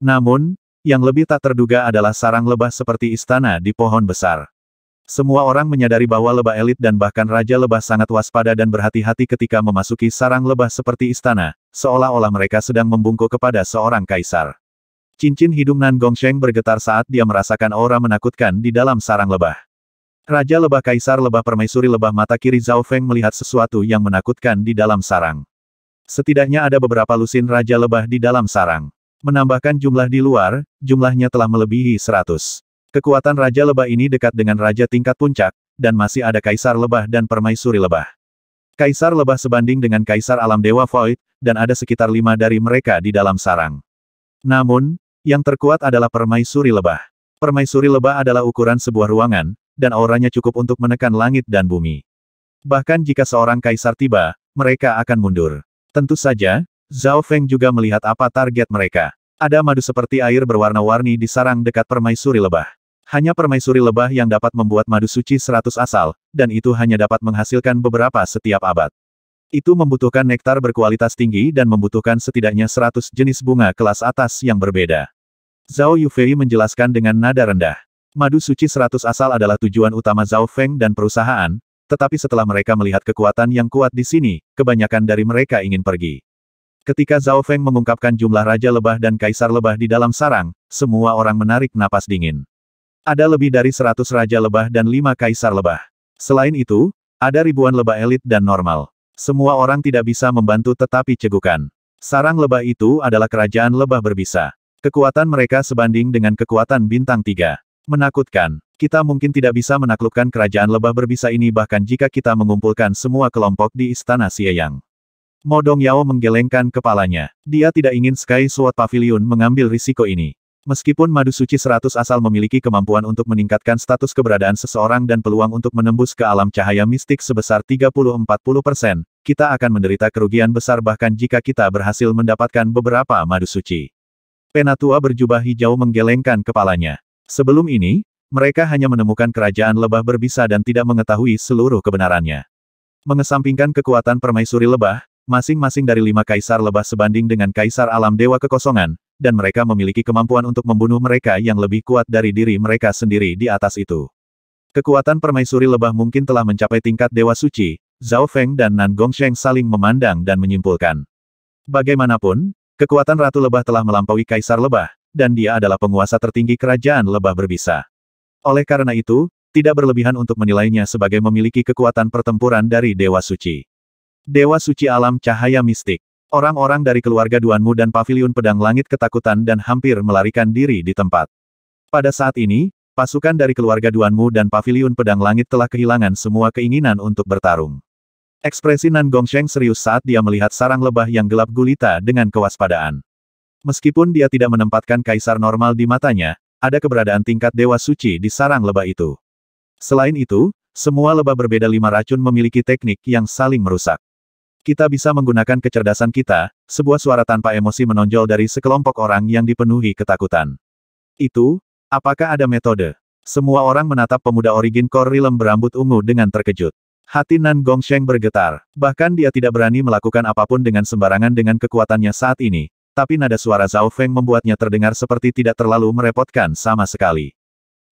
Namun, yang lebih tak terduga adalah sarang lebah seperti istana di pohon besar. Semua orang menyadari bahwa lebah elit dan bahkan Raja Lebah sangat waspada dan berhati-hati ketika memasuki sarang lebah seperti istana, seolah-olah mereka sedang membungkuk kepada seorang kaisar. Cincin hidung Nan Gongsheng bergetar saat dia merasakan aura menakutkan di dalam sarang lebah. Raja Lebah Kaisar Lebah Permaisuri Lebah Mata Kiri Zhao Feng melihat sesuatu yang menakutkan di dalam sarang. Setidaknya ada beberapa lusin Raja Lebah di dalam sarang. Menambahkan jumlah di luar, jumlahnya telah melebihi 100. Kekuatan Raja Lebah ini dekat dengan Raja tingkat puncak, dan masih ada Kaisar Lebah dan Permaisuri Lebah. Kaisar Lebah sebanding dengan Kaisar Alam Dewa Void, dan ada sekitar lima dari mereka di dalam sarang. Namun, yang terkuat adalah Permaisuri Lebah. Permaisuri Lebah adalah ukuran sebuah ruangan, dan auranya cukup untuk menekan langit dan bumi. Bahkan jika seorang kaisar tiba, mereka akan mundur. Tentu saja, Zhao Feng juga melihat apa target mereka. Ada madu seperti air berwarna-warni di sarang dekat permaisuri lebah. Hanya permaisuri lebah yang dapat membuat madu suci seratus asal, dan itu hanya dapat menghasilkan beberapa setiap abad. Itu membutuhkan nektar berkualitas tinggi dan membutuhkan setidaknya seratus jenis bunga kelas atas yang berbeda. Zhao Yufei menjelaskan dengan nada rendah. Madu suci seratus asal adalah tujuan utama Zhao Feng dan perusahaan, tetapi setelah mereka melihat kekuatan yang kuat di sini, kebanyakan dari mereka ingin pergi. Ketika Zhao Feng mengungkapkan jumlah Raja Lebah dan Kaisar Lebah di dalam sarang, semua orang menarik napas dingin. Ada lebih dari seratus Raja Lebah dan lima Kaisar Lebah. Selain itu, ada ribuan lebah elit dan normal. Semua orang tidak bisa membantu tetapi cegukan. Sarang lebah itu adalah kerajaan lebah berbisa. Kekuatan mereka sebanding dengan kekuatan bintang tiga. Menakutkan. Kita mungkin tidak bisa menaklukkan kerajaan lebah berbisa ini bahkan jika kita mengumpulkan semua kelompok di Istana Sieyang. Modong Yao menggelengkan kepalanya. Dia tidak ingin Sky Sword Pavilion mengambil risiko ini. Meskipun madu suci 100 asal memiliki kemampuan untuk meningkatkan status keberadaan seseorang dan peluang untuk menembus ke alam cahaya mistik sebesar 30-40 kita akan menderita kerugian besar bahkan jika kita berhasil mendapatkan beberapa madu suci. Penatua berjubah hijau menggelengkan kepalanya. Sebelum ini, mereka hanya menemukan kerajaan lebah berbisa dan tidak mengetahui seluruh kebenarannya. Mengesampingkan kekuatan permaisuri lebah, Masing-masing dari lima kaisar lebah sebanding dengan kaisar alam dewa kekosongan, dan mereka memiliki kemampuan untuk membunuh mereka yang lebih kuat dari diri mereka sendiri di atas itu. Kekuatan permaisuri lebah mungkin telah mencapai tingkat dewa suci, Zhao Feng dan Nan Gongsheng saling memandang dan menyimpulkan. Bagaimanapun, kekuatan Ratu Lebah telah melampaui Kaisar Lebah, dan dia adalah penguasa tertinggi kerajaan Lebah berbisa. Oleh karena itu, tidak berlebihan untuk menilainya sebagai memiliki kekuatan pertempuran dari Dewa Suci. Dewa Suci Alam Cahaya Mistik. Orang-orang dari keluarga Duanmu dan Paviliun Pedang Langit ketakutan dan hampir melarikan diri di tempat. Pada saat ini, pasukan dari keluarga Duanmu dan Paviliun Pedang Langit telah kehilangan semua keinginan untuk bertarung. Ekspresi Nan Gongsheng serius saat dia melihat sarang lebah yang gelap gulita dengan kewaspadaan. Meskipun dia tidak menempatkan kaisar normal di matanya, ada keberadaan tingkat dewa suci di sarang lebah itu. Selain itu, semua lebah berbeda lima racun memiliki teknik yang saling merusak. Kita bisa menggunakan kecerdasan kita, sebuah suara tanpa emosi menonjol dari sekelompok orang yang dipenuhi ketakutan. Itu, apakah ada metode? Semua orang menatap pemuda origin Korilem berambut ungu dengan terkejut. Hati Nan Gongsheng bergetar. Bahkan dia tidak berani melakukan apapun dengan sembarangan dengan kekuatannya saat ini, tapi nada suara Zhao Feng membuatnya terdengar seperti tidak terlalu merepotkan sama sekali.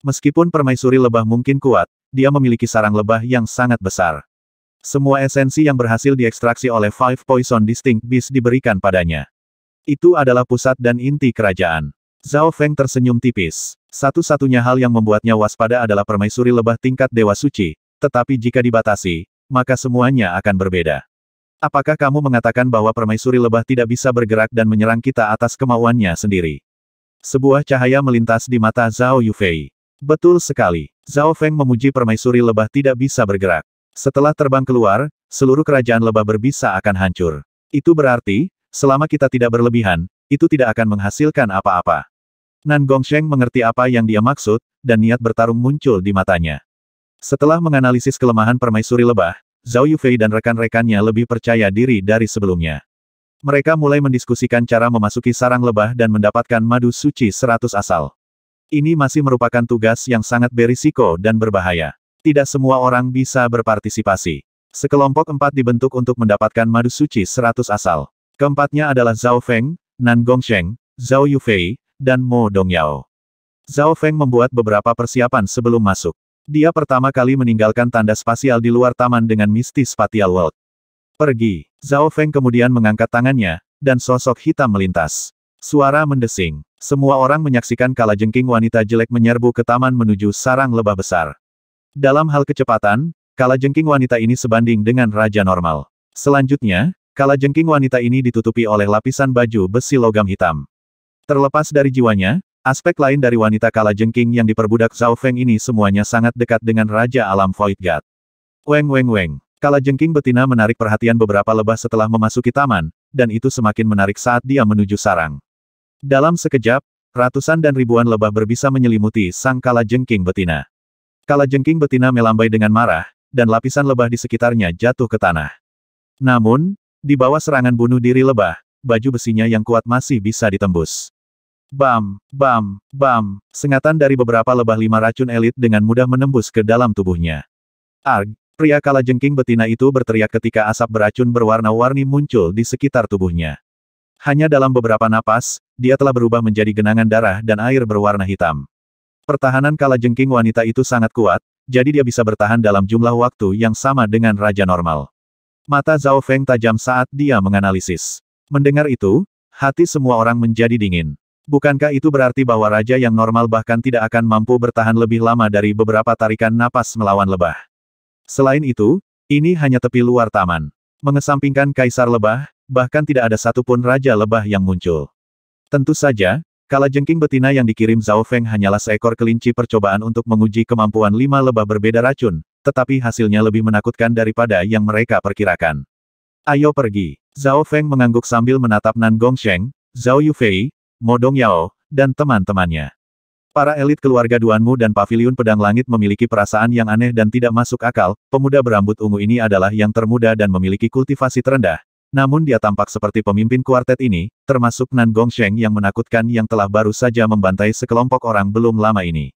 Meskipun permaisuri lebah mungkin kuat, dia memiliki sarang lebah yang sangat besar. Semua esensi yang berhasil diekstraksi oleh Five Poison Distinct Beast diberikan padanya. Itu adalah pusat dan inti kerajaan. Zhao Feng tersenyum tipis. Satu-satunya hal yang membuatnya waspada adalah permaisuri lebah tingkat Dewa Suci, tetapi jika dibatasi, maka semuanya akan berbeda. Apakah kamu mengatakan bahwa permaisuri lebah tidak bisa bergerak dan menyerang kita atas kemauannya sendiri? Sebuah cahaya melintas di mata Zhao Yufei. Betul sekali. Zhao Feng memuji permaisuri lebah tidak bisa bergerak. Setelah terbang keluar, seluruh kerajaan lebah berbisa akan hancur. Itu berarti, selama kita tidak berlebihan, itu tidak akan menghasilkan apa-apa. Nan Gongsheng mengerti apa yang dia maksud, dan niat bertarung muncul di matanya. Setelah menganalisis kelemahan permaisuri lebah, Zhao Yufei dan rekan-rekannya lebih percaya diri dari sebelumnya. Mereka mulai mendiskusikan cara memasuki sarang lebah dan mendapatkan madu suci seratus asal. Ini masih merupakan tugas yang sangat berisiko dan berbahaya. Tidak semua orang bisa berpartisipasi. Sekelompok empat dibentuk untuk mendapatkan madu suci seratus asal. Keempatnya adalah Zhao Feng, Nan Gongsheng, Zhao Yufei, dan Mo Dongyao. Zhao Feng membuat beberapa persiapan sebelum masuk. Dia pertama kali meninggalkan tanda spasial di luar taman dengan mistis Spatial World. Pergi. Zhao Feng kemudian mengangkat tangannya, dan sosok hitam melintas. Suara mendesing. Semua orang menyaksikan kalajengking wanita jelek menyerbu ke taman menuju sarang lebah besar. Dalam hal kecepatan, kala jengking wanita ini sebanding dengan raja normal. Selanjutnya, kala jengking wanita ini ditutupi oleh lapisan baju besi logam hitam. Terlepas dari jiwanya, aspek lain dari wanita kala jengking yang diperbudak Zhao Feng ini semuanya sangat dekat dengan Raja Alam Void God. Weng weng weng. jengking betina menarik perhatian beberapa lebah setelah memasuki taman, dan itu semakin menarik saat dia menuju sarang. Dalam sekejap, ratusan dan ribuan lebah berbisa menyelimuti sang kala jengking betina. Kala jengking betina melambai dengan marah, dan lapisan lebah di sekitarnya jatuh ke tanah. Namun, di bawah serangan bunuh diri lebah, baju besinya yang kuat masih bisa ditembus. Bam, bam, bam, sengatan dari beberapa lebah lima racun elit dengan mudah menembus ke dalam tubuhnya. Arg, pria kala jengking betina itu berteriak ketika asap beracun berwarna-warni muncul di sekitar tubuhnya. Hanya dalam beberapa napas, dia telah berubah menjadi genangan darah dan air berwarna hitam. Pertahanan kalajengking wanita itu sangat kuat, jadi dia bisa bertahan dalam jumlah waktu yang sama dengan raja normal. Mata Zhao Feng tajam saat dia menganalisis. Mendengar itu, hati semua orang menjadi dingin. Bukankah itu berarti bahwa raja yang normal bahkan tidak akan mampu bertahan lebih lama dari beberapa tarikan napas melawan lebah? Selain itu, ini hanya tepi luar taman. Mengesampingkan kaisar lebah, bahkan tidak ada satupun raja lebah yang muncul. Tentu saja, jengking betina yang dikirim Zhao Feng hanyalah seekor kelinci percobaan untuk menguji kemampuan lima lebah berbeda racun, tetapi hasilnya lebih menakutkan daripada yang mereka perkirakan. Ayo pergi. Zhao Feng mengangguk sambil menatap Nan Gongsheng, Zhao Yufei, Modong Yao, dan teman-temannya. Para elit keluarga Duanmu dan Paviliun Pedang Langit memiliki perasaan yang aneh dan tidak masuk akal, pemuda berambut ungu ini adalah yang termuda dan memiliki kultivasi terendah, namun dia tampak seperti pemimpin kuartet ini, termasuk Nan Gongsheng yang menakutkan yang telah baru saja membantai sekelompok orang belum lama ini.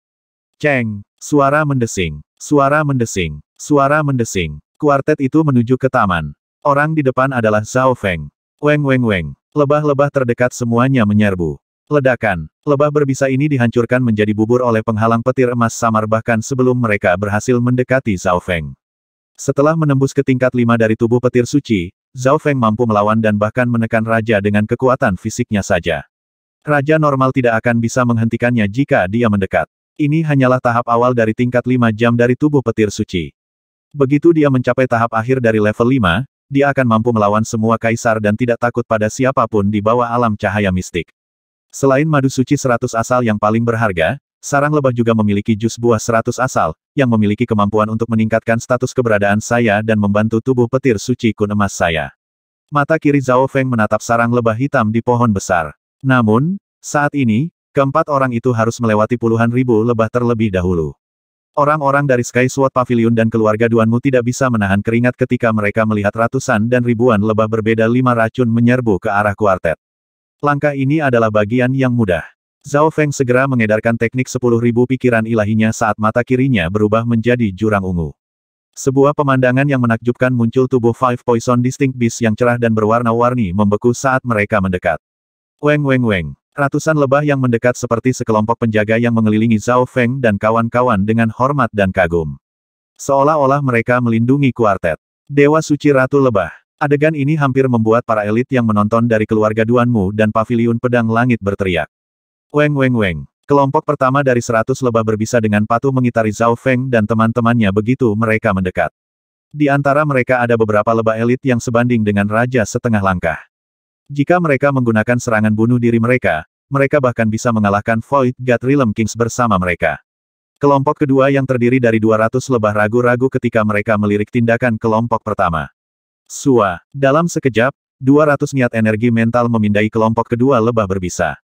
Cheng, Suara mendesing! Suara mendesing! Suara mendesing! Kuartet itu menuju ke taman. Orang di depan adalah Zhao Feng. Weng weng weng. Lebah-lebah terdekat semuanya menyerbu. Ledakan. Lebah berbisa ini dihancurkan menjadi bubur oleh penghalang petir emas samar bahkan sebelum mereka berhasil mendekati Zhao Feng. Setelah menembus ke tingkat lima dari tubuh petir suci, Zhao Feng mampu melawan dan bahkan menekan raja dengan kekuatan fisiknya saja. Raja normal tidak akan bisa menghentikannya jika dia mendekat. Ini hanyalah tahap awal dari tingkat 5 jam dari tubuh petir suci. Begitu dia mencapai tahap akhir dari level 5, dia akan mampu melawan semua kaisar dan tidak takut pada siapapun di bawah alam cahaya mistik. Selain madu suci 100 asal yang paling berharga, Sarang lebah juga memiliki jus buah seratus asal, yang memiliki kemampuan untuk meningkatkan status keberadaan saya dan membantu tubuh petir suci kun emas saya. Mata kiri Zhao Feng menatap sarang lebah hitam di pohon besar. Namun, saat ini, keempat orang itu harus melewati puluhan ribu lebah terlebih dahulu. Orang-orang dari Sky Sword Pavilion dan keluarga Duanmu tidak bisa menahan keringat ketika mereka melihat ratusan dan ribuan lebah berbeda lima racun menyerbu ke arah kuartet. Langkah ini adalah bagian yang mudah. Zhao Feng segera mengedarkan teknik 10.000 pikiran ilahinya saat mata kirinya berubah menjadi jurang ungu. Sebuah pemandangan yang menakjubkan muncul tubuh Five Poison Distinct Beast yang cerah dan berwarna-warni membeku saat mereka mendekat. Weng weng weng. Ratusan lebah yang mendekat seperti sekelompok penjaga yang mengelilingi Zhao Feng dan kawan-kawan dengan hormat dan kagum. Seolah-olah mereka melindungi kuartet. Dewa Suci Ratu Lebah. Adegan ini hampir membuat para elit yang menonton dari keluarga Duanmu dan Paviliun Pedang Langit berteriak. Weng weng weng. Kelompok pertama dari seratus lebah berbisa dengan patuh mengitari Zhao Feng dan teman-temannya begitu mereka mendekat. Di antara mereka ada beberapa lebah elit yang sebanding dengan raja setengah langkah. Jika mereka menggunakan serangan bunuh diri mereka, mereka bahkan bisa mengalahkan Void God Realm Kings bersama mereka. Kelompok kedua yang terdiri dari 200 lebah ragu-ragu ketika mereka melirik tindakan kelompok pertama. Sua, dalam sekejap, 200 niat energi mental memindai kelompok kedua lebah berbisa.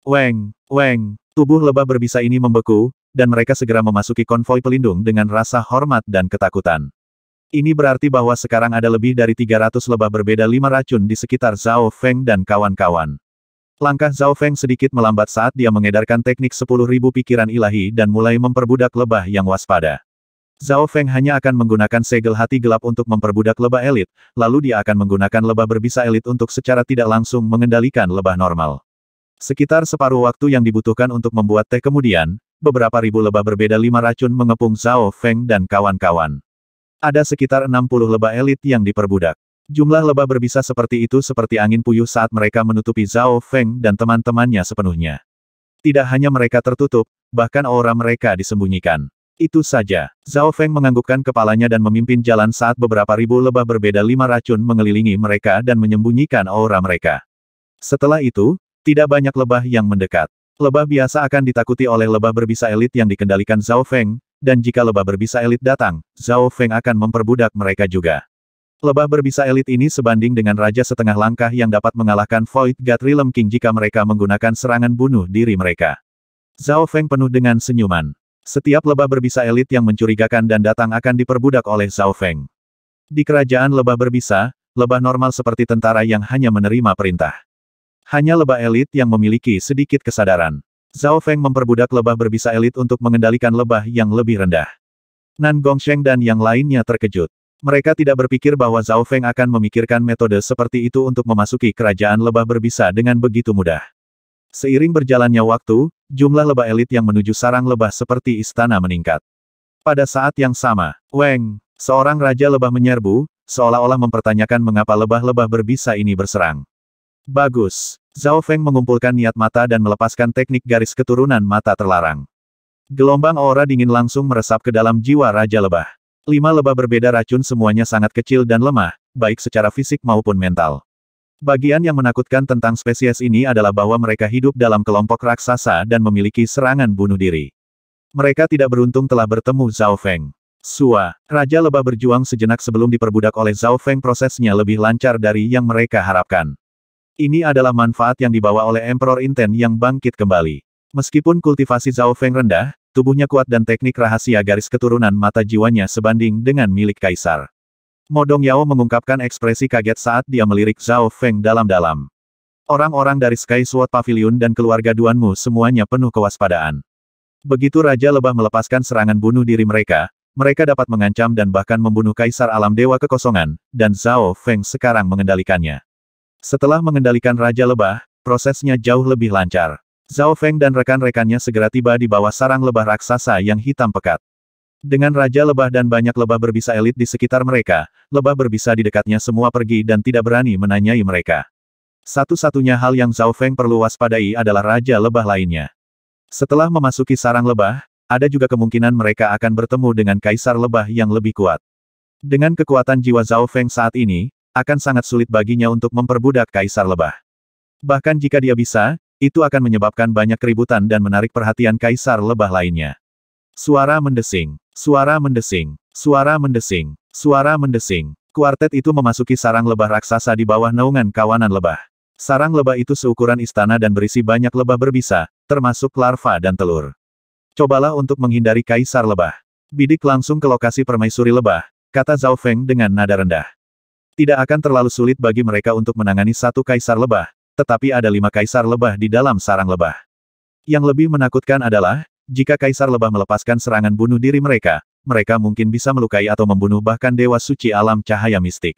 Weng, weng, tubuh lebah berbisa ini membeku, dan mereka segera memasuki konvoi pelindung dengan rasa hormat dan ketakutan. Ini berarti bahwa sekarang ada lebih dari 300 lebah berbeda lima racun di sekitar Zhao Feng dan kawan-kawan. Langkah Zhao Feng sedikit melambat saat dia mengedarkan teknik 10.000 pikiran ilahi dan mulai memperbudak lebah yang waspada. Zhao Feng hanya akan menggunakan segel hati gelap untuk memperbudak lebah elit, lalu dia akan menggunakan lebah berbisa elit untuk secara tidak langsung mengendalikan lebah normal. Sekitar separuh waktu yang dibutuhkan untuk membuat teh kemudian, beberapa ribu lebah berbeda lima racun mengepung Zhao Feng dan kawan-kawan. Ada sekitar 60 lebah elit yang diperbudak. Jumlah lebah berbisa seperti itu seperti angin puyuh saat mereka menutupi Zhao Feng dan teman-temannya sepenuhnya. Tidak hanya mereka tertutup, bahkan aura mereka disembunyikan. Itu saja, Zhao Feng menganggukkan kepalanya dan memimpin jalan saat beberapa ribu lebah berbeda lima racun mengelilingi mereka dan menyembunyikan aura mereka. Setelah itu, tidak banyak lebah yang mendekat. Lebah biasa akan ditakuti oleh lebah berbisa elit yang dikendalikan Zhao Feng, dan jika lebah berbisa elit datang, Zhao Feng akan memperbudak mereka juga. Lebah berbisa elit ini sebanding dengan raja setengah langkah yang dapat mengalahkan Void God Realm King jika mereka menggunakan serangan bunuh diri mereka. Zhao Feng penuh dengan senyuman. Setiap lebah berbisa elit yang mencurigakan dan datang akan diperbudak oleh Zhao Feng. Di kerajaan lebah berbisa, lebah normal seperti tentara yang hanya menerima perintah. Hanya lebah elit yang memiliki sedikit kesadaran. Zhao Feng memperbudak lebah berbisa elit untuk mengendalikan lebah yang lebih rendah. Nan Gongsheng dan yang lainnya terkejut. Mereka tidak berpikir bahwa Zhao Feng akan memikirkan metode seperti itu untuk memasuki kerajaan lebah berbisa dengan begitu mudah. Seiring berjalannya waktu, jumlah lebah elit yang menuju sarang lebah seperti istana meningkat. Pada saat yang sama, Weng, seorang raja lebah menyerbu, seolah-olah mempertanyakan mengapa lebah-lebah berbisa ini berserang. Bagus, Zhao Feng mengumpulkan niat mata dan melepaskan teknik garis keturunan mata terlarang. Gelombang aura dingin langsung meresap ke dalam jiwa Raja Lebah. Lima lebah berbeda racun semuanya sangat kecil dan lemah, baik secara fisik maupun mental. Bagian yang menakutkan tentang spesies ini adalah bahwa mereka hidup dalam kelompok raksasa dan memiliki serangan bunuh diri. Mereka tidak beruntung telah bertemu Zhao Feng. Sua, Raja Lebah berjuang sejenak sebelum diperbudak oleh Zhao Feng prosesnya lebih lancar dari yang mereka harapkan. Ini adalah manfaat yang dibawa oleh Emperor Inten yang bangkit kembali. Meskipun kultivasi Zhao Feng rendah, tubuhnya kuat dan teknik rahasia garis keturunan mata jiwanya sebanding dengan milik Kaisar. Modong Yao mengungkapkan ekspresi kaget saat dia melirik Zhao Feng dalam-dalam. Orang-orang dari Sky Sword Pavilion dan keluarga Duanmu semuanya penuh kewaspadaan. Begitu Raja Lebah melepaskan serangan bunuh diri mereka, mereka dapat mengancam dan bahkan membunuh Kaisar Alam Dewa Kekosongan, dan Zhao Feng sekarang mengendalikannya. Setelah mengendalikan Raja Lebah, prosesnya jauh lebih lancar. Zhao Feng dan rekan-rekannya segera tiba di bawah sarang lebah raksasa yang hitam pekat. Dengan Raja Lebah dan banyak lebah berbisa elit di sekitar mereka, lebah berbisa di dekatnya semua pergi dan tidak berani menanyai mereka. Satu-satunya hal yang Zhao Feng perlu waspadai adalah Raja Lebah lainnya. Setelah memasuki sarang lebah, ada juga kemungkinan mereka akan bertemu dengan Kaisar Lebah yang lebih kuat. Dengan kekuatan jiwa Zhao Feng saat ini, akan sangat sulit baginya untuk memperbudak Kaisar Lebah. Bahkan jika dia bisa, itu akan menyebabkan banyak keributan dan menarik perhatian Kaisar Lebah lainnya. Suara mendesing, suara mendesing, suara mendesing, suara mendesing. Kuartet itu memasuki sarang lebah raksasa di bawah naungan kawanan lebah. Sarang lebah itu seukuran istana dan berisi banyak lebah berbisa, termasuk larva dan telur. Cobalah untuk menghindari kaisar lebah. Bidik langsung ke lokasi permaisuri lebah, kata Zhao Feng dengan nada rendah. Tidak akan terlalu sulit bagi mereka untuk menangani satu kaisar lebah, tetapi ada lima kaisar lebah di dalam sarang lebah. Yang lebih menakutkan adalah, jika kaisar lebah melepaskan serangan bunuh diri mereka, mereka mungkin bisa melukai atau membunuh bahkan dewa suci alam cahaya mistik.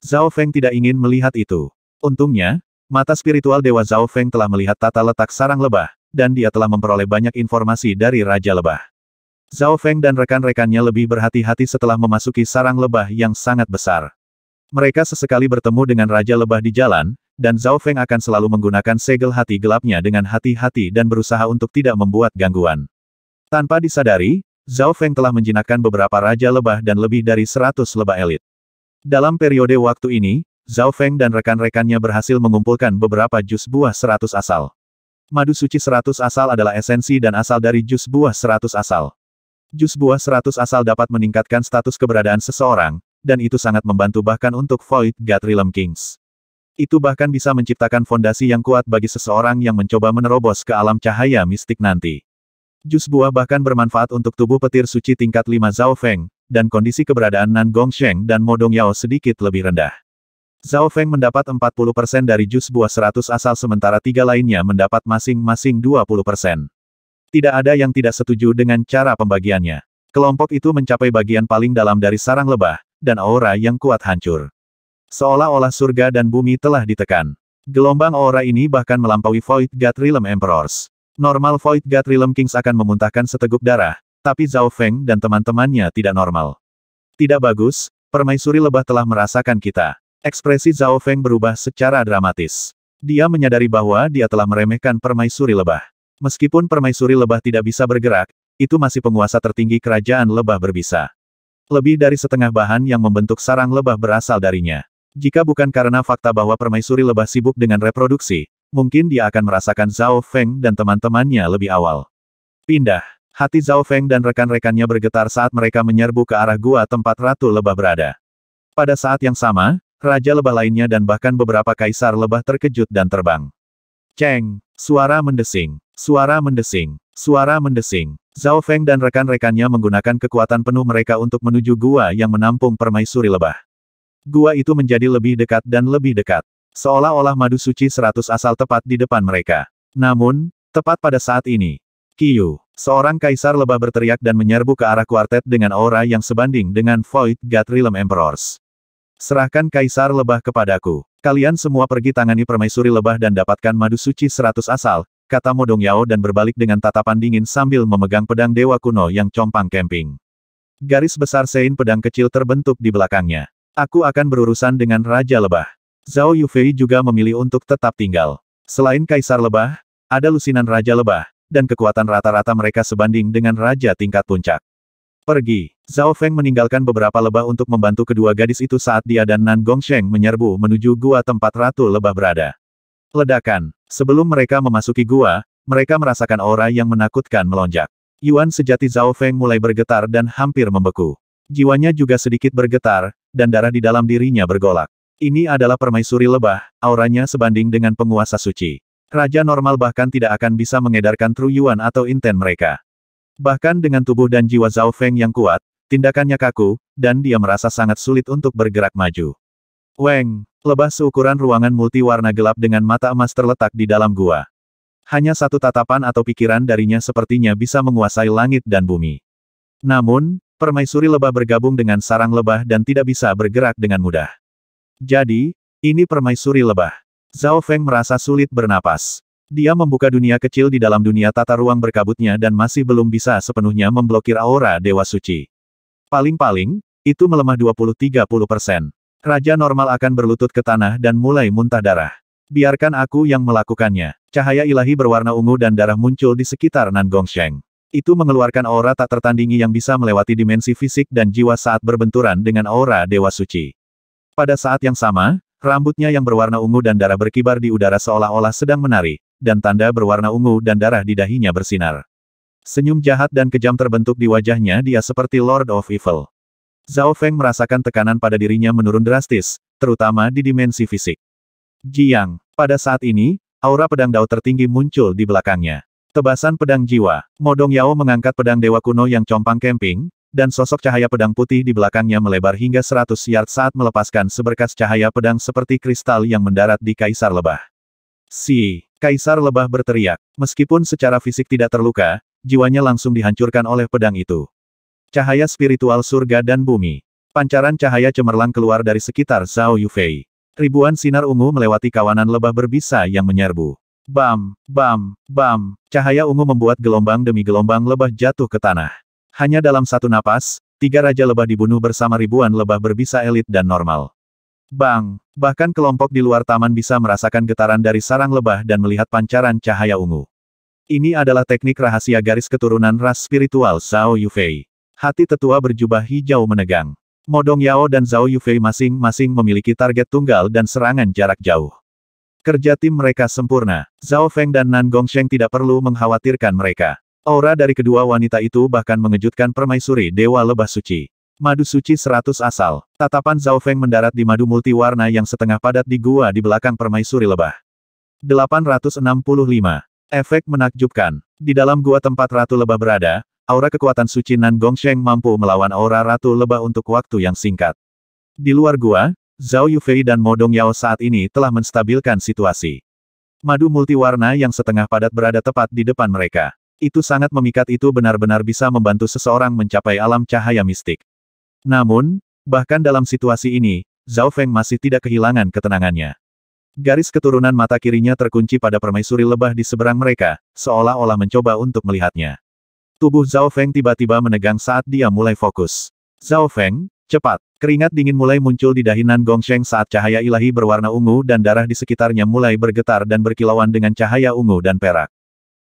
Zhao Feng tidak ingin melihat itu. Untungnya, mata spiritual dewa Zhao Feng telah melihat tata letak sarang lebah, dan dia telah memperoleh banyak informasi dari Raja Lebah. Zhao Feng dan rekan-rekannya lebih berhati-hati setelah memasuki sarang lebah yang sangat besar. Mereka sesekali bertemu dengan Raja Lebah di jalan, dan Zhao Feng akan selalu menggunakan segel hati gelapnya dengan hati-hati dan berusaha untuk tidak membuat gangguan. Tanpa disadari, Zhao Feng telah menjinakkan beberapa Raja Lebah dan lebih dari 100 lebah elit. Dalam periode waktu ini, Zhao Feng dan rekan-rekannya berhasil mengumpulkan beberapa jus buah seratus asal. Madu suci seratus asal adalah esensi dan asal dari jus buah seratus asal. Jus buah seratus asal dapat meningkatkan status keberadaan seseorang, dan itu sangat membantu bahkan untuk Void God Realm Kings. Itu bahkan bisa menciptakan fondasi yang kuat bagi seseorang yang mencoba menerobos ke alam cahaya mistik nanti. Jus buah bahkan bermanfaat untuk tubuh petir suci tingkat 5 Zhao Feng, dan kondisi keberadaan Nan Gongsheng dan Modong Yao sedikit lebih rendah. Zhao Feng mendapat 40% dari jus buah 100 asal sementara tiga lainnya mendapat masing-masing 20%. Tidak ada yang tidak setuju dengan cara pembagiannya. Kelompok itu mencapai bagian paling dalam dari sarang lebah, dan aura yang kuat hancur. Seolah-olah surga dan bumi telah ditekan. Gelombang aura ini bahkan melampaui Void God Realm Emperors. Normal Void God Realm Kings akan memuntahkan seteguk darah, tapi Zhao Feng dan teman-temannya tidak normal. Tidak bagus, permaisuri lebah telah merasakan kita. Ekspresi Zhao Feng berubah secara dramatis. Dia menyadari bahwa dia telah meremehkan permaisuri lebah. Meskipun permaisuri lebah tidak bisa bergerak, itu masih penguasa tertinggi kerajaan lebah berbisa. Lebih dari setengah bahan yang membentuk sarang lebah berasal darinya. Jika bukan karena fakta bahwa permaisuri lebah sibuk dengan reproduksi, mungkin dia akan merasakan Zhao Feng dan teman-temannya lebih awal. Pindah. Hati Zhao Feng dan rekan-rekannya bergetar saat mereka menyerbu ke arah gua tempat Ratu Lebah berada. Pada saat yang sama, Raja Lebah lainnya dan bahkan beberapa kaisar lebah terkejut dan terbang. Ceng! Suara mendesing. Suara mendesing. Suara mendesing. Zhao Feng dan rekan-rekannya menggunakan kekuatan penuh mereka untuk menuju gua yang menampung permaisuri lebah. Gua itu menjadi lebih dekat dan lebih dekat. Seolah-olah madu suci seratus asal tepat di depan mereka. Namun, tepat pada saat ini, Yu, seorang kaisar lebah berteriak dan menyerbu ke arah kuartet dengan aura yang sebanding dengan Void God Realm Emperors. Serahkan kaisar lebah kepadaku. Kalian semua pergi tangani permaisuri lebah dan dapatkan madu suci seratus asal, kata Modong Yao dan berbalik dengan tatapan dingin sambil memegang pedang dewa kuno yang compang camping. Garis besar sein pedang kecil terbentuk di belakangnya. Aku akan berurusan dengan Raja Lebah. Zhao Yufei juga memilih untuk tetap tinggal. Selain Kaisar Lebah, ada lusinan Raja Lebah, dan kekuatan rata-rata mereka sebanding dengan Raja tingkat puncak. Pergi. Zhao Feng meninggalkan beberapa lebah untuk membantu kedua gadis itu saat dia dan Nan Gongsheng menyerbu menuju gua tempat Ratu Lebah berada. Ledakan. Sebelum mereka memasuki gua, mereka merasakan aura yang menakutkan melonjak. Yuan sejati Zhao Feng mulai bergetar dan hampir membeku. Jiwanya juga sedikit bergetar, dan darah di dalam dirinya bergolak. Ini adalah permaisuri lebah, auranya sebanding dengan penguasa suci. Raja normal bahkan tidak akan bisa mengedarkan Tru Yuan atau inten mereka. Bahkan dengan tubuh dan jiwa Zhao Feng yang kuat, tindakannya kaku, dan dia merasa sangat sulit untuk bergerak maju. Weng, lebah seukuran ruangan multi warna gelap dengan mata emas terletak di dalam gua. Hanya satu tatapan atau pikiran darinya sepertinya bisa menguasai langit dan bumi. Namun, permaisuri lebah bergabung dengan sarang lebah dan tidak bisa bergerak dengan mudah. Jadi, ini permaisuri lebah. Zhao Feng merasa sulit bernapas. Dia membuka dunia kecil di dalam dunia tata ruang berkabutnya dan masih belum bisa sepenuhnya memblokir aura Dewa Suci. Paling-paling, itu melemah 20-30 persen. Raja normal akan berlutut ke tanah dan mulai muntah darah. Biarkan aku yang melakukannya. Cahaya ilahi berwarna ungu dan darah muncul di sekitar Nan Sheng. Itu mengeluarkan aura tak tertandingi yang bisa melewati dimensi fisik dan jiwa saat berbenturan dengan aura Dewa Suci. Pada saat yang sama, rambutnya yang berwarna ungu dan darah berkibar di udara seolah-olah sedang menari, dan tanda berwarna ungu dan darah di dahinya bersinar. Senyum jahat dan kejam terbentuk di wajahnya dia seperti Lord of Evil. Zhao Feng merasakan tekanan pada dirinya menurun drastis, terutama di dimensi fisik. Jiang, pada saat ini, aura pedang Dao tertinggi muncul di belakangnya. Tebasan pedang jiwa, Modong Yao mengangkat pedang dewa kuno yang compang kemping, dan sosok cahaya pedang putih di belakangnya melebar hingga 100 yard saat melepaskan seberkas cahaya pedang seperti kristal yang mendarat di kaisar lebah. Si, kaisar lebah berteriak, meskipun secara fisik tidak terluka, jiwanya langsung dihancurkan oleh pedang itu. Cahaya spiritual surga dan bumi. Pancaran cahaya cemerlang keluar dari sekitar Zhao Yufei. Ribuan sinar ungu melewati kawanan lebah berbisa yang menyerbu. Bam, bam, bam, cahaya ungu membuat gelombang demi gelombang lebah jatuh ke tanah. Hanya dalam satu napas, tiga raja lebah dibunuh bersama ribuan lebah berbisa elit dan normal. Bang, bahkan kelompok di luar taman bisa merasakan getaran dari sarang lebah dan melihat pancaran cahaya ungu. Ini adalah teknik rahasia garis keturunan ras spiritual Zhao Yufei. Hati tetua berjubah hijau menegang. Modong Yao dan Zhao Yufei masing-masing memiliki target tunggal dan serangan jarak jauh. Kerja tim mereka sempurna. Zhao Feng dan Nan Gongsheng tidak perlu mengkhawatirkan mereka. Aura dari kedua wanita itu bahkan mengejutkan permaisuri Dewa Lebah Suci. Madu suci seratus asal. Tatapan Zhao Feng mendarat di madu multiwarna yang setengah padat di gua di belakang permaisuri lebah. 865. Efek menakjubkan. Di dalam gua tempat Ratu Lebah berada, Aura kekuatan suci Nan Gongsheng mampu melawan aura Ratu Lebah untuk waktu yang singkat. Di luar gua, Zhao Yufei dan Modong Yao saat ini telah menstabilkan situasi. Madu multiwarna yang setengah padat berada tepat di depan mereka. Itu sangat memikat itu benar-benar bisa membantu seseorang mencapai alam cahaya mistik. Namun, bahkan dalam situasi ini, Zhao Feng masih tidak kehilangan ketenangannya. Garis keturunan mata kirinya terkunci pada permaisuri lebah di seberang mereka, seolah-olah mencoba untuk melihatnya. Tubuh Zhao Feng tiba-tiba menegang saat dia mulai fokus. Zhao Feng, cepat! Keringat dingin mulai muncul di dahinan Nan Gongsheng saat cahaya ilahi berwarna ungu dan darah di sekitarnya mulai bergetar dan berkilauan dengan cahaya ungu dan perak.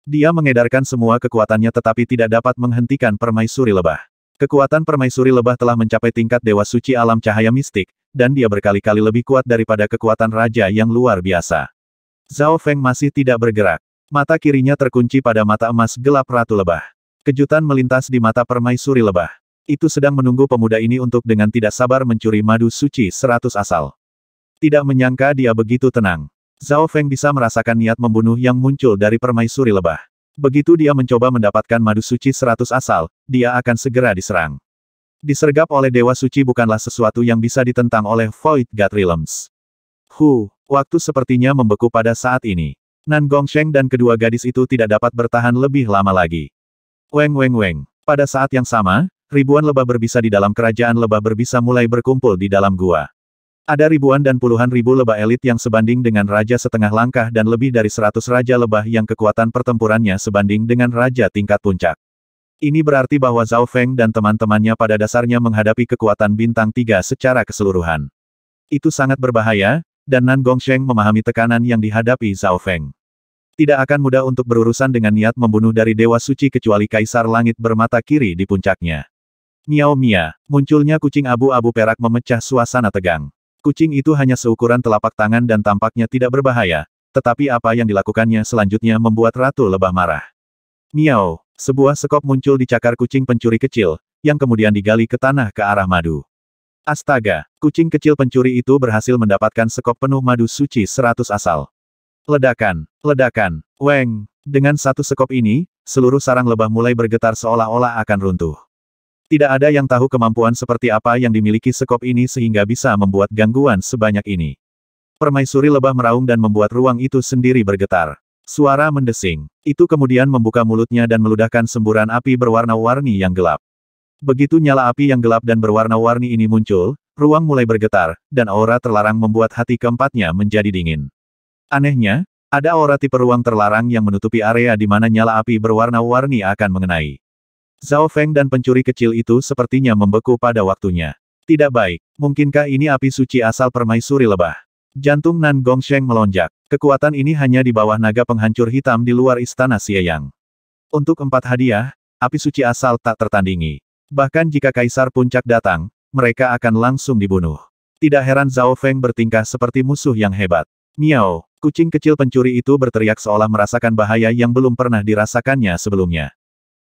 Dia mengedarkan semua kekuatannya tetapi tidak dapat menghentikan permaisuri lebah. Kekuatan permaisuri lebah telah mencapai tingkat dewa suci alam cahaya mistik, dan dia berkali-kali lebih kuat daripada kekuatan raja yang luar biasa. Zhao Feng masih tidak bergerak. Mata kirinya terkunci pada mata emas gelap ratu lebah. Kejutan melintas di mata permaisuri lebah. Itu sedang menunggu pemuda ini untuk dengan tidak sabar mencuri madu suci seratus asal. Tidak menyangka dia begitu tenang. Zhao Feng bisa merasakan niat membunuh yang muncul dari permaisuri lebah. Begitu dia mencoba mendapatkan madu suci seratus asal, dia akan segera diserang. Disergap oleh Dewa Suci bukanlah sesuatu yang bisa ditentang oleh Void God Realms. Hu, waktu sepertinya membeku pada saat ini. Nan Gongsheng dan kedua gadis itu tidak dapat bertahan lebih lama lagi. Weng weng weng. Pada saat yang sama, ribuan lebah berbisa di dalam kerajaan lebah berbisa mulai berkumpul di dalam gua. Ada ribuan dan puluhan ribu lebah elit yang sebanding dengan raja setengah langkah dan lebih dari seratus raja lebah yang kekuatan pertempurannya sebanding dengan raja tingkat puncak. Ini berarti bahwa Zhao Feng dan teman-temannya pada dasarnya menghadapi kekuatan bintang tiga secara keseluruhan. Itu sangat berbahaya, dan Nan Gongsheng memahami tekanan yang dihadapi Zhao Feng. Tidak akan mudah untuk berurusan dengan niat membunuh dari Dewa Suci kecuali Kaisar Langit bermata kiri di puncaknya. Miao Mia, munculnya kucing abu-abu perak memecah suasana tegang. Kucing itu hanya seukuran telapak tangan dan tampaknya tidak berbahaya, tetapi apa yang dilakukannya selanjutnya membuat Ratu lebah marah. Miao, sebuah sekop muncul di cakar kucing pencuri kecil, yang kemudian digali ke tanah ke arah madu. Astaga, kucing kecil pencuri itu berhasil mendapatkan sekop penuh madu suci seratus asal. Ledakan, ledakan, weng. Dengan satu sekop ini, seluruh sarang lebah mulai bergetar seolah-olah akan runtuh. Tidak ada yang tahu kemampuan seperti apa yang dimiliki sekop ini sehingga bisa membuat gangguan sebanyak ini. Permaisuri lebah meraung dan membuat ruang itu sendiri bergetar. Suara mendesing. Itu kemudian membuka mulutnya dan meludahkan semburan api berwarna-warni yang gelap. Begitu nyala api yang gelap dan berwarna-warni ini muncul, ruang mulai bergetar, dan aura terlarang membuat hati keempatnya menjadi dingin. Anehnya, ada aura tipe ruang terlarang yang menutupi area di mana nyala api berwarna-warni akan mengenai. Zhao Feng dan pencuri kecil itu sepertinya membeku pada waktunya. Tidak baik. Mungkinkah ini api suci asal permaisuri lebah? Jantung Nan Gong Sheng melonjak. Kekuatan ini hanya di bawah naga penghancur hitam di luar istana Xieyang. Untuk empat hadiah, api suci asal tak tertandingi. Bahkan jika kaisar puncak datang, mereka akan langsung dibunuh. Tidak heran Zhao Feng bertingkah seperti musuh yang hebat. Miao, Kucing kecil pencuri itu berteriak seolah merasakan bahaya yang belum pernah dirasakannya sebelumnya.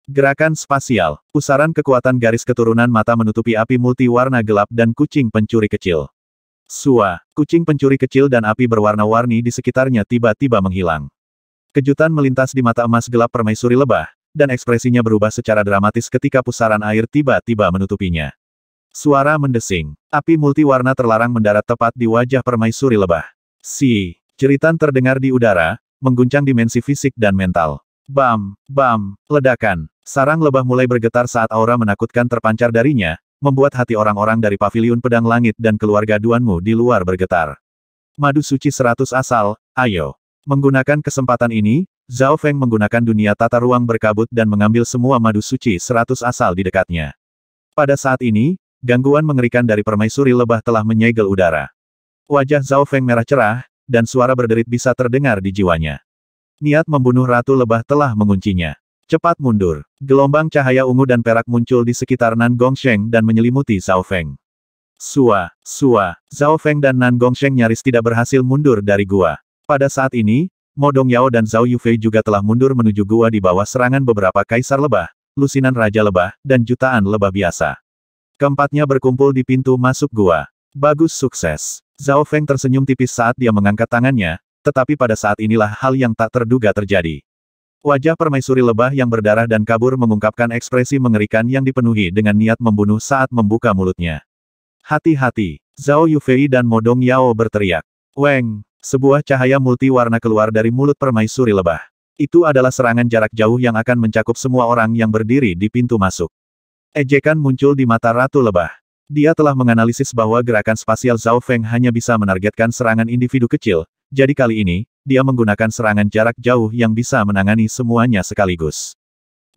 Gerakan spasial, pusaran kekuatan garis keturunan mata menutupi api multiwarna gelap dan kucing pencuri kecil. Sua, kucing pencuri kecil dan api berwarna-warni di sekitarnya tiba-tiba menghilang. Kejutan melintas di mata emas gelap permaisuri lebah, dan ekspresinya berubah secara dramatis ketika pusaran air tiba-tiba menutupinya. Suara mendesing. Api multiwarna terlarang mendarat tepat di wajah permaisuri lebah. Si, Jeritan terdengar di udara, mengguncang dimensi fisik dan mental. Bam, bam, ledakan. Sarang lebah mulai bergetar saat aura menakutkan terpancar darinya, membuat hati orang-orang dari paviliun pedang langit dan keluarga Duanmu di luar bergetar. Madu suci seratus asal, ayo. Menggunakan kesempatan ini, Zhao Feng menggunakan dunia tata ruang berkabut dan mengambil semua madu suci seratus asal di dekatnya. Pada saat ini, gangguan mengerikan dari permaisuri lebah telah menyegel udara. Wajah Zhao Feng merah cerah, dan suara berderit bisa terdengar di jiwanya. Niat membunuh Ratu Lebah telah menguncinya. Cepat mundur. Gelombang cahaya ungu dan perak muncul di sekitar Nan Gongsheng dan menyelimuti Zhao Feng. Sua, sua, Zhao Feng dan Nan Gongsheng nyaris tidak berhasil mundur dari gua. Pada saat ini, Mo Dong Yao dan Zhao Yufei juga telah mundur menuju gua di bawah serangan beberapa kaisar lebah, lusinan raja lebah, dan jutaan lebah biasa. Keempatnya berkumpul di pintu masuk gua. Bagus sukses. Zhao Feng tersenyum tipis saat dia mengangkat tangannya, tetapi pada saat inilah hal yang tak terduga terjadi. Wajah permaisuri lebah yang berdarah dan kabur mengungkapkan ekspresi mengerikan yang dipenuhi dengan niat membunuh saat membuka mulutnya. Hati-hati, Zhao Yufei dan Modong Yao berteriak. Weng, sebuah cahaya multiwarna keluar dari mulut permaisuri lebah. Itu adalah serangan jarak jauh yang akan mencakup semua orang yang berdiri di pintu masuk. Ejekan muncul di mata Ratu Lebah. Dia telah menganalisis bahwa gerakan spasial Zhao Feng hanya bisa menargetkan serangan individu kecil, jadi kali ini, dia menggunakan serangan jarak jauh yang bisa menangani semuanya sekaligus.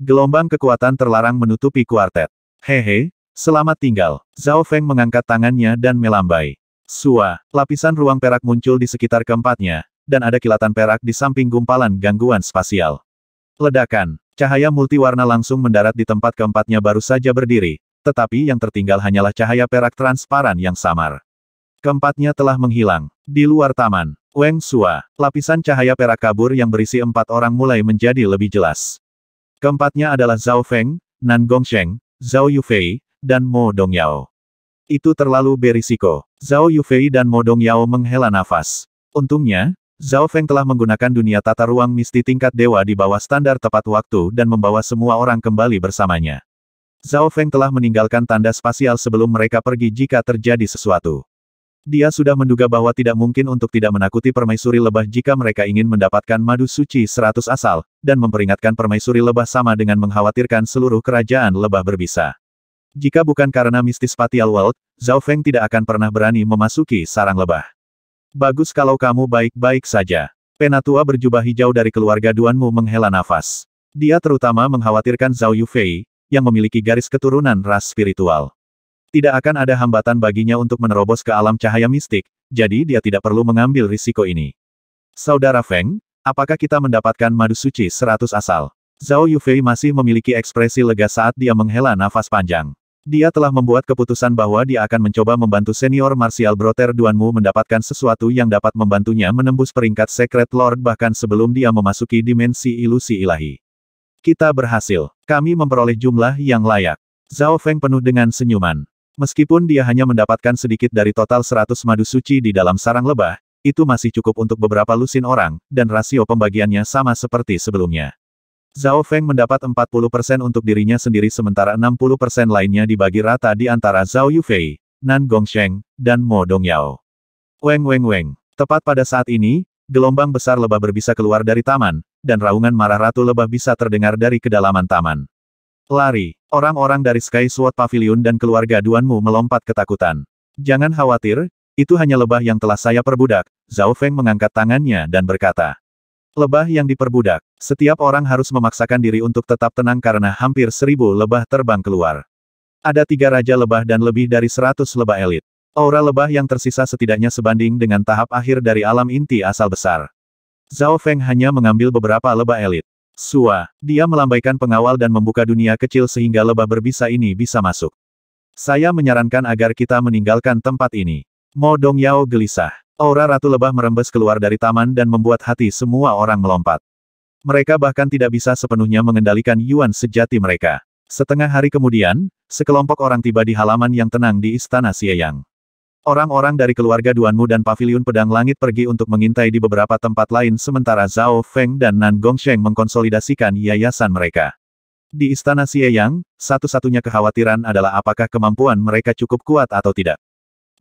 Gelombang kekuatan terlarang menutupi kuartet. Hehe, selamat tinggal. Zhao Feng mengangkat tangannya dan melambai. Sua, lapisan ruang perak muncul di sekitar keempatnya, dan ada kilatan perak di samping gumpalan gangguan spasial. Ledakan, cahaya multiwarna langsung mendarat di tempat keempatnya baru saja berdiri, tetapi yang tertinggal hanyalah cahaya perak transparan yang samar. Keempatnya telah menghilang. Di luar taman, Weng Sua, lapisan cahaya perak kabur yang berisi empat orang mulai menjadi lebih jelas. Keempatnya adalah Zhao Feng, Nan Gongsheng, Zhao Yufei, dan Mo Dongyao. Itu terlalu berisiko. Zhao Yufei dan Mo Dongyao menghela nafas. Untungnya, Zhao Feng telah menggunakan dunia tata ruang misti tingkat dewa di bawah standar tepat waktu dan membawa semua orang kembali bersamanya. Zhao Feng telah meninggalkan tanda spasial sebelum mereka pergi jika terjadi sesuatu. Dia sudah menduga bahwa tidak mungkin untuk tidak menakuti permaisuri lebah jika mereka ingin mendapatkan madu suci seratus asal, dan memperingatkan permaisuri lebah sama dengan mengkhawatirkan seluruh kerajaan lebah berbisa. Jika bukan karena mistis Patial World, Zhao Feng tidak akan pernah berani memasuki sarang lebah. Bagus kalau kamu baik-baik saja. Penatua berjubah hijau dari keluarga Duanmu menghela nafas. Dia terutama mengkhawatirkan Zhao Yufei, yang memiliki garis keturunan ras spiritual. Tidak akan ada hambatan baginya untuk menerobos ke alam cahaya mistik, jadi dia tidak perlu mengambil risiko ini. Saudara Feng, apakah kita mendapatkan madu suci seratus asal? Zhao Yufei masih memiliki ekspresi lega saat dia menghela nafas panjang. Dia telah membuat keputusan bahwa dia akan mencoba membantu senior martial broter Duanmu mendapatkan sesuatu yang dapat membantunya menembus peringkat Secret Lord bahkan sebelum dia memasuki dimensi ilusi ilahi. Kita berhasil. Kami memperoleh jumlah yang layak. Zhao Feng penuh dengan senyuman. Meskipun dia hanya mendapatkan sedikit dari total 100 madu suci di dalam sarang lebah, itu masih cukup untuk beberapa lusin orang, dan rasio pembagiannya sama seperti sebelumnya. Zhao Feng mendapat 40% untuk dirinya sendiri sementara 60% lainnya dibagi rata di antara Zhao Yufei, Nan Gongsheng, dan Mo Dongyao. Weng Weng Weng. Tepat pada saat ini, gelombang besar lebah berbisa keluar dari taman, dan raungan marah Ratu Lebah bisa terdengar dari kedalaman taman. Lari, orang-orang dari Sky Sword Pavilion dan keluarga Duanmu melompat ketakutan. Jangan khawatir, itu hanya lebah yang telah saya perbudak, Zhao Feng mengangkat tangannya dan berkata. Lebah yang diperbudak, setiap orang harus memaksakan diri untuk tetap tenang karena hampir seribu lebah terbang keluar. Ada tiga raja lebah dan lebih dari seratus lebah elit. Aura lebah yang tersisa setidaknya sebanding dengan tahap akhir dari alam inti asal besar. Zhao Feng hanya mengambil beberapa lebah elit. Sua, dia melambaikan pengawal dan membuka dunia kecil sehingga lebah berbisa ini bisa masuk. Saya menyarankan agar kita meninggalkan tempat ini. Mo Dong Yao gelisah. Aura Ratu Lebah merembes keluar dari taman dan membuat hati semua orang melompat. Mereka bahkan tidak bisa sepenuhnya mengendalikan Yuan sejati mereka. Setengah hari kemudian, sekelompok orang tiba di halaman yang tenang di Istana Yang. Orang-orang dari keluarga Duanmu dan Paviliun Pedang Langit pergi untuk mengintai di beberapa tempat lain sementara Zhao Feng dan Nan Gongsheng mengkonsolidasikan yayasan mereka. Di Istana Xieyang, satu-satunya kekhawatiran adalah apakah kemampuan mereka cukup kuat atau tidak.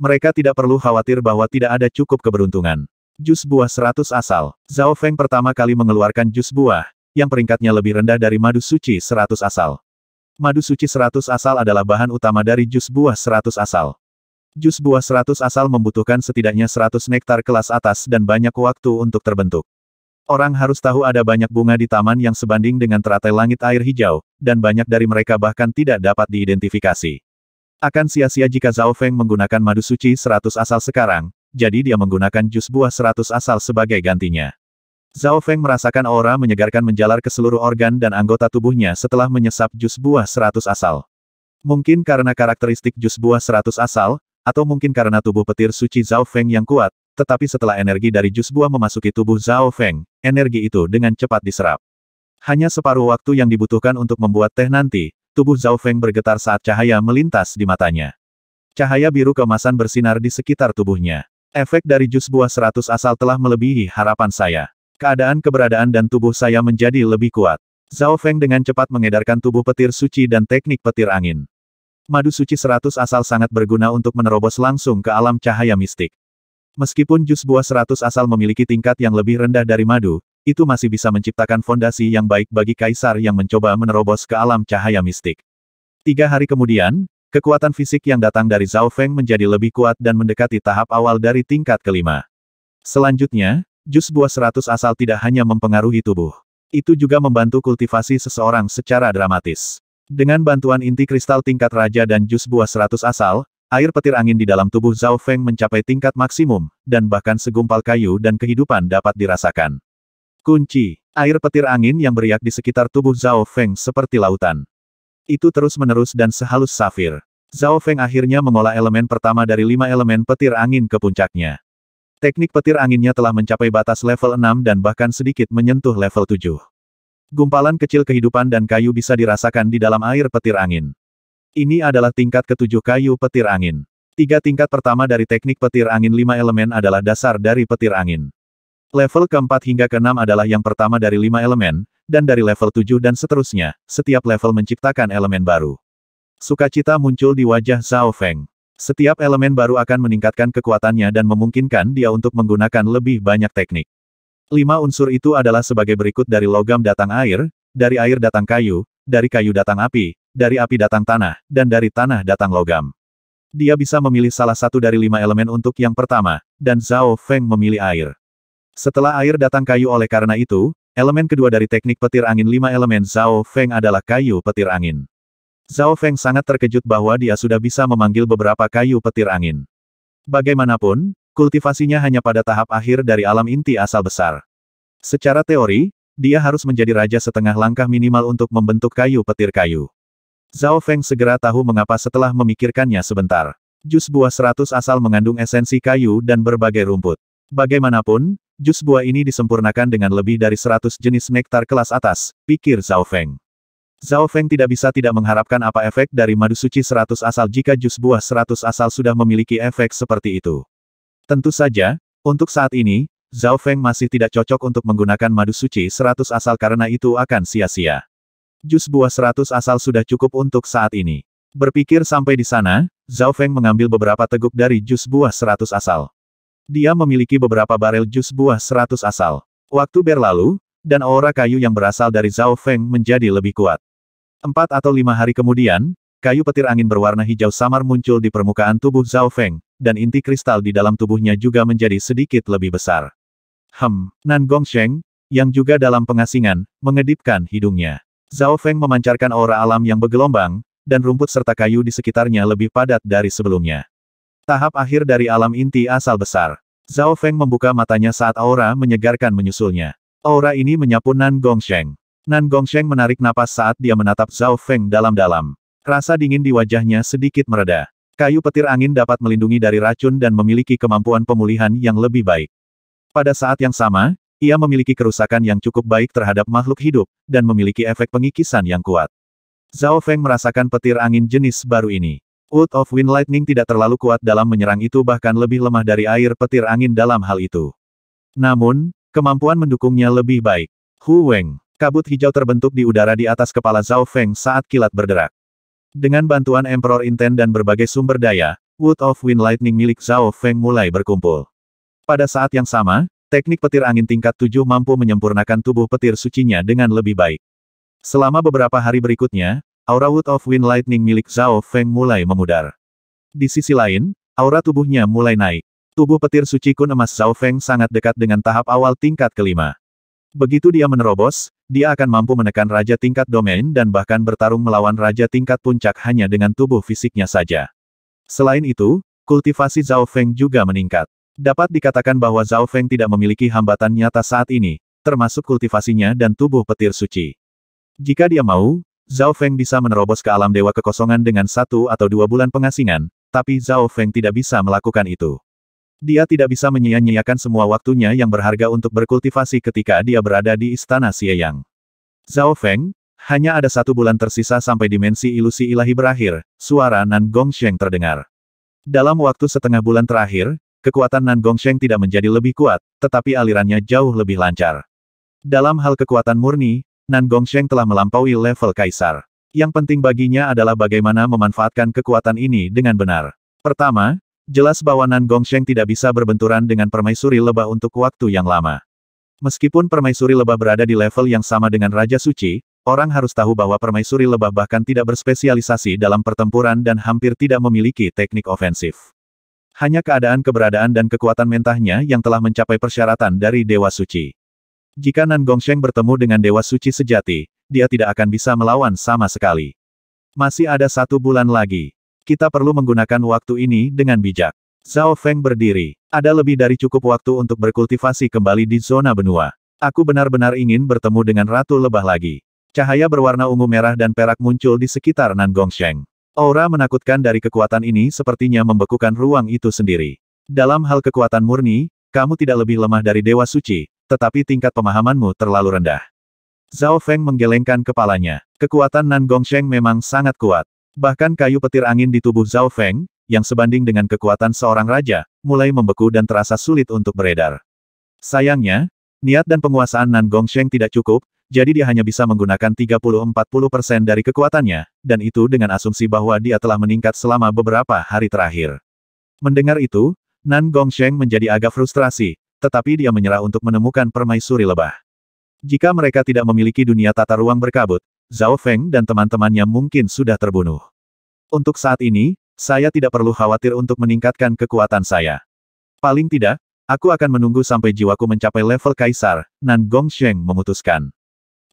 Mereka tidak perlu khawatir bahwa tidak ada cukup keberuntungan. Jus buah seratus asal. Zhao Feng pertama kali mengeluarkan jus buah, yang peringkatnya lebih rendah dari madu suci seratus asal. Madu suci seratus asal adalah bahan utama dari jus buah seratus asal. Jus buah 100 asal membutuhkan setidaknya 100 nektar kelas atas dan banyak waktu untuk terbentuk. Orang harus tahu ada banyak bunga di taman yang sebanding dengan teratai langit air hijau, dan banyak dari mereka bahkan tidak dapat diidentifikasi. Akan sia-sia jika Zhao Feng menggunakan madu suci 100 asal sekarang, jadi dia menggunakan jus buah 100 asal sebagai gantinya. Zhao Feng merasakan aura menyegarkan menjalar ke seluruh organ dan anggota tubuhnya setelah menyesap jus buah 100 asal. Mungkin karena karakteristik jus buah 100 asal, atau mungkin karena tubuh petir suci Zhao Feng yang kuat, tetapi setelah energi dari jus buah memasuki tubuh Zhao Feng, energi itu dengan cepat diserap. Hanya separuh waktu yang dibutuhkan untuk membuat teh nanti, tubuh Zhao Feng bergetar saat cahaya melintas di matanya. Cahaya biru kemasan bersinar di sekitar tubuhnya. Efek dari jus buah seratus asal telah melebihi harapan saya. Keadaan keberadaan dan tubuh saya menjadi lebih kuat. Zhao Feng dengan cepat mengedarkan tubuh petir suci dan teknik petir angin madu suci seratus asal sangat berguna untuk menerobos langsung ke alam cahaya mistik. Meskipun jus buah seratus asal memiliki tingkat yang lebih rendah dari madu, itu masih bisa menciptakan fondasi yang baik bagi kaisar yang mencoba menerobos ke alam cahaya mistik. Tiga hari kemudian, kekuatan fisik yang datang dari Zhao Feng menjadi lebih kuat dan mendekati tahap awal dari tingkat kelima. Selanjutnya, jus buah seratus asal tidak hanya mempengaruhi tubuh. Itu juga membantu kultivasi seseorang secara dramatis. Dengan bantuan inti kristal tingkat raja dan jus buah seratus asal, air petir angin di dalam tubuh Zhao Feng mencapai tingkat maksimum, dan bahkan segumpal kayu dan kehidupan dapat dirasakan. Kunci, air petir angin yang beriak di sekitar tubuh Zhao Feng seperti lautan. Itu terus-menerus dan sehalus safir. Zhao Feng akhirnya mengolah elemen pertama dari lima elemen petir angin ke puncaknya. Teknik petir anginnya telah mencapai batas level 6 dan bahkan sedikit menyentuh level 7. Gumpalan kecil kehidupan dan kayu bisa dirasakan di dalam air petir angin. Ini adalah tingkat ketujuh kayu petir angin. Tiga tingkat pertama dari teknik petir angin lima elemen adalah dasar dari petir angin. Level keempat hingga keenam adalah yang pertama dari lima elemen, dan dari level tujuh dan seterusnya, setiap level menciptakan elemen baru. Sukacita muncul di wajah Zhao Feng. Setiap elemen baru akan meningkatkan kekuatannya dan memungkinkan dia untuk menggunakan lebih banyak teknik. Lima unsur itu adalah sebagai berikut dari logam datang air, dari air datang kayu, dari kayu datang api, dari api datang tanah, dan dari tanah datang logam. Dia bisa memilih salah satu dari lima elemen untuk yang pertama, dan Zhao Feng memilih air. Setelah air datang kayu oleh karena itu, elemen kedua dari teknik petir angin lima elemen Zhao Feng adalah kayu petir angin. Zhao Feng sangat terkejut bahwa dia sudah bisa memanggil beberapa kayu petir angin. Bagaimanapun, kultivasinya hanya pada tahap akhir dari alam inti asal besar. Secara teori, dia harus menjadi raja setengah langkah minimal untuk membentuk kayu petir kayu. Zhao Feng segera tahu mengapa setelah memikirkannya sebentar. Jus buah seratus asal mengandung esensi kayu dan berbagai rumput. Bagaimanapun, jus buah ini disempurnakan dengan lebih dari seratus jenis nektar kelas atas, pikir Zhao Feng. Zhao Feng tidak bisa tidak mengharapkan apa efek dari madu suci seratus asal jika jus buah seratus asal sudah memiliki efek seperti itu. Tentu saja, untuk saat ini, Zhao Feng masih tidak cocok untuk menggunakan madu suci 100 asal karena itu akan sia-sia. Jus buah 100 asal sudah cukup untuk saat ini. Berpikir sampai di sana, Zhao Feng mengambil beberapa teguk dari jus buah 100 asal. Dia memiliki beberapa barel jus buah 100 asal. Waktu berlalu, dan aura kayu yang berasal dari Zhao Feng menjadi lebih kuat. Empat atau lima hari kemudian, kayu petir angin berwarna hijau samar muncul di permukaan tubuh Zhao Feng, dan inti kristal di dalam tubuhnya juga menjadi sedikit lebih besar. Hem, Nan Gongsheng, yang juga dalam pengasingan, mengedipkan hidungnya. Zhao Feng memancarkan aura alam yang bergelombang, dan rumput serta kayu di sekitarnya lebih padat dari sebelumnya. Tahap akhir dari alam inti asal besar. Zhao Feng membuka matanya saat aura menyegarkan menyusulnya. Aura ini menyapu Nan Gongsheng. Nan Gongsheng menarik napas saat dia menatap Zhao Feng dalam-dalam. Rasa dingin di wajahnya sedikit mereda. Kayu petir angin dapat melindungi dari racun dan memiliki kemampuan pemulihan yang lebih baik. Pada saat yang sama, ia memiliki kerusakan yang cukup baik terhadap makhluk hidup, dan memiliki efek pengikisan yang kuat. Zhao Feng merasakan petir angin jenis baru ini. Wood of Wind Lightning tidak terlalu kuat dalam menyerang itu bahkan lebih lemah dari air petir angin dalam hal itu. Namun, kemampuan mendukungnya lebih baik. Hu Weng, kabut hijau terbentuk di udara di atas kepala Zhao Feng saat kilat berderak. Dengan bantuan Emperor Inten dan berbagai sumber daya, Wood of Wind Lightning milik Zhao Feng mulai berkumpul. Pada saat yang sama, teknik petir angin tingkat 7 mampu menyempurnakan tubuh petir sucinya dengan lebih baik. Selama beberapa hari berikutnya, aura Wood of Wind Lightning milik Zhao Feng mulai memudar. Di sisi lain, aura tubuhnya mulai naik. Tubuh petir suci kun emas Zhao Feng sangat dekat dengan tahap awal tingkat kelima. Begitu dia menerobos, dia akan mampu menekan Raja Tingkat Domain dan bahkan bertarung melawan Raja Tingkat Puncak hanya dengan tubuh fisiknya saja. Selain itu, kultivasi Zhao Feng juga meningkat. Dapat dikatakan bahwa Zhao Feng tidak memiliki hambatan nyata saat ini, termasuk kultivasinya dan tubuh petir suci. Jika dia mau, Zhao Feng bisa menerobos ke alam dewa kekosongan dengan satu atau dua bulan pengasingan, tapi Zhao Feng tidak bisa melakukan itu. Dia tidak bisa menyia-nyiakan semua waktunya yang berharga untuk berkultivasi ketika dia berada di istana Xieyang. Zhao Feng, hanya ada satu bulan tersisa sampai dimensi ilusi ilahi berakhir, suara Nan Gongsheng terdengar. Dalam waktu setengah bulan terakhir, kekuatan Nan Gongsheng tidak menjadi lebih kuat, tetapi alirannya jauh lebih lancar. Dalam hal kekuatan murni, Nan Gongsheng telah melampaui level kaisar. Yang penting baginya adalah bagaimana memanfaatkan kekuatan ini dengan benar. Pertama, Jelas bahwa Nan Gongsheng tidak bisa berbenturan dengan permaisuri lebah untuk waktu yang lama. Meskipun permaisuri lebah berada di level yang sama dengan Raja Suci, orang harus tahu bahwa permaisuri lebah bahkan tidak berspesialisasi dalam pertempuran dan hampir tidak memiliki teknik ofensif. Hanya keadaan keberadaan dan kekuatan mentahnya yang telah mencapai persyaratan dari Dewa Suci. Jika Nan Gongsheng bertemu dengan Dewa Suci sejati, dia tidak akan bisa melawan sama sekali. Masih ada satu bulan lagi. Kita perlu menggunakan waktu ini dengan bijak. Zhao Feng berdiri. Ada lebih dari cukup waktu untuk berkultivasi kembali di zona benua. Aku benar-benar ingin bertemu dengan Ratu Lebah lagi. Cahaya berwarna ungu merah dan perak muncul di sekitar Nan Sheng. Aura menakutkan dari kekuatan ini sepertinya membekukan ruang itu sendiri. Dalam hal kekuatan murni, kamu tidak lebih lemah dari Dewa Suci, tetapi tingkat pemahamanmu terlalu rendah. Zhao Feng menggelengkan kepalanya. Kekuatan Nan Sheng memang sangat kuat. Bahkan kayu petir angin di tubuh Zhao Feng, yang sebanding dengan kekuatan seorang raja, mulai membeku dan terasa sulit untuk beredar. Sayangnya, niat dan penguasaan Nan Gong Sheng tidak cukup, jadi dia hanya bisa menggunakan 30-40% dari kekuatannya, dan itu dengan asumsi bahwa dia telah meningkat selama beberapa hari terakhir. Mendengar itu, Nan Gong Sheng menjadi agak frustrasi, tetapi dia menyerah untuk menemukan permaisuri lebah. Jika mereka tidak memiliki dunia tata ruang berkabut, Zhao Feng dan teman-temannya mungkin sudah terbunuh. Untuk saat ini, saya tidak perlu khawatir untuk meningkatkan kekuatan saya. Paling tidak, aku akan menunggu sampai jiwaku mencapai level kaisar, Nan Gong Sheng memutuskan.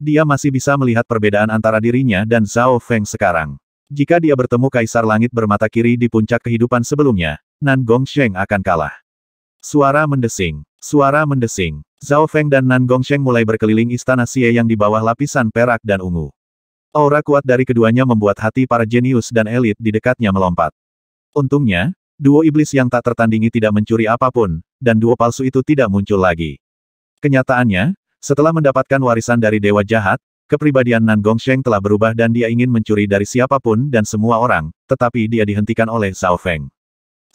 Dia masih bisa melihat perbedaan antara dirinya dan Zhao Feng sekarang. Jika dia bertemu kaisar langit bermata kiri di puncak kehidupan sebelumnya, Nan Gong Sheng akan kalah. Suara mendesing. Suara mendesing. Zhao Feng dan Nan Gong Sheng mulai berkeliling istana Xie yang di bawah lapisan perak dan ungu. Aura kuat dari keduanya membuat hati para jenius dan elit di dekatnya melompat. Untungnya, duo iblis yang tak tertandingi tidak mencuri apapun, dan duo palsu itu tidak muncul lagi. Kenyataannya, setelah mendapatkan warisan dari Dewa Jahat, kepribadian Nan Sheng telah berubah dan dia ingin mencuri dari siapapun dan semua orang, tetapi dia dihentikan oleh Zhao Feng.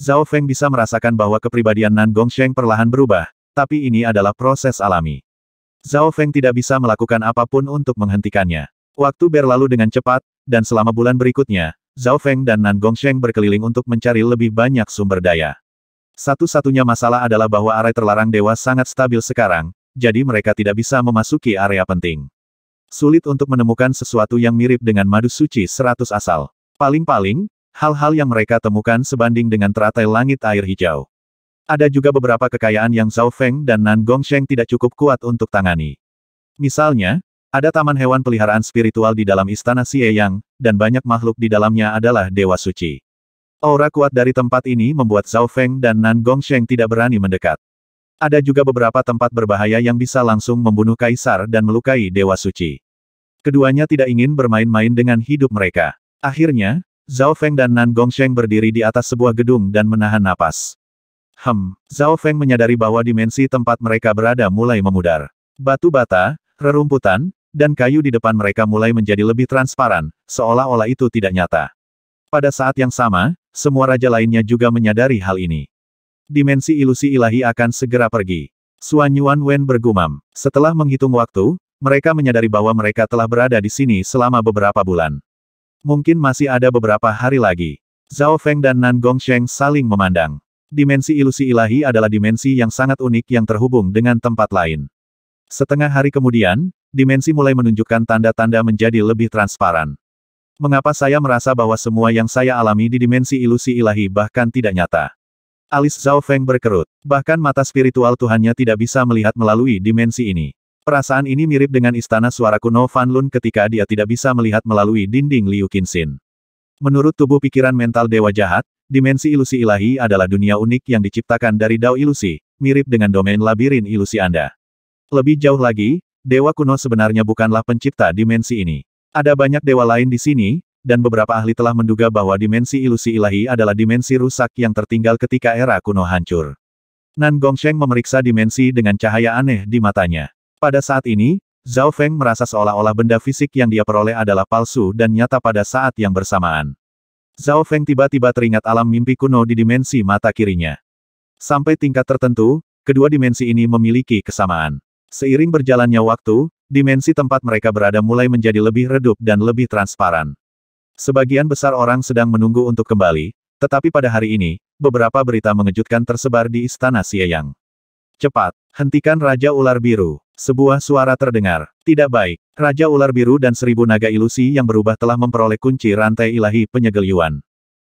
Zhao Feng bisa merasakan bahwa kepribadian Nan Sheng perlahan berubah, tapi ini adalah proses alami. Zhao Feng tidak bisa melakukan apapun untuk menghentikannya. Waktu berlalu dengan cepat, dan selama bulan berikutnya, Zhao Feng dan Nan Gongsheng berkeliling untuk mencari lebih banyak sumber daya. Satu-satunya masalah adalah bahwa area terlarang dewa sangat stabil sekarang, jadi mereka tidak bisa memasuki area penting. Sulit untuk menemukan sesuatu yang mirip dengan madu suci seratus asal. Paling-paling, hal-hal yang mereka temukan sebanding dengan teratai langit air hijau. Ada juga beberapa kekayaan yang Zhao Feng dan Nan Gongsheng tidak cukup kuat untuk tangani. Misalnya, ada taman hewan peliharaan spiritual di dalam istana Xieyang, dan banyak makhluk di dalamnya adalah dewa suci. Aura kuat dari tempat ini membuat Zhao Feng dan Nan Sheng tidak berani mendekat. Ada juga beberapa tempat berbahaya yang bisa langsung membunuh kaisar dan melukai dewa suci. Keduanya tidak ingin bermain-main dengan hidup mereka. Akhirnya, Zhao Feng dan Nan Sheng berdiri di atas sebuah gedung dan menahan napas. Hem, Zhao Feng menyadari bahwa dimensi tempat mereka berada mulai memudar. Batu bata, rerumputan, dan kayu di depan mereka mulai menjadi lebih transparan, seolah-olah itu tidak nyata. Pada saat yang sama, semua raja lainnya juga menyadari hal ini. Dimensi ilusi ilahi akan segera pergi. Suan Yuan Wen bergumam. Setelah menghitung waktu, mereka menyadari bahwa mereka telah berada di sini selama beberapa bulan. Mungkin masih ada beberapa hari lagi. Zhao Feng dan Nan Gong Sheng saling memandang. Dimensi ilusi ilahi adalah dimensi yang sangat unik yang terhubung dengan tempat lain. Setengah hari kemudian, dimensi mulai menunjukkan tanda-tanda menjadi lebih transparan. Mengapa saya merasa bahwa semua yang saya alami di dimensi ilusi ilahi bahkan tidak nyata? Alis Zhao Feng berkerut. Bahkan mata spiritual Tuhannya tidak bisa melihat melalui dimensi ini. Perasaan ini mirip dengan istana suara kuno Fan Lun ketika dia tidak bisa melihat melalui dinding Liu Qinxin. Menurut tubuh pikiran mental Dewa Jahat, dimensi ilusi ilahi adalah dunia unik yang diciptakan dari Dao Ilusi, mirip dengan domain labirin ilusi Anda. Lebih jauh lagi, Dewa kuno sebenarnya bukanlah pencipta dimensi ini. Ada banyak dewa lain di sini, dan beberapa ahli telah menduga bahwa dimensi ilusi ilahi adalah dimensi rusak yang tertinggal ketika era kuno hancur. Nan Gongsheng memeriksa dimensi dengan cahaya aneh di matanya. Pada saat ini, Zhao Feng merasa seolah-olah benda fisik yang dia peroleh adalah palsu dan nyata pada saat yang bersamaan. Zhao Feng tiba-tiba teringat alam mimpi kuno di dimensi mata kirinya. Sampai tingkat tertentu, kedua dimensi ini memiliki kesamaan. Seiring berjalannya waktu, dimensi tempat mereka berada mulai menjadi lebih redup dan lebih transparan. Sebagian besar orang sedang menunggu untuk kembali, tetapi pada hari ini, beberapa berita mengejutkan tersebar di Istana Yang. Cepat, hentikan Raja Ular Biru. Sebuah suara terdengar. Tidak baik. Raja Ular Biru dan seribu naga ilusi yang berubah telah memperoleh kunci rantai ilahi penyegel Yuan.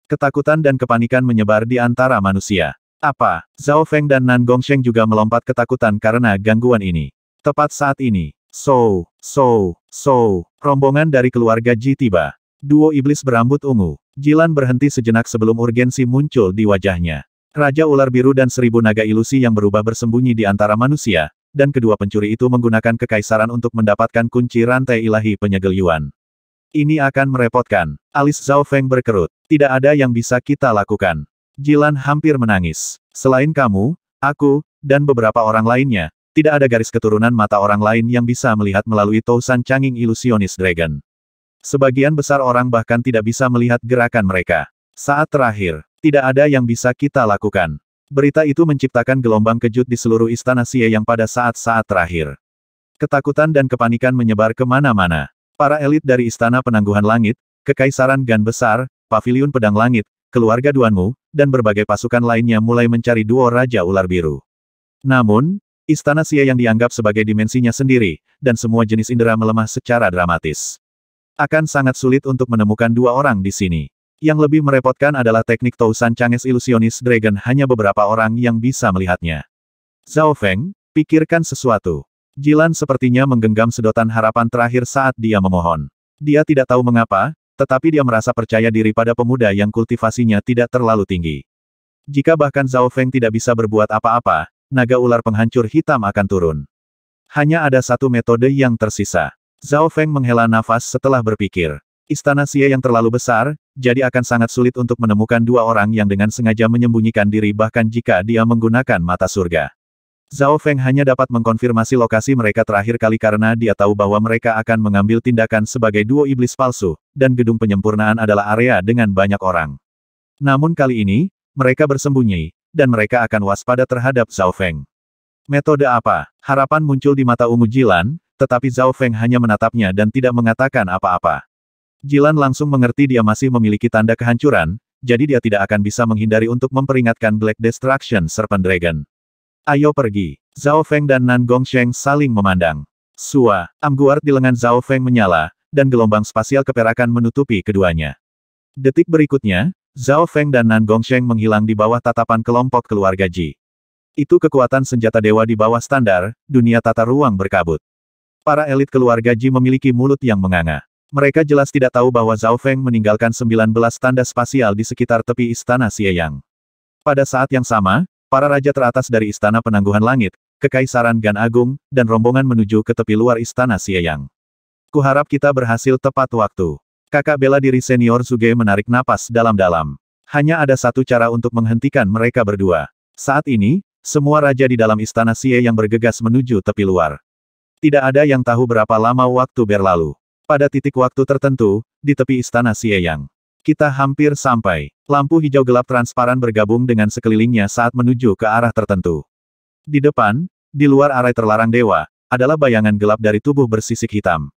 Ketakutan dan kepanikan menyebar di antara manusia. Apa? Zhao Feng dan Nan Gongsheng juga melompat ketakutan karena gangguan ini. Tepat saat ini, So, so, so, rombongan dari keluarga Ji tiba. Duo iblis berambut ungu. Jilan berhenti sejenak sebelum urgensi muncul di wajahnya. Raja ular biru dan seribu naga ilusi yang berubah bersembunyi di antara manusia, dan kedua pencuri itu menggunakan kekaisaran untuk mendapatkan kunci rantai ilahi penyegel Yuan. Ini akan merepotkan. Alis Zhao Feng berkerut. Tidak ada yang bisa kita lakukan. Jilan hampir menangis. Selain kamu, aku, dan beberapa orang lainnya, tidak ada garis keturunan mata orang lain yang bisa melihat melalui Tousan Canging Ilusionis Dragon. Sebagian besar orang bahkan tidak bisa melihat gerakan mereka. Saat terakhir, tidak ada yang bisa kita lakukan. Berita itu menciptakan gelombang kejut di seluruh istana Sia yang pada saat-saat terakhir. Ketakutan dan kepanikan menyebar kemana-mana. Para elit dari Istana Penangguhan Langit, Kekaisaran Gan Besar, Paviliun Pedang Langit, keluarga Duanmu, dan berbagai pasukan lainnya mulai mencari duo Raja Ular Biru. Namun, istana Sia yang dianggap sebagai dimensinya sendiri, dan semua jenis indera melemah secara dramatis. Akan sangat sulit untuk menemukan dua orang di sini. Yang lebih merepotkan adalah teknik Tousan Changes Ilusionis Dragon hanya beberapa orang yang bisa melihatnya. Zhao Feng, pikirkan sesuatu. Jilan sepertinya menggenggam sedotan harapan terakhir saat dia memohon. Dia tidak tahu mengapa, tetapi dia merasa percaya diri pada pemuda yang kultivasinya tidak terlalu tinggi. Jika bahkan Zhao Feng tidak bisa berbuat apa-apa, naga ular penghancur hitam akan turun. Hanya ada satu metode yang tersisa. Zhao Feng menghela nafas setelah berpikir. Istana Xie yang terlalu besar, jadi akan sangat sulit untuk menemukan dua orang yang dengan sengaja menyembunyikan diri bahkan jika dia menggunakan mata surga. Zhao Feng hanya dapat mengkonfirmasi lokasi mereka terakhir kali karena dia tahu bahwa mereka akan mengambil tindakan sebagai duo iblis palsu, dan gedung penyempurnaan adalah area dengan banyak orang. Namun kali ini, mereka bersembunyi, dan mereka akan waspada terhadap Zhao Feng. Metode apa? Harapan muncul di mata ungu Jilan, tetapi Zhao Feng hanya menatapnya dan tidak mengatakan apa-apa. Jilan langsung mengerti dia masih memiliki tanda kehancuran, jadi dia tidak akan bisa menghindari untuk memperingatkan Black Destruction Serpent Dragon. Ayo pergi. Zhao Feng dan Nan Gongsheng saling memandang. Sua, amguard di lengan Zhao Feng menyala, dan gelombang spasial keperakan menutupi keduanya. Detik berikutnya, Zhao Feng dan Nan Gongsheng menghilang di bawah tatapan kelompok keluarga Ji. Itu kekuatan senjata dewa di bawah standar, dunia tata ruang berkabut. Para elit keluarga Ji memiliki mulut yang menganga. Mereka jelas tidak tahu bahwa Zhao Feng meninggalkan 19 tanda spasial di sekitar tepi istana Xieyang. Pada saat yang sama, Para raja teratas dari Istana Penangguhan Langit, Kekaisaran Gan Agung, dan rombongan menuju ke tepi luar Istana Yang. Kuharap kita berhasil tepat waktu. Kakak bela diri senior Suge menarik napas dalam-dalam. Hanya ada satu cara untuk menghentikan mereka berdua. Saat ini, semua raja di dalam Istana Sia yang bergegas menuju tepi luar. Tidak ada yang tahu berapa lama waktu berlalu. Pada titik waktu tertentu, di tepi Istana Sia Yang. Kita hampir sampai. Lampu hijau gelap transparan bergabung dengan sekelilingnya saat menuju ke arah tertentu. Di depan, di luar arai terlarang dewa, adalah bayangan gelap dari tubuh bersisik hitam.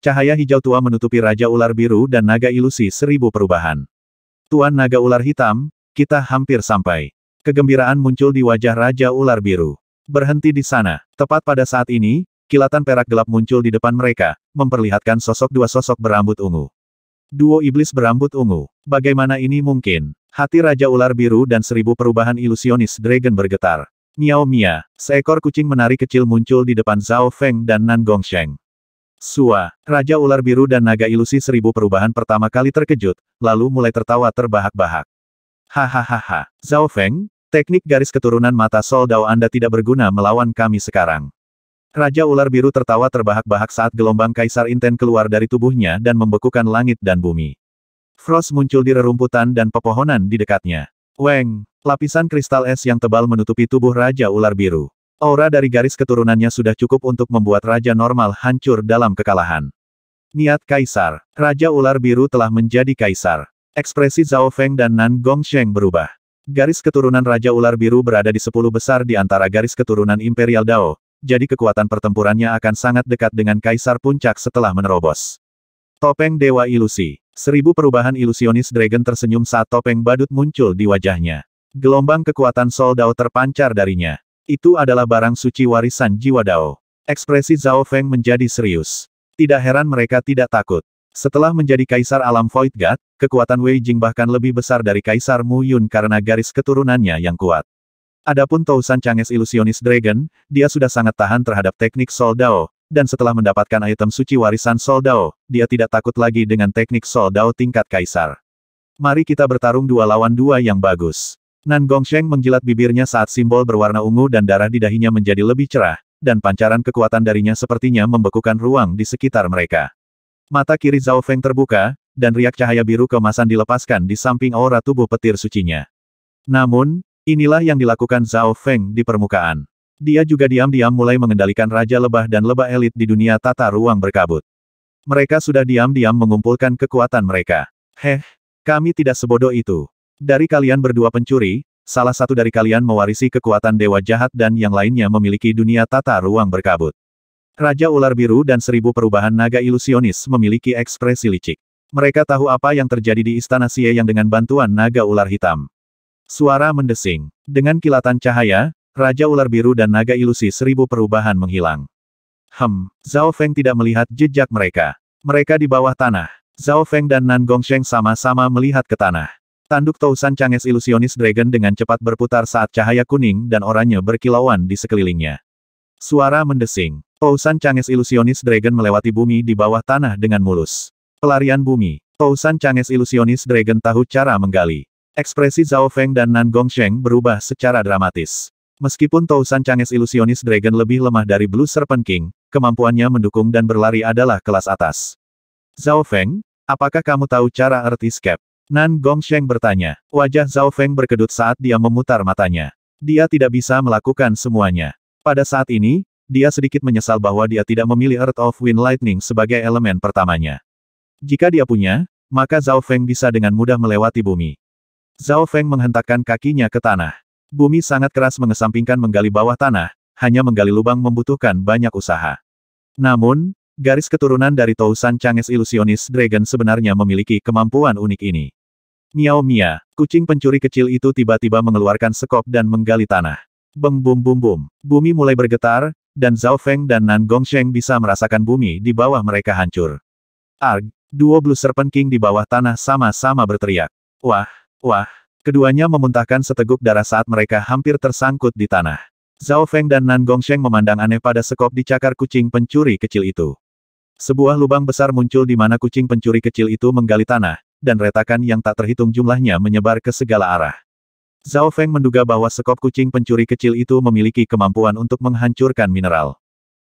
Cahaya hijau tua menutupi Raja Ular Biru dan Naga Ilusi Seribu Perubahan. Tuan Naga Ular Hitam, kita hampir sampai. Kegembiraan muncul di wajah Raja Ular Biru. Berhenti di sana. Tepat pada saat ini, kilatan perak gelap muncul di depan mereka, memperlihatkan sosok dua sosok berambut ungu. Duo iblis berambut ungu. Bagaimana ini mungkin? Hati Raja Ular Biru dan seribu perubahan ilusionis Dragon bergetar. Miao Mia, seekor kucing menari kecil muncul di depan Zhao Feng dan Nan Gongsheng. Sua, Raja Ular Biru dan Naga Ilusi Seribu Perubahan pertama kali terkejut, lalu mulai tertawa terbahak-bahak. Hahaha, Zhao Feng, teknik garis keturunan mata Sol Dao Anda tidak berguna melawan kami sekarang. Raja ular biru tertawa terbahak-bahak saat gelombang kaisar Inten keluar dari tubuhnya dan membekukan langit dan bumi. Frost muncul di rerumputan dan pepohonan di dekatnya. Weng, lapisan kristal es yang tebal menutupi tubuh Raja ular biru. Aura dari garis keturunannya sudah cukup untuk membuat Raja normal hancur dalam kekalahan. Niat Kaisar, Raja Ular Biru telah menjadi Kaisar. Ekspresi Zhao Feng dan Nan Gong Gongsheng berubah. Garis keturunan Raja Ular Biru berada di sepuluh besar di antara garis keturunan Imperial Dao, jadi kekuatan pertempurannya akan sangat dekat dengan Kaisar Puncak setelah menerobos. Topeng Dewa Ilusi. Seribu perubahan ilusionis Dragon tersenyum saat topeng badut muncul di wajahnya. Gelombang kekuatan Sol Dao terpancar darinya. Itu adalah barang suci warisan jiwa Dao. Ekspresi Zhao Feng menjadi serius. Tidak heran mereka tidak takut. Setelah menjadi Kaisar Alam Void God, kekuatan Wei Jing bahkan lebih besar dari Kaisar Mu Yun karena garis keturunannya yang kuat. Adapun Tousan Changes Illusionist Dragon, dia sudah sangat tahan terhadap teknik Sol Dao, dan setelah mendapatkan item suci warisan Sol Dao, dia tidak takut lagi dengan teknik Sol Dao tingkat kaisar. Mari kita bertarung dua lawan dua yang bagus. Nan Gongsheng menjilat bibirnya saat simbol berwarna ungu dan darah di dahinya menjadi lebih cerah, dan pancaran kekuatan darinya sepertinya membekukan ruang di sekitar mereka. Mata kiri Zhao Feng terbuka, dan riak cahaya biru kemasan dilepaskan di samping aura tubuh petir sucinya. Namun, Inilah yang dilakukan Zhao Feng di permukaan. Dia juga diam-diam mulai mengendalikan Raja Lebah dan Lebah Elit di dunia tata ruang berkabut. Mereka sudah diam-diam mengumpulkan kekuatan mereka. Heh, kami tidak sebodoh itu. Dari kalian berdua pencuri, salah satu dari kalian mewarisi kekuatan Dewa Jahat dan yang lainnya memiliki dunia tata ruang berkabut. Raja Ular Biru dan Seribu Perubahan Naga Ilusionis memiliki ekspresi licik. Mereka tahu apa yang terjadi di Istana Sia yang dengan bantuan Naga Ular Hitam. Suara mendesing. Dengan kilatan cahaya, Raja Ular Biru dan Naga Ilusi Seribu Perubahan menghilang. Hem, Zhao Feng tidak melihat jejak mereka. Mereka di bawah tanah. Zhao Feng dan Nan Sheng sama-sama melihat ke tanah. Tanduk Tousan Changes Ilusionis Dragon dengan cepat berputar saat cahaya kuning dan oranye berkilauan di sekelilingnya. Suara mendesing. Tousan Changes Ilusionis Dragon melewati bumi di bawah tanah dengan mulus. Pelarian bumi. Tousan Changes Ilusionis Dragon tahu cara menggali. Ekspresi Zhao Feng dan Nan Gong Gongsheng berubah secara dramatis. Meskipun Tou San Changes Illusionist Dragon lebih lemah dari Blue Serpent King, kemampuannya mendukung dan berlari adalah kelas atas. Zhao Feng, apakah kamu tahu cara Earth Escape? Nan Gong Gongsheng bertanya. Wajah Zhao Feng berkedut saat dia memutar matanya. Dia tidak bisa melakukan semuanya. Pada saat ini, dia sedikit menyesal bahwa dia tidak memilih Earth of Wind Lightning sebagai elemen pertamanya. Jika dia punya, maka Zhao Feng bisa dengan mudah melewati bumi. Zhao Feng menghentakkan kakinya ke tanah. Bumi sangat keras mengesampingkan menggali bawah tanah, hanya menggali lubang membutuhkan banyak usaha. Namun, garis keturunan dari Tousan Changes Ilusionis Dragon sebenarnya memiliki kemampuan unik ini. Miao Mia, kucing pencuri kecil itu tiba-tiba mengeluarkan sekop dan menggali tanah. Beng bum bum bum. Bumi mulai bergetar, dan Zhao Feng dan Nan Gongsheng bisa merasakan bumi di bawah mereka hancur. Arg, duo Blue Serpent King di bawah tanah sama-sama berteriak. Wah, Wah! Keduanya memuntahkan seteguk darah saat mereka hampir tersangkut di tanah. Zhao Feng dan Nan Gongsheng memandang aneh pada sekop di cakar kucing pencuri kecil itu. Sebuah lubang besar muncul di mana kucing pencuri kecil itu menggali tanah, dan retakan yang tak terhitung jumlahnya menyebar ke segala arah. Zhao Feng menduga bahwa sekop kucing pencuri kecil itu memiliki kemampuan untuk menghancurkan mineral.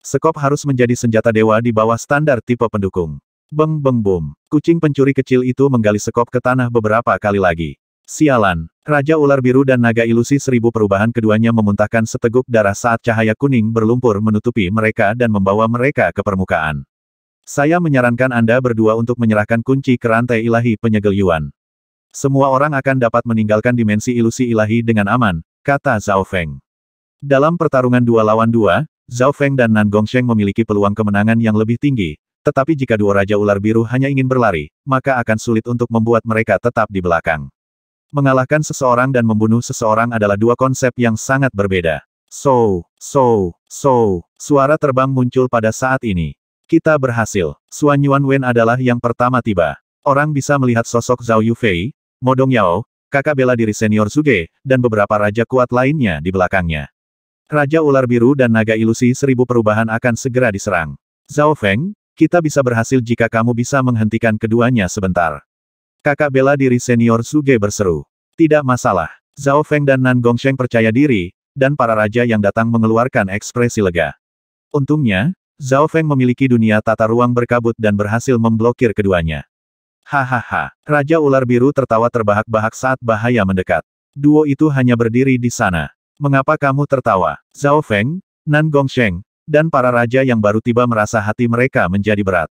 Sekop harus menjadi senjata dewa di bawah standar tipe pendukung. Beng beng bum. Kucing pencuri kecil itu menggali sekop ke tanah beberapa kali lagi. Sialan, Raja Ular Biru dan Naga Ilusi Seribu Perubahan keduanya memuntahkan seteguk darah saat cahaya kuning berlumpur menutupi mereka dan membawa mereka ke permukaan. Saya menyarankan Anda berdua untuk menyerahkan kunci ke rantai ilahi penyegel Yuan. Semua orang akan dapat meninggalkan dimensi ilusi ilahi dengan aman, kata Zhao Feng. Dalam pertarungan dua lawan dua, Zhao Feng dan Nan Gongsheng memiliki peluang kemenangan yang lebih tinggi, tetapi jika dua Raja Ular Biru hanya ingin berlari, maka akan sulit untuk membuat mereka tetap di belakang. Mengalahkan seseorang dan membunuh seseorang adalah dua konsep yang sangat berbeda. So, so, so, suara terbang muncul pada saat ini. Kita berhasil. Suan Yuan Wen adalah yang pertama tiba. Orang bisa melihat sosok Zhao Yufei, Modong Yao, kakak bela diri senior Zuge, dan beberapa raja kuat lainnya di belakangnya. Raja ular biru dan naga ilusi seribu perubahan akan segera diserang. Zhao Feng, kita bisa berhasil jika kamu bisa menghentikan keduanya sebentar. Kakak bela diri senior Suge berseru. Tidak masalah. Zhao Feng dan Nan Gongsheng percaya diri, dan para raja yang datang mengeluarkan ekspresi lega. Untungnya, Zhao Feng memiliki dunia tata ruang berkabut dan berhasil memblokir keduanya. Hahaha, Raja Ular Biru tertawa terbahak-bahak saat bahaya mendekat. Duo itu hanya berdiri di sana. Mengapa kamu tertawa? Zhao Feng, Nan Gongsheng, dan para raja yang baru tiba merasa hati mereka menjadi berat.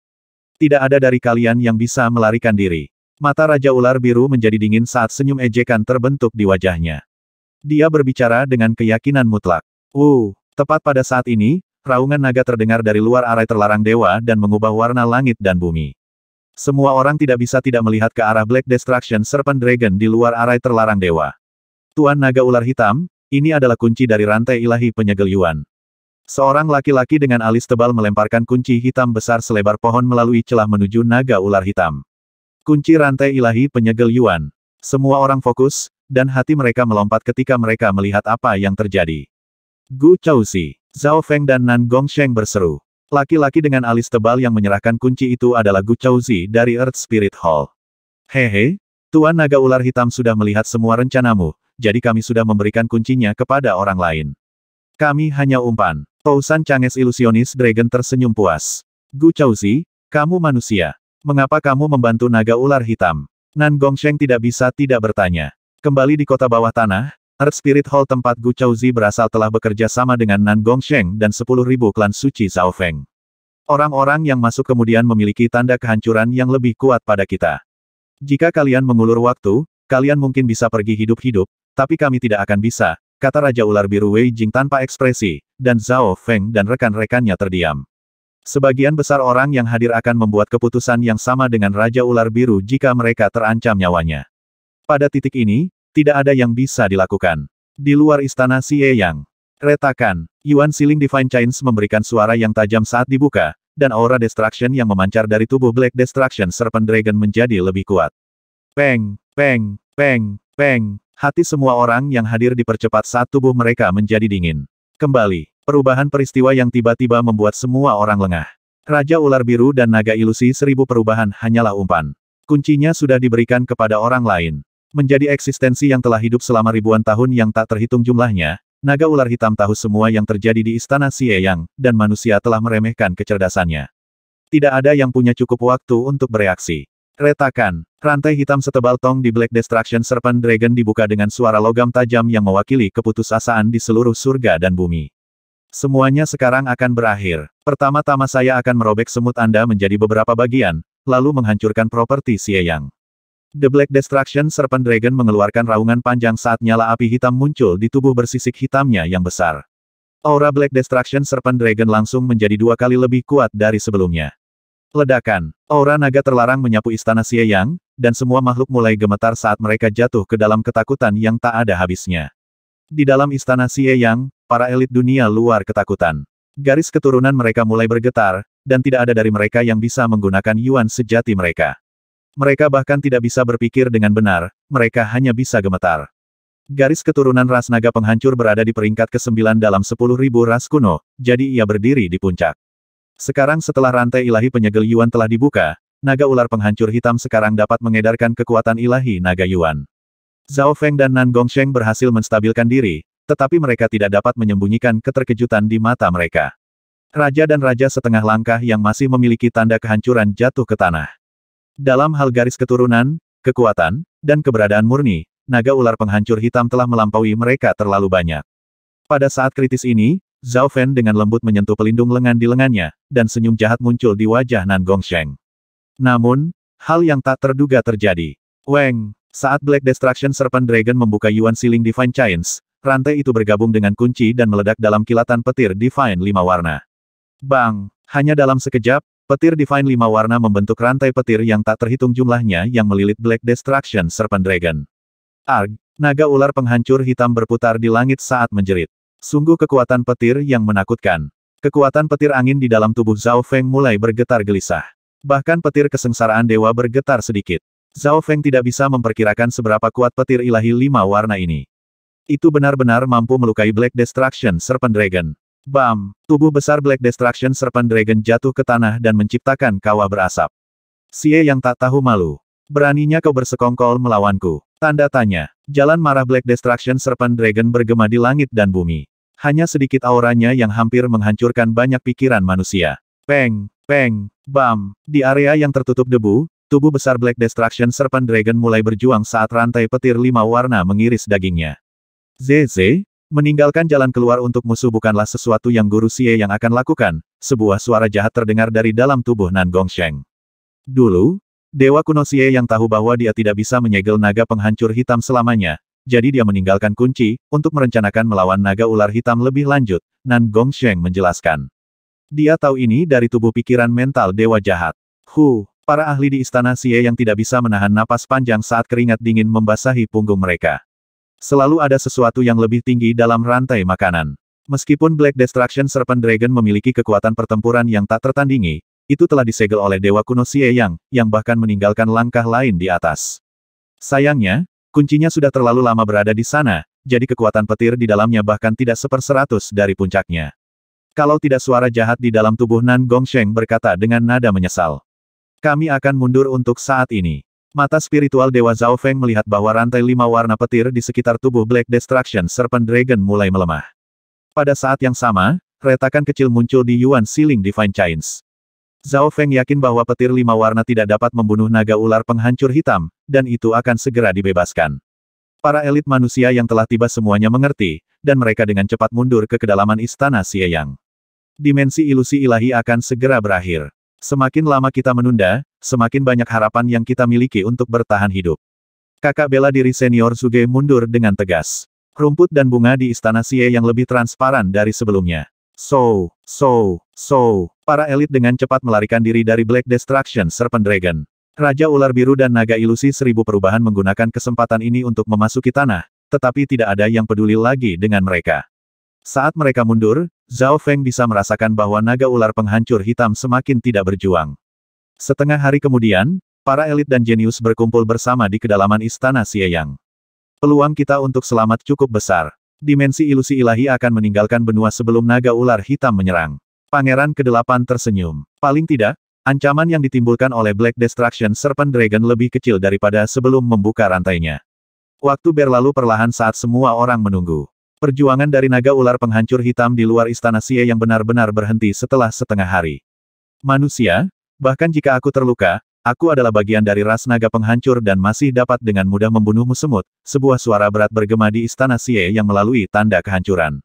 Tidak ada dari kalian yang bisa melarikan diri. Mata Raja Ular Biru menjadi dingin saat senyum ejekan terbentuk di wajahnya. Dia berbicara dengan keyakinan mutlak. Uh, tepat pada saat ini, raungan naga terdengar dari luar arai terlarang dewa dan mengubah warna langit dan bumi. Semua orang tidak bisa tidak melihat ke arah Black Destruction Serpent Dragon di luar arai terlarang dewa. Tuan Naga Ular Hitam, ini adalah kunci dari rantai ilahi penyegel Yuan. Seorang laki-laki dengan alis tebal melemparkan kunci hitam besar selebar pohon melalui celah menuju Naga Ular Hitam. Kunci rantai ilahi penyegel Yuan. Semua orang fokus, dan hati mereka melompat ketika mereka melihat apa yang terjadi. Gu Chaoxi, Zhao Feng dan Nan Gong Sheng berseru. Laki-laki dengan alis tebal yang menyerahkan kunci itu adalah Gu Chaozi dari Earth Spirit Hall. Hehe, Tuan Naga Ular Hitam sudah melihat semua rencanamu, jadi kami sudah memberikan kuncinya kepada orang lain. Kami hanya umpan. Tousan Changes Ilusionis Dragon tersenyum puas. Gu Chaozi, kamu manusia. Mengapa kamu membantu naga ular hitam? Nan Gongsheng tidak bisa tidak bertanya. Kembali di kota bawah tanah, Earth Spirit Hall tempat Gu Chaozi berasal telah bekerja sama dengan Nan Gongsheng dan 10.000 klan suci Zhao Feng. Orang-orang yang masuk kemudian memiliki tanda kehancuran yang lebih kuat pada kita. Jika kalian mengulur waktu, kalian mungkin bisa pergi hidup-hidup, tapi kami tidak akan bisa, kata Raja Ular Biru Wei Jing tanpa ekspresi, dan Zhao Feng dan rekan-rekannya terdiam. Sebagian besar orang yang hadir akan membuat keputusan yang sama dengan Raja Ular Biru jika mereka terancam nyawanya. Pada titik ini, tidak ada yang bisa dilakukan. Di luar istana Xie Yang, retakan, Yuan Siling Divine Chains memberikan suara yang tajam saat dibuka, dan aura destruction yang memancar dari tubuh Black Destruction Serpent Dragon menjadi lebih kuat. Peng, peng, peng, peng, hati semua orang yang hadir dipercepat saat tubuh mereka menjadi dingin. Kembali, Perubahan peristiwa yang tiba-tiba membuat semua orang lengah. Raja Ular Biru dan Naga Ilusi Seribu Perubahan hanyalah umpan. Kuncinya sudah diberikan kepada orang lain. Menjadi eksistensi yang telah hidup selama ribuan tahun yang tak terhitung jumlahnya, Naga Ular Hitam tahu semua yang terjadi di Istana Yang, dan manusia telah meremehkan kecerdasannya. Tidak ada yang punya cukup waktu untuk bereaksi. Retakan, rantai hitam setebal tong di Black Destruction Serpent Dragon dibuka dengan suara logam tajam yang mewakili keputusasaan di seluruh surga dan bumi. Semuanya sekarang akan berakhir. Pertama-tama saya akan merobek semut Anda menjadi beberapa bagian, lalu menghancurkan properti Xieyang. The Black Destruction Serpent Dragon mengeluarkan raungan panjang saat nyala api hitam muncul di tubuh bersisik hitamnya yang besar. Aura Black Destruction Serpent Dragon langsung menjadi dua kali lebih kuat dari sebelumnya. Ledakan, aura naga terlarang menyapu istana Xieyang, dan semua makhluk mulai gemetar saat mereka jatuh ke dalam ketakutan yang tak ada habisnya. Di dalam istana Xieyang, para elit dunia luar ketakutan. Garis keturunan mereka mulai bergetar, dan tidak ada dari mereka yang bisa menggunakan yuan sejati mereka. Mereka bahkan tidak bisa berpikir dengan benar, mereka hanya bisa gemetar. Garis keturunan ras naga penghancur berada di peringkat ke-9 dalam 10.000 ras kuno, jadi ia berdiri di puncak. Sekarang setelah rantai ilahi penyegel yuan telah dibuka, naga ular penghancur hitam sekarang dapat mengedarkan kekuatan ilahi naga Yuan. Zhao Feng dan Nan Gong Gongsheng berhasil menstabilkan diri, tetapi mereka tidak dapat menyembunyikan keterkejutan di mata mereka. Raja dan raja setengah langkah yang masih memiliki tanda kehancuran jatuh ke tanah. Dalam hal garis keturunan, kekuatan, dan keberadaan murni, naga ular penghancur hitam telah melampaui mereka terlalu banyak. Pada saat kritis ini, Zhao Fen dengan lembut menyentuh pelindung lengan di lengannya, dan senyum jahat muncul di wajah Nan Gong Sheng. Namun, hal yang tak terduga terjadi. Weng, saat Black Destruction Serpent Dragon membuka Yuan Siling Divine Chains, rantai itu bergabung dengan kunci dan meledak dalam kilatan petir Divine lima warna. Bang! Hanya dalam sekejap, petir Divine lima warna membentuk rantai petir yang tak terhitung jumlahnya yang melilit Black Destruction Serpent Dragon. Arg! Naga ular penghancur hitam berputar di langit saat menjerit. Sungguh kekuatan petir yang menakutkan. Kekuatan petir angin di dalam tubuh Zhao Feng mulai bergetar gelisah. Bahkan petir kesengsaraan dewa bergetar sedikit. Zhao Feng tidak bisa memperkirakan seberapa kuat petir ilahi lima warna ini. Itu benar-benar mampu melukai Black Destruction Serpent Dragon. Bam! Tubuh besar Black Destruction Serpent Dragon jatuh ke tanah dan menciptakan kawah berasap. Sie yang tak tahu malu. Beraninya kau bersekongkol melawanku. Tanda tanya. Jalan marah Black Destruction Serpent Dragon bergema di langit dan bumi. Hanya sedikit auranya yang hampir menghancurkan banyak pikiran manusia. Peng! Peng! Bam! Di area yang tertutup debu, tubuh besar Black Destruction Serpent Dragon mulai berjuang saat rantai petir lima warna mengiris dagingnya. ZZ, meninggalkan jalan keluar untuk musuh bukanlah sesuatu yang Guru Xie yang akan lakukan, sebuah suara jahat terdengar dari dalam tubuh Nan Gong Sheng. Dulu, Dewa kuno Xie yang tahu bahwa dia tidak bisa menyegel naga penghancur hitam selamanya, jadi dia meninggalkan kunci, untuk merencanakan melawan naga ular hitam lebih lanjut, Nan Gong Sheng menjelaskan. Dia tahu ini dari tubuh pikiran mental Dewa Jahat. Hu, para ahli di istana Xie yang tidak bisa menahan napas panjang saat keringat dingin membasahi punggung mereka. Selalu ada sesuatu yang lebih tinggi dalam rantai makanan. Meskipun Black Destruction Serpent Dragon memiliki kekuatan pertempuran yang tak tertandingi, itu telah disegel oleh Dewa Kuno Xie Yang, yang bahkan meninggalkan langkah lain di atas. Sayangnya, kuncinya sudah terlalu lama berada di sana, jadi kekuatan petir di dalamnya bahkan tidak seperseratus dari puncaknya. Kalau tidak suara jahat di dalam tubuh Nan Gong Sheng berkata dengan nada menyesal. Kami akan mundur untuk saat ini. Mata spiritual Dewa Zhao Feng melihat bahwa rantai lima warna petir di sekitar tubuh Black Destruction Serpent Dragon mulai melemah. Pada saat yang sama, retakan kecil muncul di Yuan Siling Divine Chains. Zhao Feng yakin bahwa petir lima warna tidak dapat membunuh naga ular penghancur hitam, dan itu akan segera dibebaskan. Para elit manusia yang telah tiba semuanya mengerti, dan mereka dengan cepat mundur ke kedalaman istana Xie Yang. Dimensi ilusi ilahi akan segera berakhir. Semakin lama kita menunda, semakin banyak harapan yang kita miliki untuk bertahan hidup. Kakak bela diri senior Suge mundur dengan tegas. Rumput dan bunga di istana Sie yang lebih transparan dari sebelumnya. So, so, so, para elit dengan cepat melarikan diri dari Black Destruction Serpent Dragon. Raja Ular Biru dan Naga Ilusi Seribu Perubahan menggunakan kesempatan ini untuk memasuki tanah, tetapi tidak ada yang peduli lagi dengan mereka. Saat mereka mundur, Zhao Feng bisa merasakan bahwa naga ular penghancur hitam semakin tidak berjuang. Setengah hari kemudian, para elit dan jenius berkumpul bersama di kedalaman istana Xieyang. Peluang kita untuk selamat cukup besar. Dimensi ilusi ilahi akan meninggalkan benua sebelum naga ular hitam menyerang. Pangeran kedelapan tersenyum. Paling tidak, ancaman yang ditimbulkan oleh Black Destruction Serpent Dragon lebih kecil daripada sebelum membuka rantainya. Waktu berlalu perlahan saat semua orang menunggu. Perjuangan dari naga ular penghancur hitam di luar istana Xie yang benar-benar berhenti setelah setengah hari. Manusia, Bahkan jika aku terluka, aku adalah bagian dari ras naga penghancur dan masih dapat dengan mudah membunuhmu semut, sebuah suara berat bergema di istana Sie yang melalui tanda kehancuran.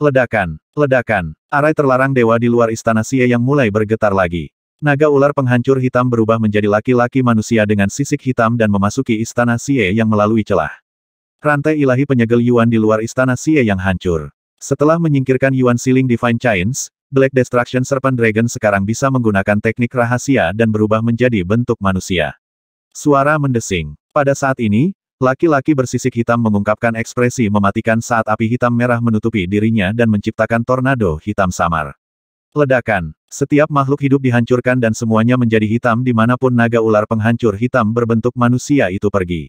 Ledakan, ledakan, arai terlarang dewa di luar istana Sie yang mulai bergetar lagi. Naga ular penghancur hitam berubah menjadi laki-laki manusia dengan sisik hitam dan memasuki istana Sie yang melalui celah. Rantai ilahi penyegel Yuan di luar istana Sie yang hancur. Setelah menyingkirkan Yuan Siling Divine Chains, Black Destruction Serpent Dragon sekarang bisa menggunakan teknik rahasia dan berubah menjadi bentuk manusia. Suara mendesing. Pada saat ini, laki-laki bersisik hitam mengungkapkan ekspresi mematikan saat api hitam merah menutupi dirinya dan menciptakan tornado hitam samar. Ledakan. Setiap makhluk hidup dihancurkan dan semuanya menjadi hitam dimanapun naga ular penghancur hitam berbentuk manusia itu pergi.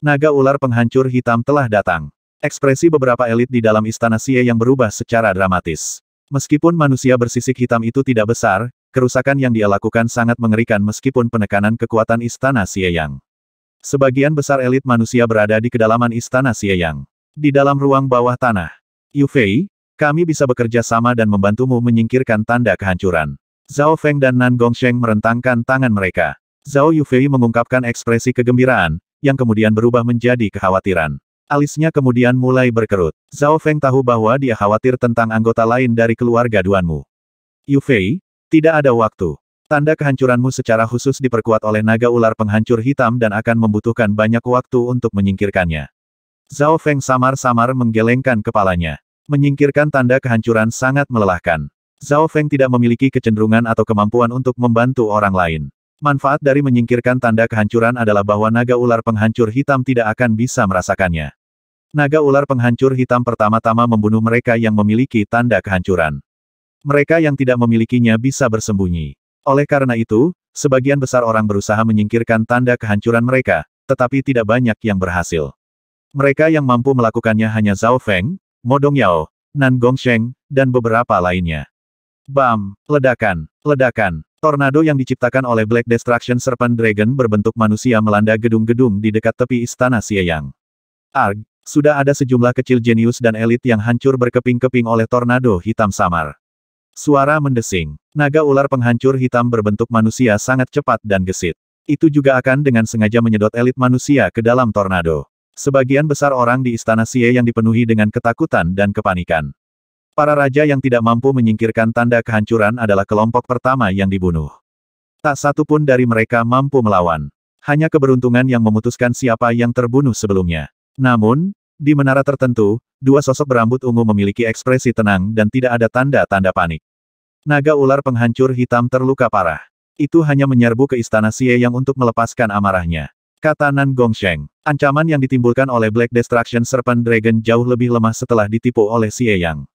Naga ular penghancur hitam telah datang. Ekspresi beberapa elit di dalam istana Sia yang berubah secara dramatis. Meskipun manusia bersisik hitam itu tidak besar, kerusakan yang dia lakukan sangat mengerikan meskipun penekanan kekuatan istana Xieyang. Sebagian besar elit manusia berada di kedalaman istana Xieyang. Di dalam ruang bawah tanah. Yufei, kami bisa bekerja sama dan membantumu menyingkirkan tanda kehancuran. Zhao Feng dan Nan Gongsheng merentangkan tangan mereka. Zhao Yufei mengungkapkan ekspresi kegembiraan, yang kemudian berubah menjadi kekhawatiran. Alisnya kemudian mulai berkerut. Zhao Feng tahu bahwa dia khawatir tentang anggota lain dari keluarga Duanmu. Yu Fei, tidak ada waktu. Tanda kehancuranmu secara khusus diperkuat oleh naga ular penghancur hitam dan akan membutuhkan banyak waktu untuk menyingkirkannya. Zhao Feng samar-samar menggelengkan kepalanya. Menyingkirkan tanda kehancuran sangat melelahkan. Zhao Feng tidak memiliki kecenderungan atau kemampuan untuk membantu orang lain. Manfaat dari menyingkirkan tanda kehancuran adalah bahwa naga ular penghancur hitam tidak akan bisa merasakannya. Naga ular penghancur hitam pertama-tama membunuh mereka yang memiliki tanda kehancuran. Mereka yang tidak memilikinya bisa bersembunyi. Oleh karena itu, sebagian besar orang berusaha menyingkirkan tanda kehancuran mereka, tetapi tidak banyak yang berhasil. Mereka yang mampu melakukannya hanya Zhao Feng, Modong Yao, Nan Gongsheng, dan beberapa lainnya. Bam, ledakan, ledakan. Tornado yang diciptakan oleh Black Destruction Serpent Dragon berbentuk manusia melanda gedung-gedung di dekat tepi istana Xieyang. Arg, sudah ada sejumlah kecil jenius dan elit yang hancur berkeping-keping oleh tornado hitam samar. Suara mendesing. Naga ular penghancur hitam berbentuk manusia sangat cepat dan gesit. Itu juga akan dengan sengaja menyedot elit manusia ke dalam tornado. Sebagian besar orang di istana Sia yang dipenuhi dengan ketakutan dan kepanikan. Para raja yang tidak mampu menyingkirkan tanda kehancuran adalah kelompok pertama yang dibunuh. Tak satu pun dari mereka mampu melawan. Hanya keberuntungan yang memutuskan siapa yang terbunuh sebelumnya. Namun, di menara tertentu, dua sosok berambut ungu memiliki ekspresi tenang dan tidak ada tanda-tanda panik. Naga ular penghancur hitam terluka parah. Itu hanya menyerbu ke istana Xie yang untuk melepaskan amarahnya. Kata Nan Gong Sheng. ancaman yang ditimbulkan oleh Black Destruction Serpent Dragon jauh lebih lemah setelah ditipu oleh Xie Yang.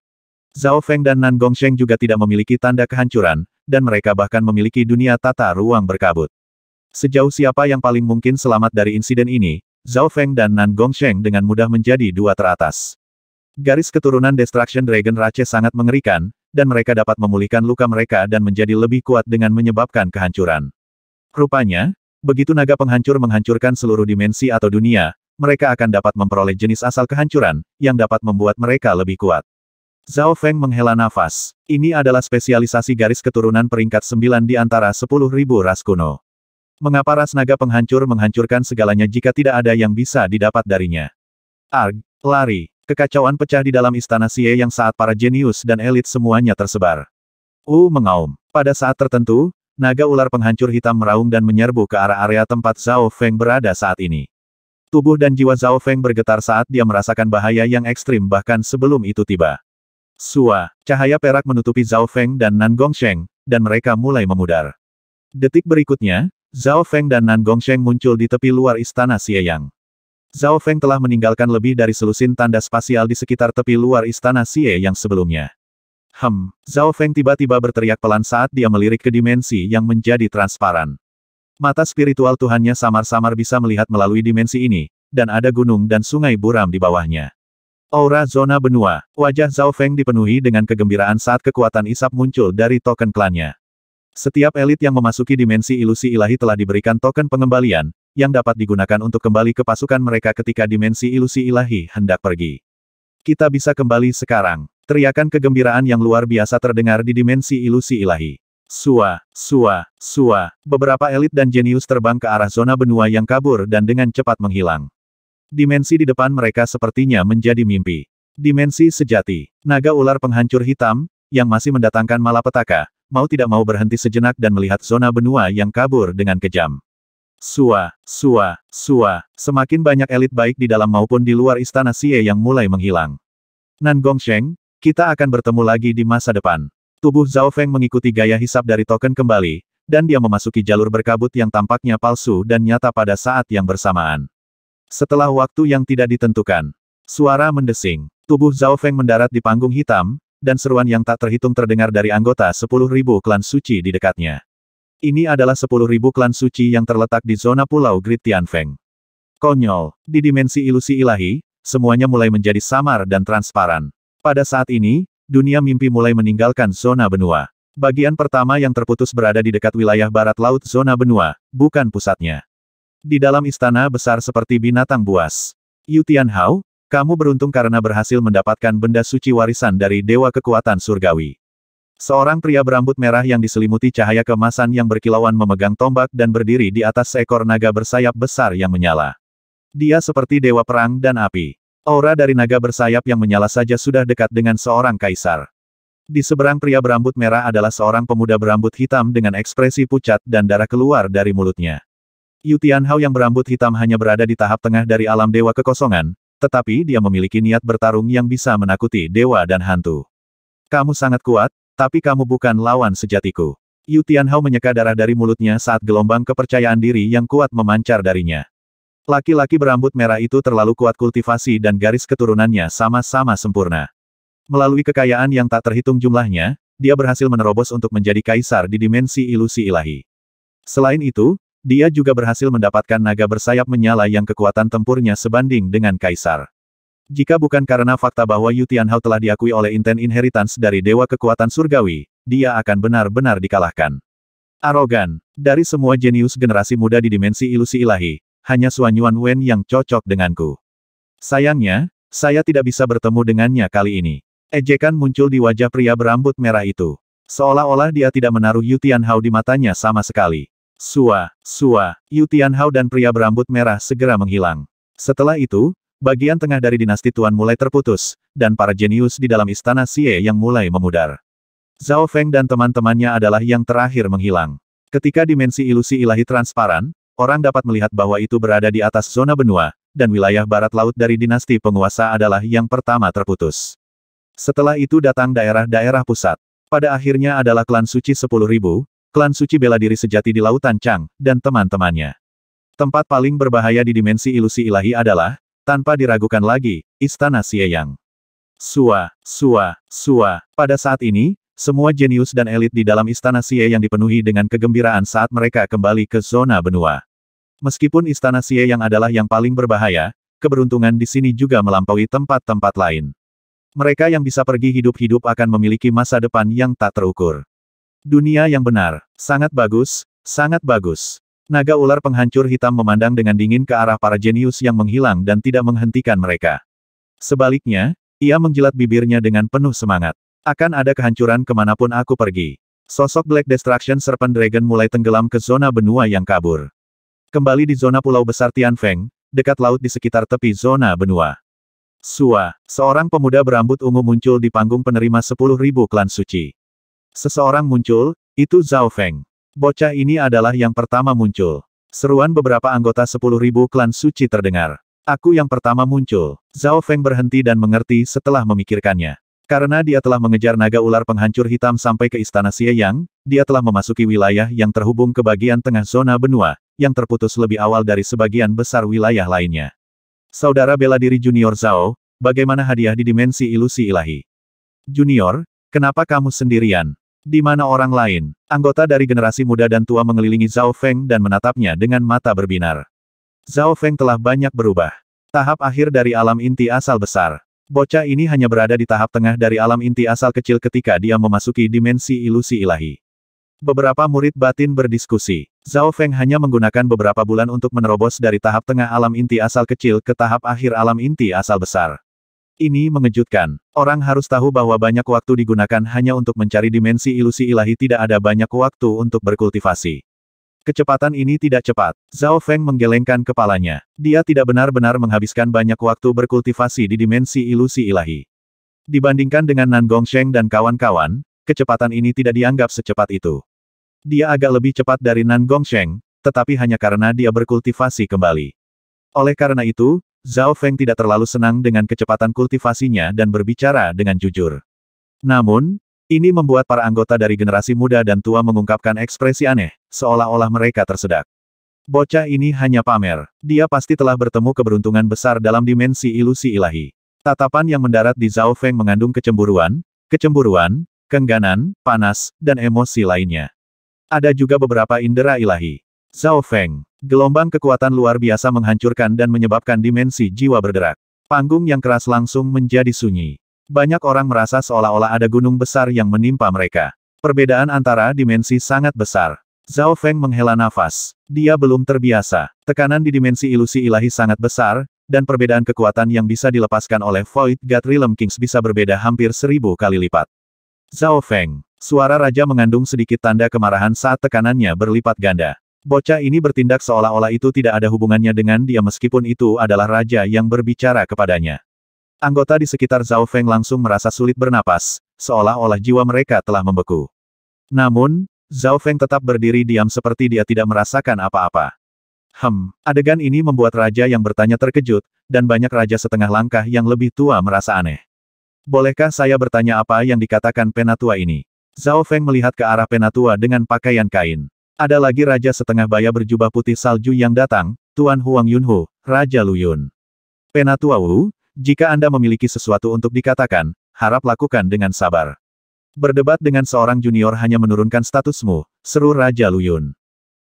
Zhao Feng dan Nan Gong Gongsheng juga tidak memiliki tanda kehancuran, dan mereka bahkan memiliki dunia tata ruang berkabut. Sejauh siapa yang paling mungkin selamat dari insiden ini, Zhao Feng dan Nan Gong Gongsheng dengan mudah menjadi dua teratas. Garis keturunan Destruction Dragon Rache sangat mengerikan, dan mereka dapat memulihkan luka mereka dan menjadi lebih kuat dengan menyebabkan kehancuran. Rupanya, begitu naga penghancur menghancurkan seluruh dimensi atau dunia, mereka akan dapat memperoleh jenis asal kehancuran, yang dapat membuat mereka lebih kuat. Zhao Feng menghela nafas. Ini adalah spesialisasi garis keturunan peringkat 9 di antara 10.000 ras kuno. Mengapa ras naga penghancur menghancurkan segalanya jika tidak ada yang bisa didapat darinya? Arg, lari, kekacauan pecah di dalam istana Xie yang saat para jenius dan elit semuanya tersebar. U mengaum. Pada saat tertentu, naga ular penghancur hitam meraung dan menyerbu ke arah area tempat Zhao Feng berada saat ini. Tubuh dan jiwa Zhao Feng bergetar saat dia merasakan bahaya yang ekstrim bahkan sebelum itu tiba. Sua, cahaya perak menutupi Zhao Feng dan Nan Gongsheng, dan mereka mulai memudar. Detik berikutnya, Zhao Feng dan Nan Gongsheng muncul di tepi luar istana Yang. Zhao Feng telah meninggalkan lebih dari selusin tanda spasial di sekitar tepi luar istana Xie yang sebelumnya. Hem, Zhao Feng tiba-tiba berteriak pelan saat dia melirik ke dimensi yang menjadi transparan. Mata spiritual Tuhannya samar-samar bisa melihat melalui dimensi ini, dan ada gunung dan sungai buram di bawahnya. Aura Zona Benua, wajah Zhao Feng dipenuhi dengan kegembiraan saat kekuatan isap muncul dari token klannya. Setiap elit yang memasuki dimensi ilusi ilahi telah diberikan token pengembalian, yang dapat digunakan untuk kembali ke pasukan mereka ketika dimensi ilusi ilahi hendak pergi. Kita bisa kembali sekarang. Teriakan kegembiraan yang luar biasa terdengar di dimensi ilusi ilahi. Sua, sua, sua. Beberapa elit dan jenius terbang ke arah zona benua yang kabur dan dengan cepat menghilang. Dimensi di depan mereka sepertinya menjadi mimpi. Dimensi sejati. Naga ular penghancur hitam, yang masih mendatangkan malapetaka, mau tidak mau berhenti sejenak dan melihat zona benua yang kabur dengan kejam. Sua, sua, sua, semakin banyak elit baik di dalam maupun di luar istana Xie yang mulai menghilang. Nan Gong Sheng, kita akan bertemu lagi di masa depan. Tubuh Zhao Feng mengikuti gaya hisap dari token kembali, dan dia memasuki jalur berkabut yang tampaknya palsu dan nyata pada saat yang bersamaan. Setelah waktu yang tidak ditentukan, suara mendesing. Tubuh Zhao Feng mendarat di panggung hitam, dan seruan yang tak terhitung terdengar dari anggota 10.000 klan suci di dekatnya. Ini adalah 10.000 klan suci yang terletak di zona pulau Grid Tianfeng. Konyol, di dimensi ilusi ilahi, semuanya mulai menjadi samar dan transparan. Pada saat ini, dunia mimpi mulai meninggalkan zona benua. Bagian pertama yang terputus berada di dekat wilayah barat laut zona benua, bukan pusatnya. Di dalam istana besar seperti binatang buas. Yu Tianhao, kamu beruntung karena berhasil mendapatkan benda suci warisan dari Dewa Kekuatan Surgawi. Seorang pria berambut merah yang diselimuti cahaya kemasan yang berkilauan memegang tombak dan berdiri di atas seekor naga bersayap besar yang menyala. Dia seperti dewa perang dan api. Aura dari naga bersayap yang menyala saja sudah dekat dengan seorang kaisar. Di seberang pria berambut merah adalah seorang pemuda berambut hitam dengan ekspresi pucat dan darah keluar dari mulutnya. Yu Tianhao yang berambut hitam hanya berada di tahap tengah dari alam dewa kekosongan, tetapi dia memiliki niat bertarung yang bisa menakuti dewa dan hantu. Kamu sangat kuat, tapi kamu bukan lawan sejatiku. Yu Tianhao menyeka darah dari mulutnya saat gelombang kepercayaan diri yang kuat memancar darinya. Laki-laki berambut merah itu terlalu kuat kultivasi dan garis keturunannya sama-sama sempurna. Melalui kekayaan yang tak terhitung jumlahnya, dia berhasil menerobos untuk menjadi kaisar di dimensi ilusi ilahi. Selain itu, dia juga berhasil mendapatkan naga bersayap menyala yang kekuatan tempurnya sebanding dengan Kaisar. Jika bukan karena fakta bahwa Yutian Hao telah diakui oleh Inten Inheritance dari Dewa Kekuatan Surgawi, dia akan benar-benar dikalahkan. Arogan. Dari semua jenius generasi muda di dimensi ilusi ilahi, hanya Suan Yuan Wen yang cocok denganku. Sayangnya, saya tidak bisa bertemu dengannya kali ini. Ejekan muncul di wajah pria berambut merah itu. Seolah-olah dia tidak menaruh Yutian Hao di matanya sama sekali. Sua, sua, Yu Tianhao dan pria berambut merah segera menghilang. Setelah itu, bagian tengah dari dinasti Tuan mulai terputus, dan para jenius di dalam istana Xie yang mulai memudar. Zhao Feng dan teman-temannya adalah yang terakhir menghilang. Ketika dimensi ilusi ilahi transparan, orang dapat melihat bahwa itu berada di atas zona benua, dan wilayah barat laut dari dinasti penguasa adalah yang pertama terputus. Setelah itu datang daerah-daerah pusat. Pada akhirnya adalah klan suci 10.000, klan suci bela diri sejati di Lautan Chang, dan teman-temannya. Tempat paling berbahaya di dimensi ilusi ilahi adalah, tanpa diragukan lagi, Istana Xieyang. Sua, sua, sua. Pada saat ini, semua jenius dan elit di dalam Istana Xie yang dipenuhi dengan kegembiraan saat mereka kembali ke zona benua. Meskipun Istana Xie yang adalah yang paling berbahaya, keberuntungan di sini juga melampaui tempat-tempat lain. Mereka yang bisa pergi hidup-hidup akan memiliki masa depan yang tak terukur. Dunia yang benar. Sangat bagus, sangat bagus. Naga ular penghancur hitam memandang dengan dingin ke arah para jenius yang menghilang dan tidak menghentikan mereka. Sebaliknya, ia menjilat bibirnya dengan penuh semangat. Akan ada kehancuran kemanapun aku pergi. Sosok Black Destruction Serpent Dragon mulai tenggelam ke zona benua yang kabur. Kembali di zona pulau besar Tianfeng, dekat laut di sekitar tepi zona benua. Sua, seorang pemuda berambut ungu muncul di panggung penerima 10.000 klan suci. Seseorang muncul, itu Zhao Feng. Bocah ini adalah yang pertama muncul. Seruan beberapa anggota sepuluh ribu klan suci terdengar. Aku yang pertama muncul. Zhao Feng berhenti dan mengerti setelah memikirkannya. Karena dia telah mengejar naga ular penghancur hitam sampai ke istana Xieyang, dia telah memasuki wilayah yang terhubung ke bagian tengah zona benua, yang terputus lebih awal dari sebagian besar wilayah lainnya. Saudara bela diri Junior Zhao, bagaimana hadiah di dimensi ilusi ilahi? Junior, kenapa kamu sendirian? Di mana orang lain, anggota dari generasi muda dan tua mengelilingi Zhao Feng dan menatapnya dengan mata berbinar. Zhao Feng telah banyak berubah. Tahap akhir dari alam inti asal besar. Bocah ini hanya berada di tahap tengah dari alam inti asal kecil ketika dia memasuki dimensi ilusi ilahi. Beberapa murid batin berdiskusi. Zhao Feng hanya menggunakan beberapa bulan untuk menerobos dari tahap tengah alam inti asal kecil ke tahap akhir alam inti asal besar. Ini mengejutkan. Orang harus tahu bahwa banyak waktu digunakan hanya untuk mencari dimensi ilusi ilahi tidak ada banyak waktu untuk berkultivasi. Kecepatan ini tidak cepat. Zhao Feng menggelengkan kepalanya. Dia tidak benar-benar menghabiskan banyak waktu berkultivasi di dimensi ilusi ilahi. Dibandingkan dengan Nan Sheng dan kawan-kawan, kecepatan ini tidak dianggap secepat itu. Dia agak lebih cepat dari Nan Sheng, tetapi hanya karena dia berkultivasi kembali. Oleh karena itu, Zhao Feng tidak terlalu senang dengan kecepatan kultivasinya dan berbicara dengan jujur. Namun, ini membuat para anggota dari generasi muda dan tua mengungkapkan ekspresi aneh, seolah-olah mereka tersedak. Bocah ini hanya pamer. Dia pasti telah bertemu keberuntungan besar dalam dimensi ilusi ilahi. Tatapan yang mendarat di Zhao Feng mengandung kecemburuan, kecemburuan, kengganan, panas, dan emosi lainnya. Ada juga beberapa indera ilahi. Zhao Feng, Gelombang kekuatan luar biasa menghancurkan dan menyebabkan dimensi jiwa berderak. Panggung yang keras langsung menjadi sunyi. Banyak orang merasa seolah-olah ada gunung besar yang menimpa mereka. Perbedaan antara dimensi sangat besar. Zhao Feng menghela nafas. Dia belum terbiasa. Tekanan di dimensi ilusi ilahi sangat besar, dan perbedaan kekuatan yang bisa dilepaskan oleh Void God Realm Kings bisa berbeda hampir seribu kali lipat. Zhao Feng. Suara raja mengandung sedikit tanda kemarahan saat tekanannya berlipat ganda. Bocah ini bertindak seolah-olah itu tidak ada hubungannya dengan dia meskipun itu adalah raja yang berbicara kepadanya. Anggota di sekitar Zhao Feng langsung merasa sulit bernapas, seolah-olah jiwa mereka telah membeku. Namun, Zhao Feng tetap berdiri diam seperti dia tidak merasakan apa-apa. Hem, adegan ini membuat raja yang bertanya terkejut, dan banyak raja setengah langkah yang lebih tua merasa aneh. Bolehkah saya bertanya apa yang dikatakan penatua ini? Zhao Feng melihat ke arah penatua dengan pakaian kain. Ada lagi raja setengah baya berjubah putih salju yang datang, Tuan Huang Yunhu, Raja Luyun. Penatua Wu, jika Anda memiliki sesuatu untuk dikatakan, harap lakukan dengan sabar. Berdebat dengan seorang junior hanya menurunkan statusmu, seru Raja Luyun.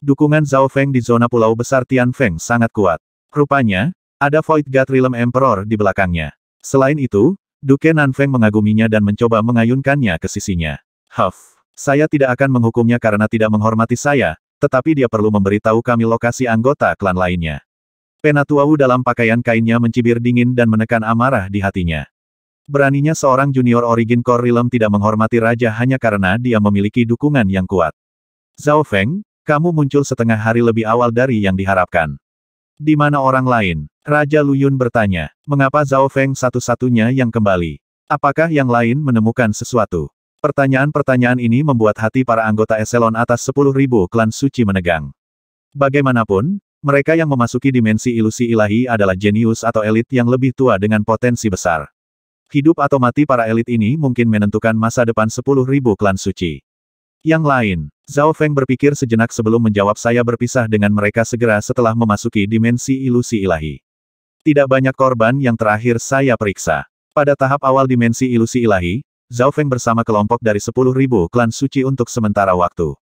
Dukungan Zhao Feng di zona pulau besar Tian Feng sangat kuat. Rupanya, ada Void God Realm Emperor di belakangnya. Selain itu, Duke Nan Feng mengaguminya dan mencoba mengayunkannya ke sisinya. Huff. Saya tidak akan menghukumnya karena tidak menghormati saya, tetapi dia perlu memberitahu kami lokasi anggota klan lainnya. Penatuau dalam pakaian kainnya mencibir dingin dan menekan amarah di hatinya. Beraninya seorang junior origin core realm tidak menghormati raja hanya karena dia memiliki dukungan yang kuat. Zhao Feng, kamu muncul setengah hari lebih awal dari yang diharapkan. Di mana orang lain? Raja Luyun bertanya, mengapa Zhao Feng satu-satunya yang kembali? Apakah yang lain menemukan sesuatu? Pertanyaan-pertanyaan ini membuat hati para anggota eselon atas 10.000 klan suci menegang. Bagaimanapun, mereka yang memasuki dimensi ilusi ilahi adalah jenius atau elit yang lebih tua dengan potensi besar. Hidup atau mati para elit ini mungkin menentukan masa depan 10.000 klan suci. Yang lain, Zhao Feng berpikir sejenak sebelum menjawab saya berpisah dengan mereka segera setelah memasuki dimensi ilusi ilahi. Tidak banyak korban yang terakhir saya periksa. Pada tahap awal dimensi ilusi ilahi, Zhao Feng bersama kelompok dari 10.000 klan suci untuk sementara waktu.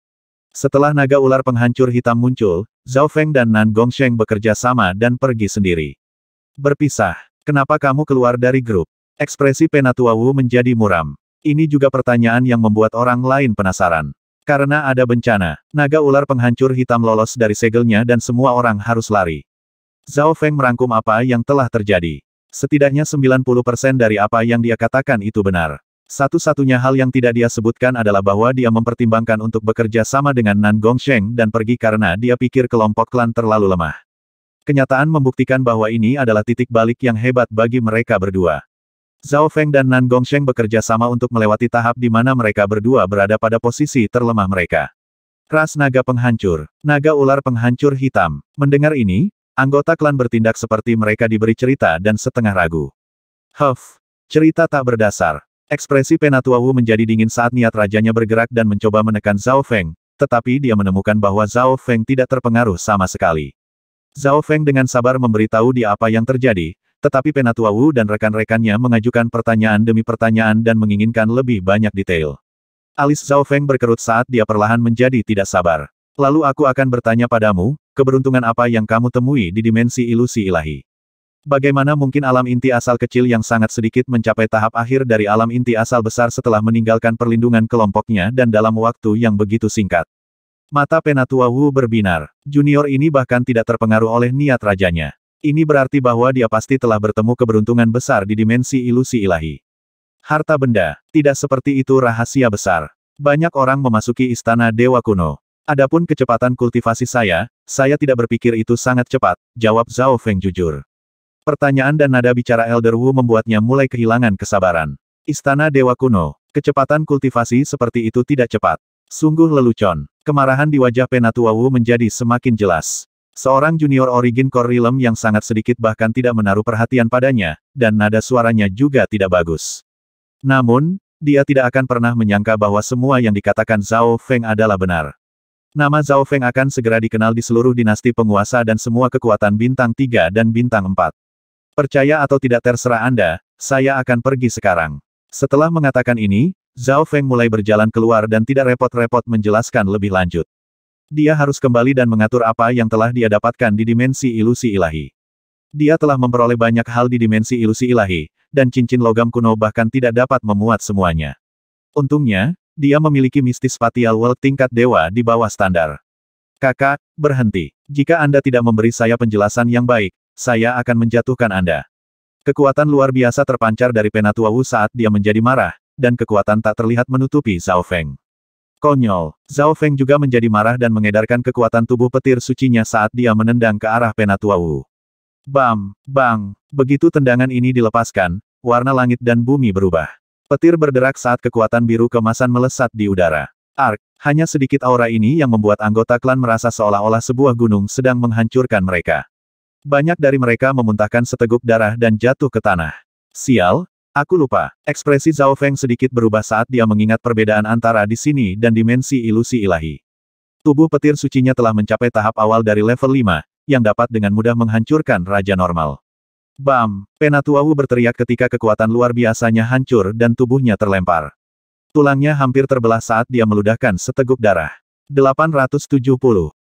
Setelah naga ular penghancur hitam muncul, Zhao Feng dan Nan Gongsheng bekerja sama dan pergi sendiri. Berpisah. Kenapa kamu keluar dari grup? Ekspresi Penatua Wu menjadi muram. Ini juga pertanyaan yang membuat orang lain penasaran. Karena ada bencana, naga ular penghancur hitam lolos dari segelnya dan semua orang harus lari. Zhao Feng merangkum apa yang telah terjadi. Setidaknya 90% dari apa yang dia katakan itu benar. Satu-satunya hal yang tidak dia sebutkan adalah bahwa dia mempertimbangkan untuk bekerja sama dengan Nan Sheng dan pergi karena dia pikir kelompok klan terlalu lemah. Kenyataan membuktikan bahwa ini adalah titik balik yang hebat bagi mereka berdua. Zhao Feng dan Nan Sheng bekerja sama untuk melewati tahap di mana mereka berdua berada pada posisi terlemah mereka. Ras Naga Penghancur, Naga Ular Penghancur Hitam. Mendengar ini, anggota klan bertindak seperti mereka diberi cerita dan setengah ragu. Huff, cerita tak berdasar. Ekspresi Penatua Wu menjadi dingin saat niat rajanya bergerak dan mencoba menekan Zhao Feng, tetapi dia menemukan bahwa Zhao Feng tidak terpengaruh sama sekali. Zhao Feng dengan sabar memberitahu di apa yang terjadi, tetapi Penatua Wu dan rekan-rekannya mengajukan pertanyaan demi pertanyaan dan menginginkan lebih banyak detail. Alis Zhao Feng berkerut saat dia perlahan menjadi tidak sabar. Lalu aku akan bertanya padamu, keberuntungan apa yang kamu temui di dimensi ilusi ilahi? Bagaimana mungkin alam inti asal kecil yang sangat sedikit mencapai tahap akhir dari alam inti asal besar setelah meninggalkan perlindungan kelompoknya dan dalam waktu yang begitu singkat? Mata Penatua Wu berbinar. Junior ini bahkan tidak terpengaruh oleh niat rajanya. Ini berarti bahwa dia pasti telah bertemu keberuntungan besar di dimensi ilusi ilahi. Harta benda, tidak seperti itu rahasia besar. Banyak orang memasuki istana dewa kuno. Adapun kecepatan kultivasi saya, saya tidak berpikir itu sangat cepat, jawab Zhao Feng jujur. Pertanyaan dan nada bicara Elder Wu membuatnya mulai kehilangan kesabaran. Istana Dewa Kuno, kecepatan kultivasi seperti itu tidak cepat. Sungguh lelucon. Kemarahan di wajah Penatua Wu menjadi semakin jelas. Seorang junior origin realm yang sangat sedikit bahkan tidak menaruh perhatian padanya, dan nada suaranya juga tidak bagus. Namun, dia tidak akan pernah menyangka bahwa semua yang dikatakan Zhao Feng adalah benar. Nama Zhao Feng akan segera dikenal di seluruh dinasti penguasa dan semua kekuatan bintang 3 dan bintang 4. Percaya atau tidak terserah Anda, saya akan pergi sekarang. Setelah mengatakan ini, Zhao Feng mulai berjalan keluar dan tidak repot-repot menjelaskan lebih lanjut. Dia harus kembali dan mengatur apa yang telah dia dapatkan di dimensi ilusi ilahi. Dia telah memperoleh banyak hal di dimensi ilusi ilahi, dan cincin logam kuno bahkan tidak dapat memuat semuanya. Untungnya, dia memiliki mistis spatial world tingkat dewa di bawah standar. Kakak, berhenti. Jika Anda tidak memberi saya penjelasan yang baik, saya akan menjatuhkan Anda. Kekuatan luar biasa terpancar dari Penatua Wu saat dia menjadi marah, dan kekuatan tak terlihat menutupi Zhao Feng. Konyol, Zhao Feng juga menjadi marah dan mengedarkan kekuatan tubuh petir sucinya saat dia menendang ke arah Penatua Wu. Bam, bang, begitu tendangan ini dilepaskan, warna langit dan bumi berubah. Petir berderak saat kekuatan biru kemasan melesat di udara. Ark, hanya sedikit aura ini yang membuat anggota klan merasa seolah-olah sebuah gunung sedang menghancurkan mereka. Banyak dari mereka memuntahkan seteguk darah dan jatuh ke tanah. Sial, aku lupa. Ekspresi Zhao Feng sedikit berubah saat dia mengingat perbedaan antara di sini dan dimensi ilusi ilahi. Tubuh petir sucinya telah mencapai tahap awal dari level 5, yang dapat dengan mudah menghancurkan Raja Normal. Bam! Penatuawu berteriak ketika kekuatan luar biasanya hancur dan tubuhnya terlempar. Tulangnya hampir terbelah saat dia meludahkan seteguk darah. 870.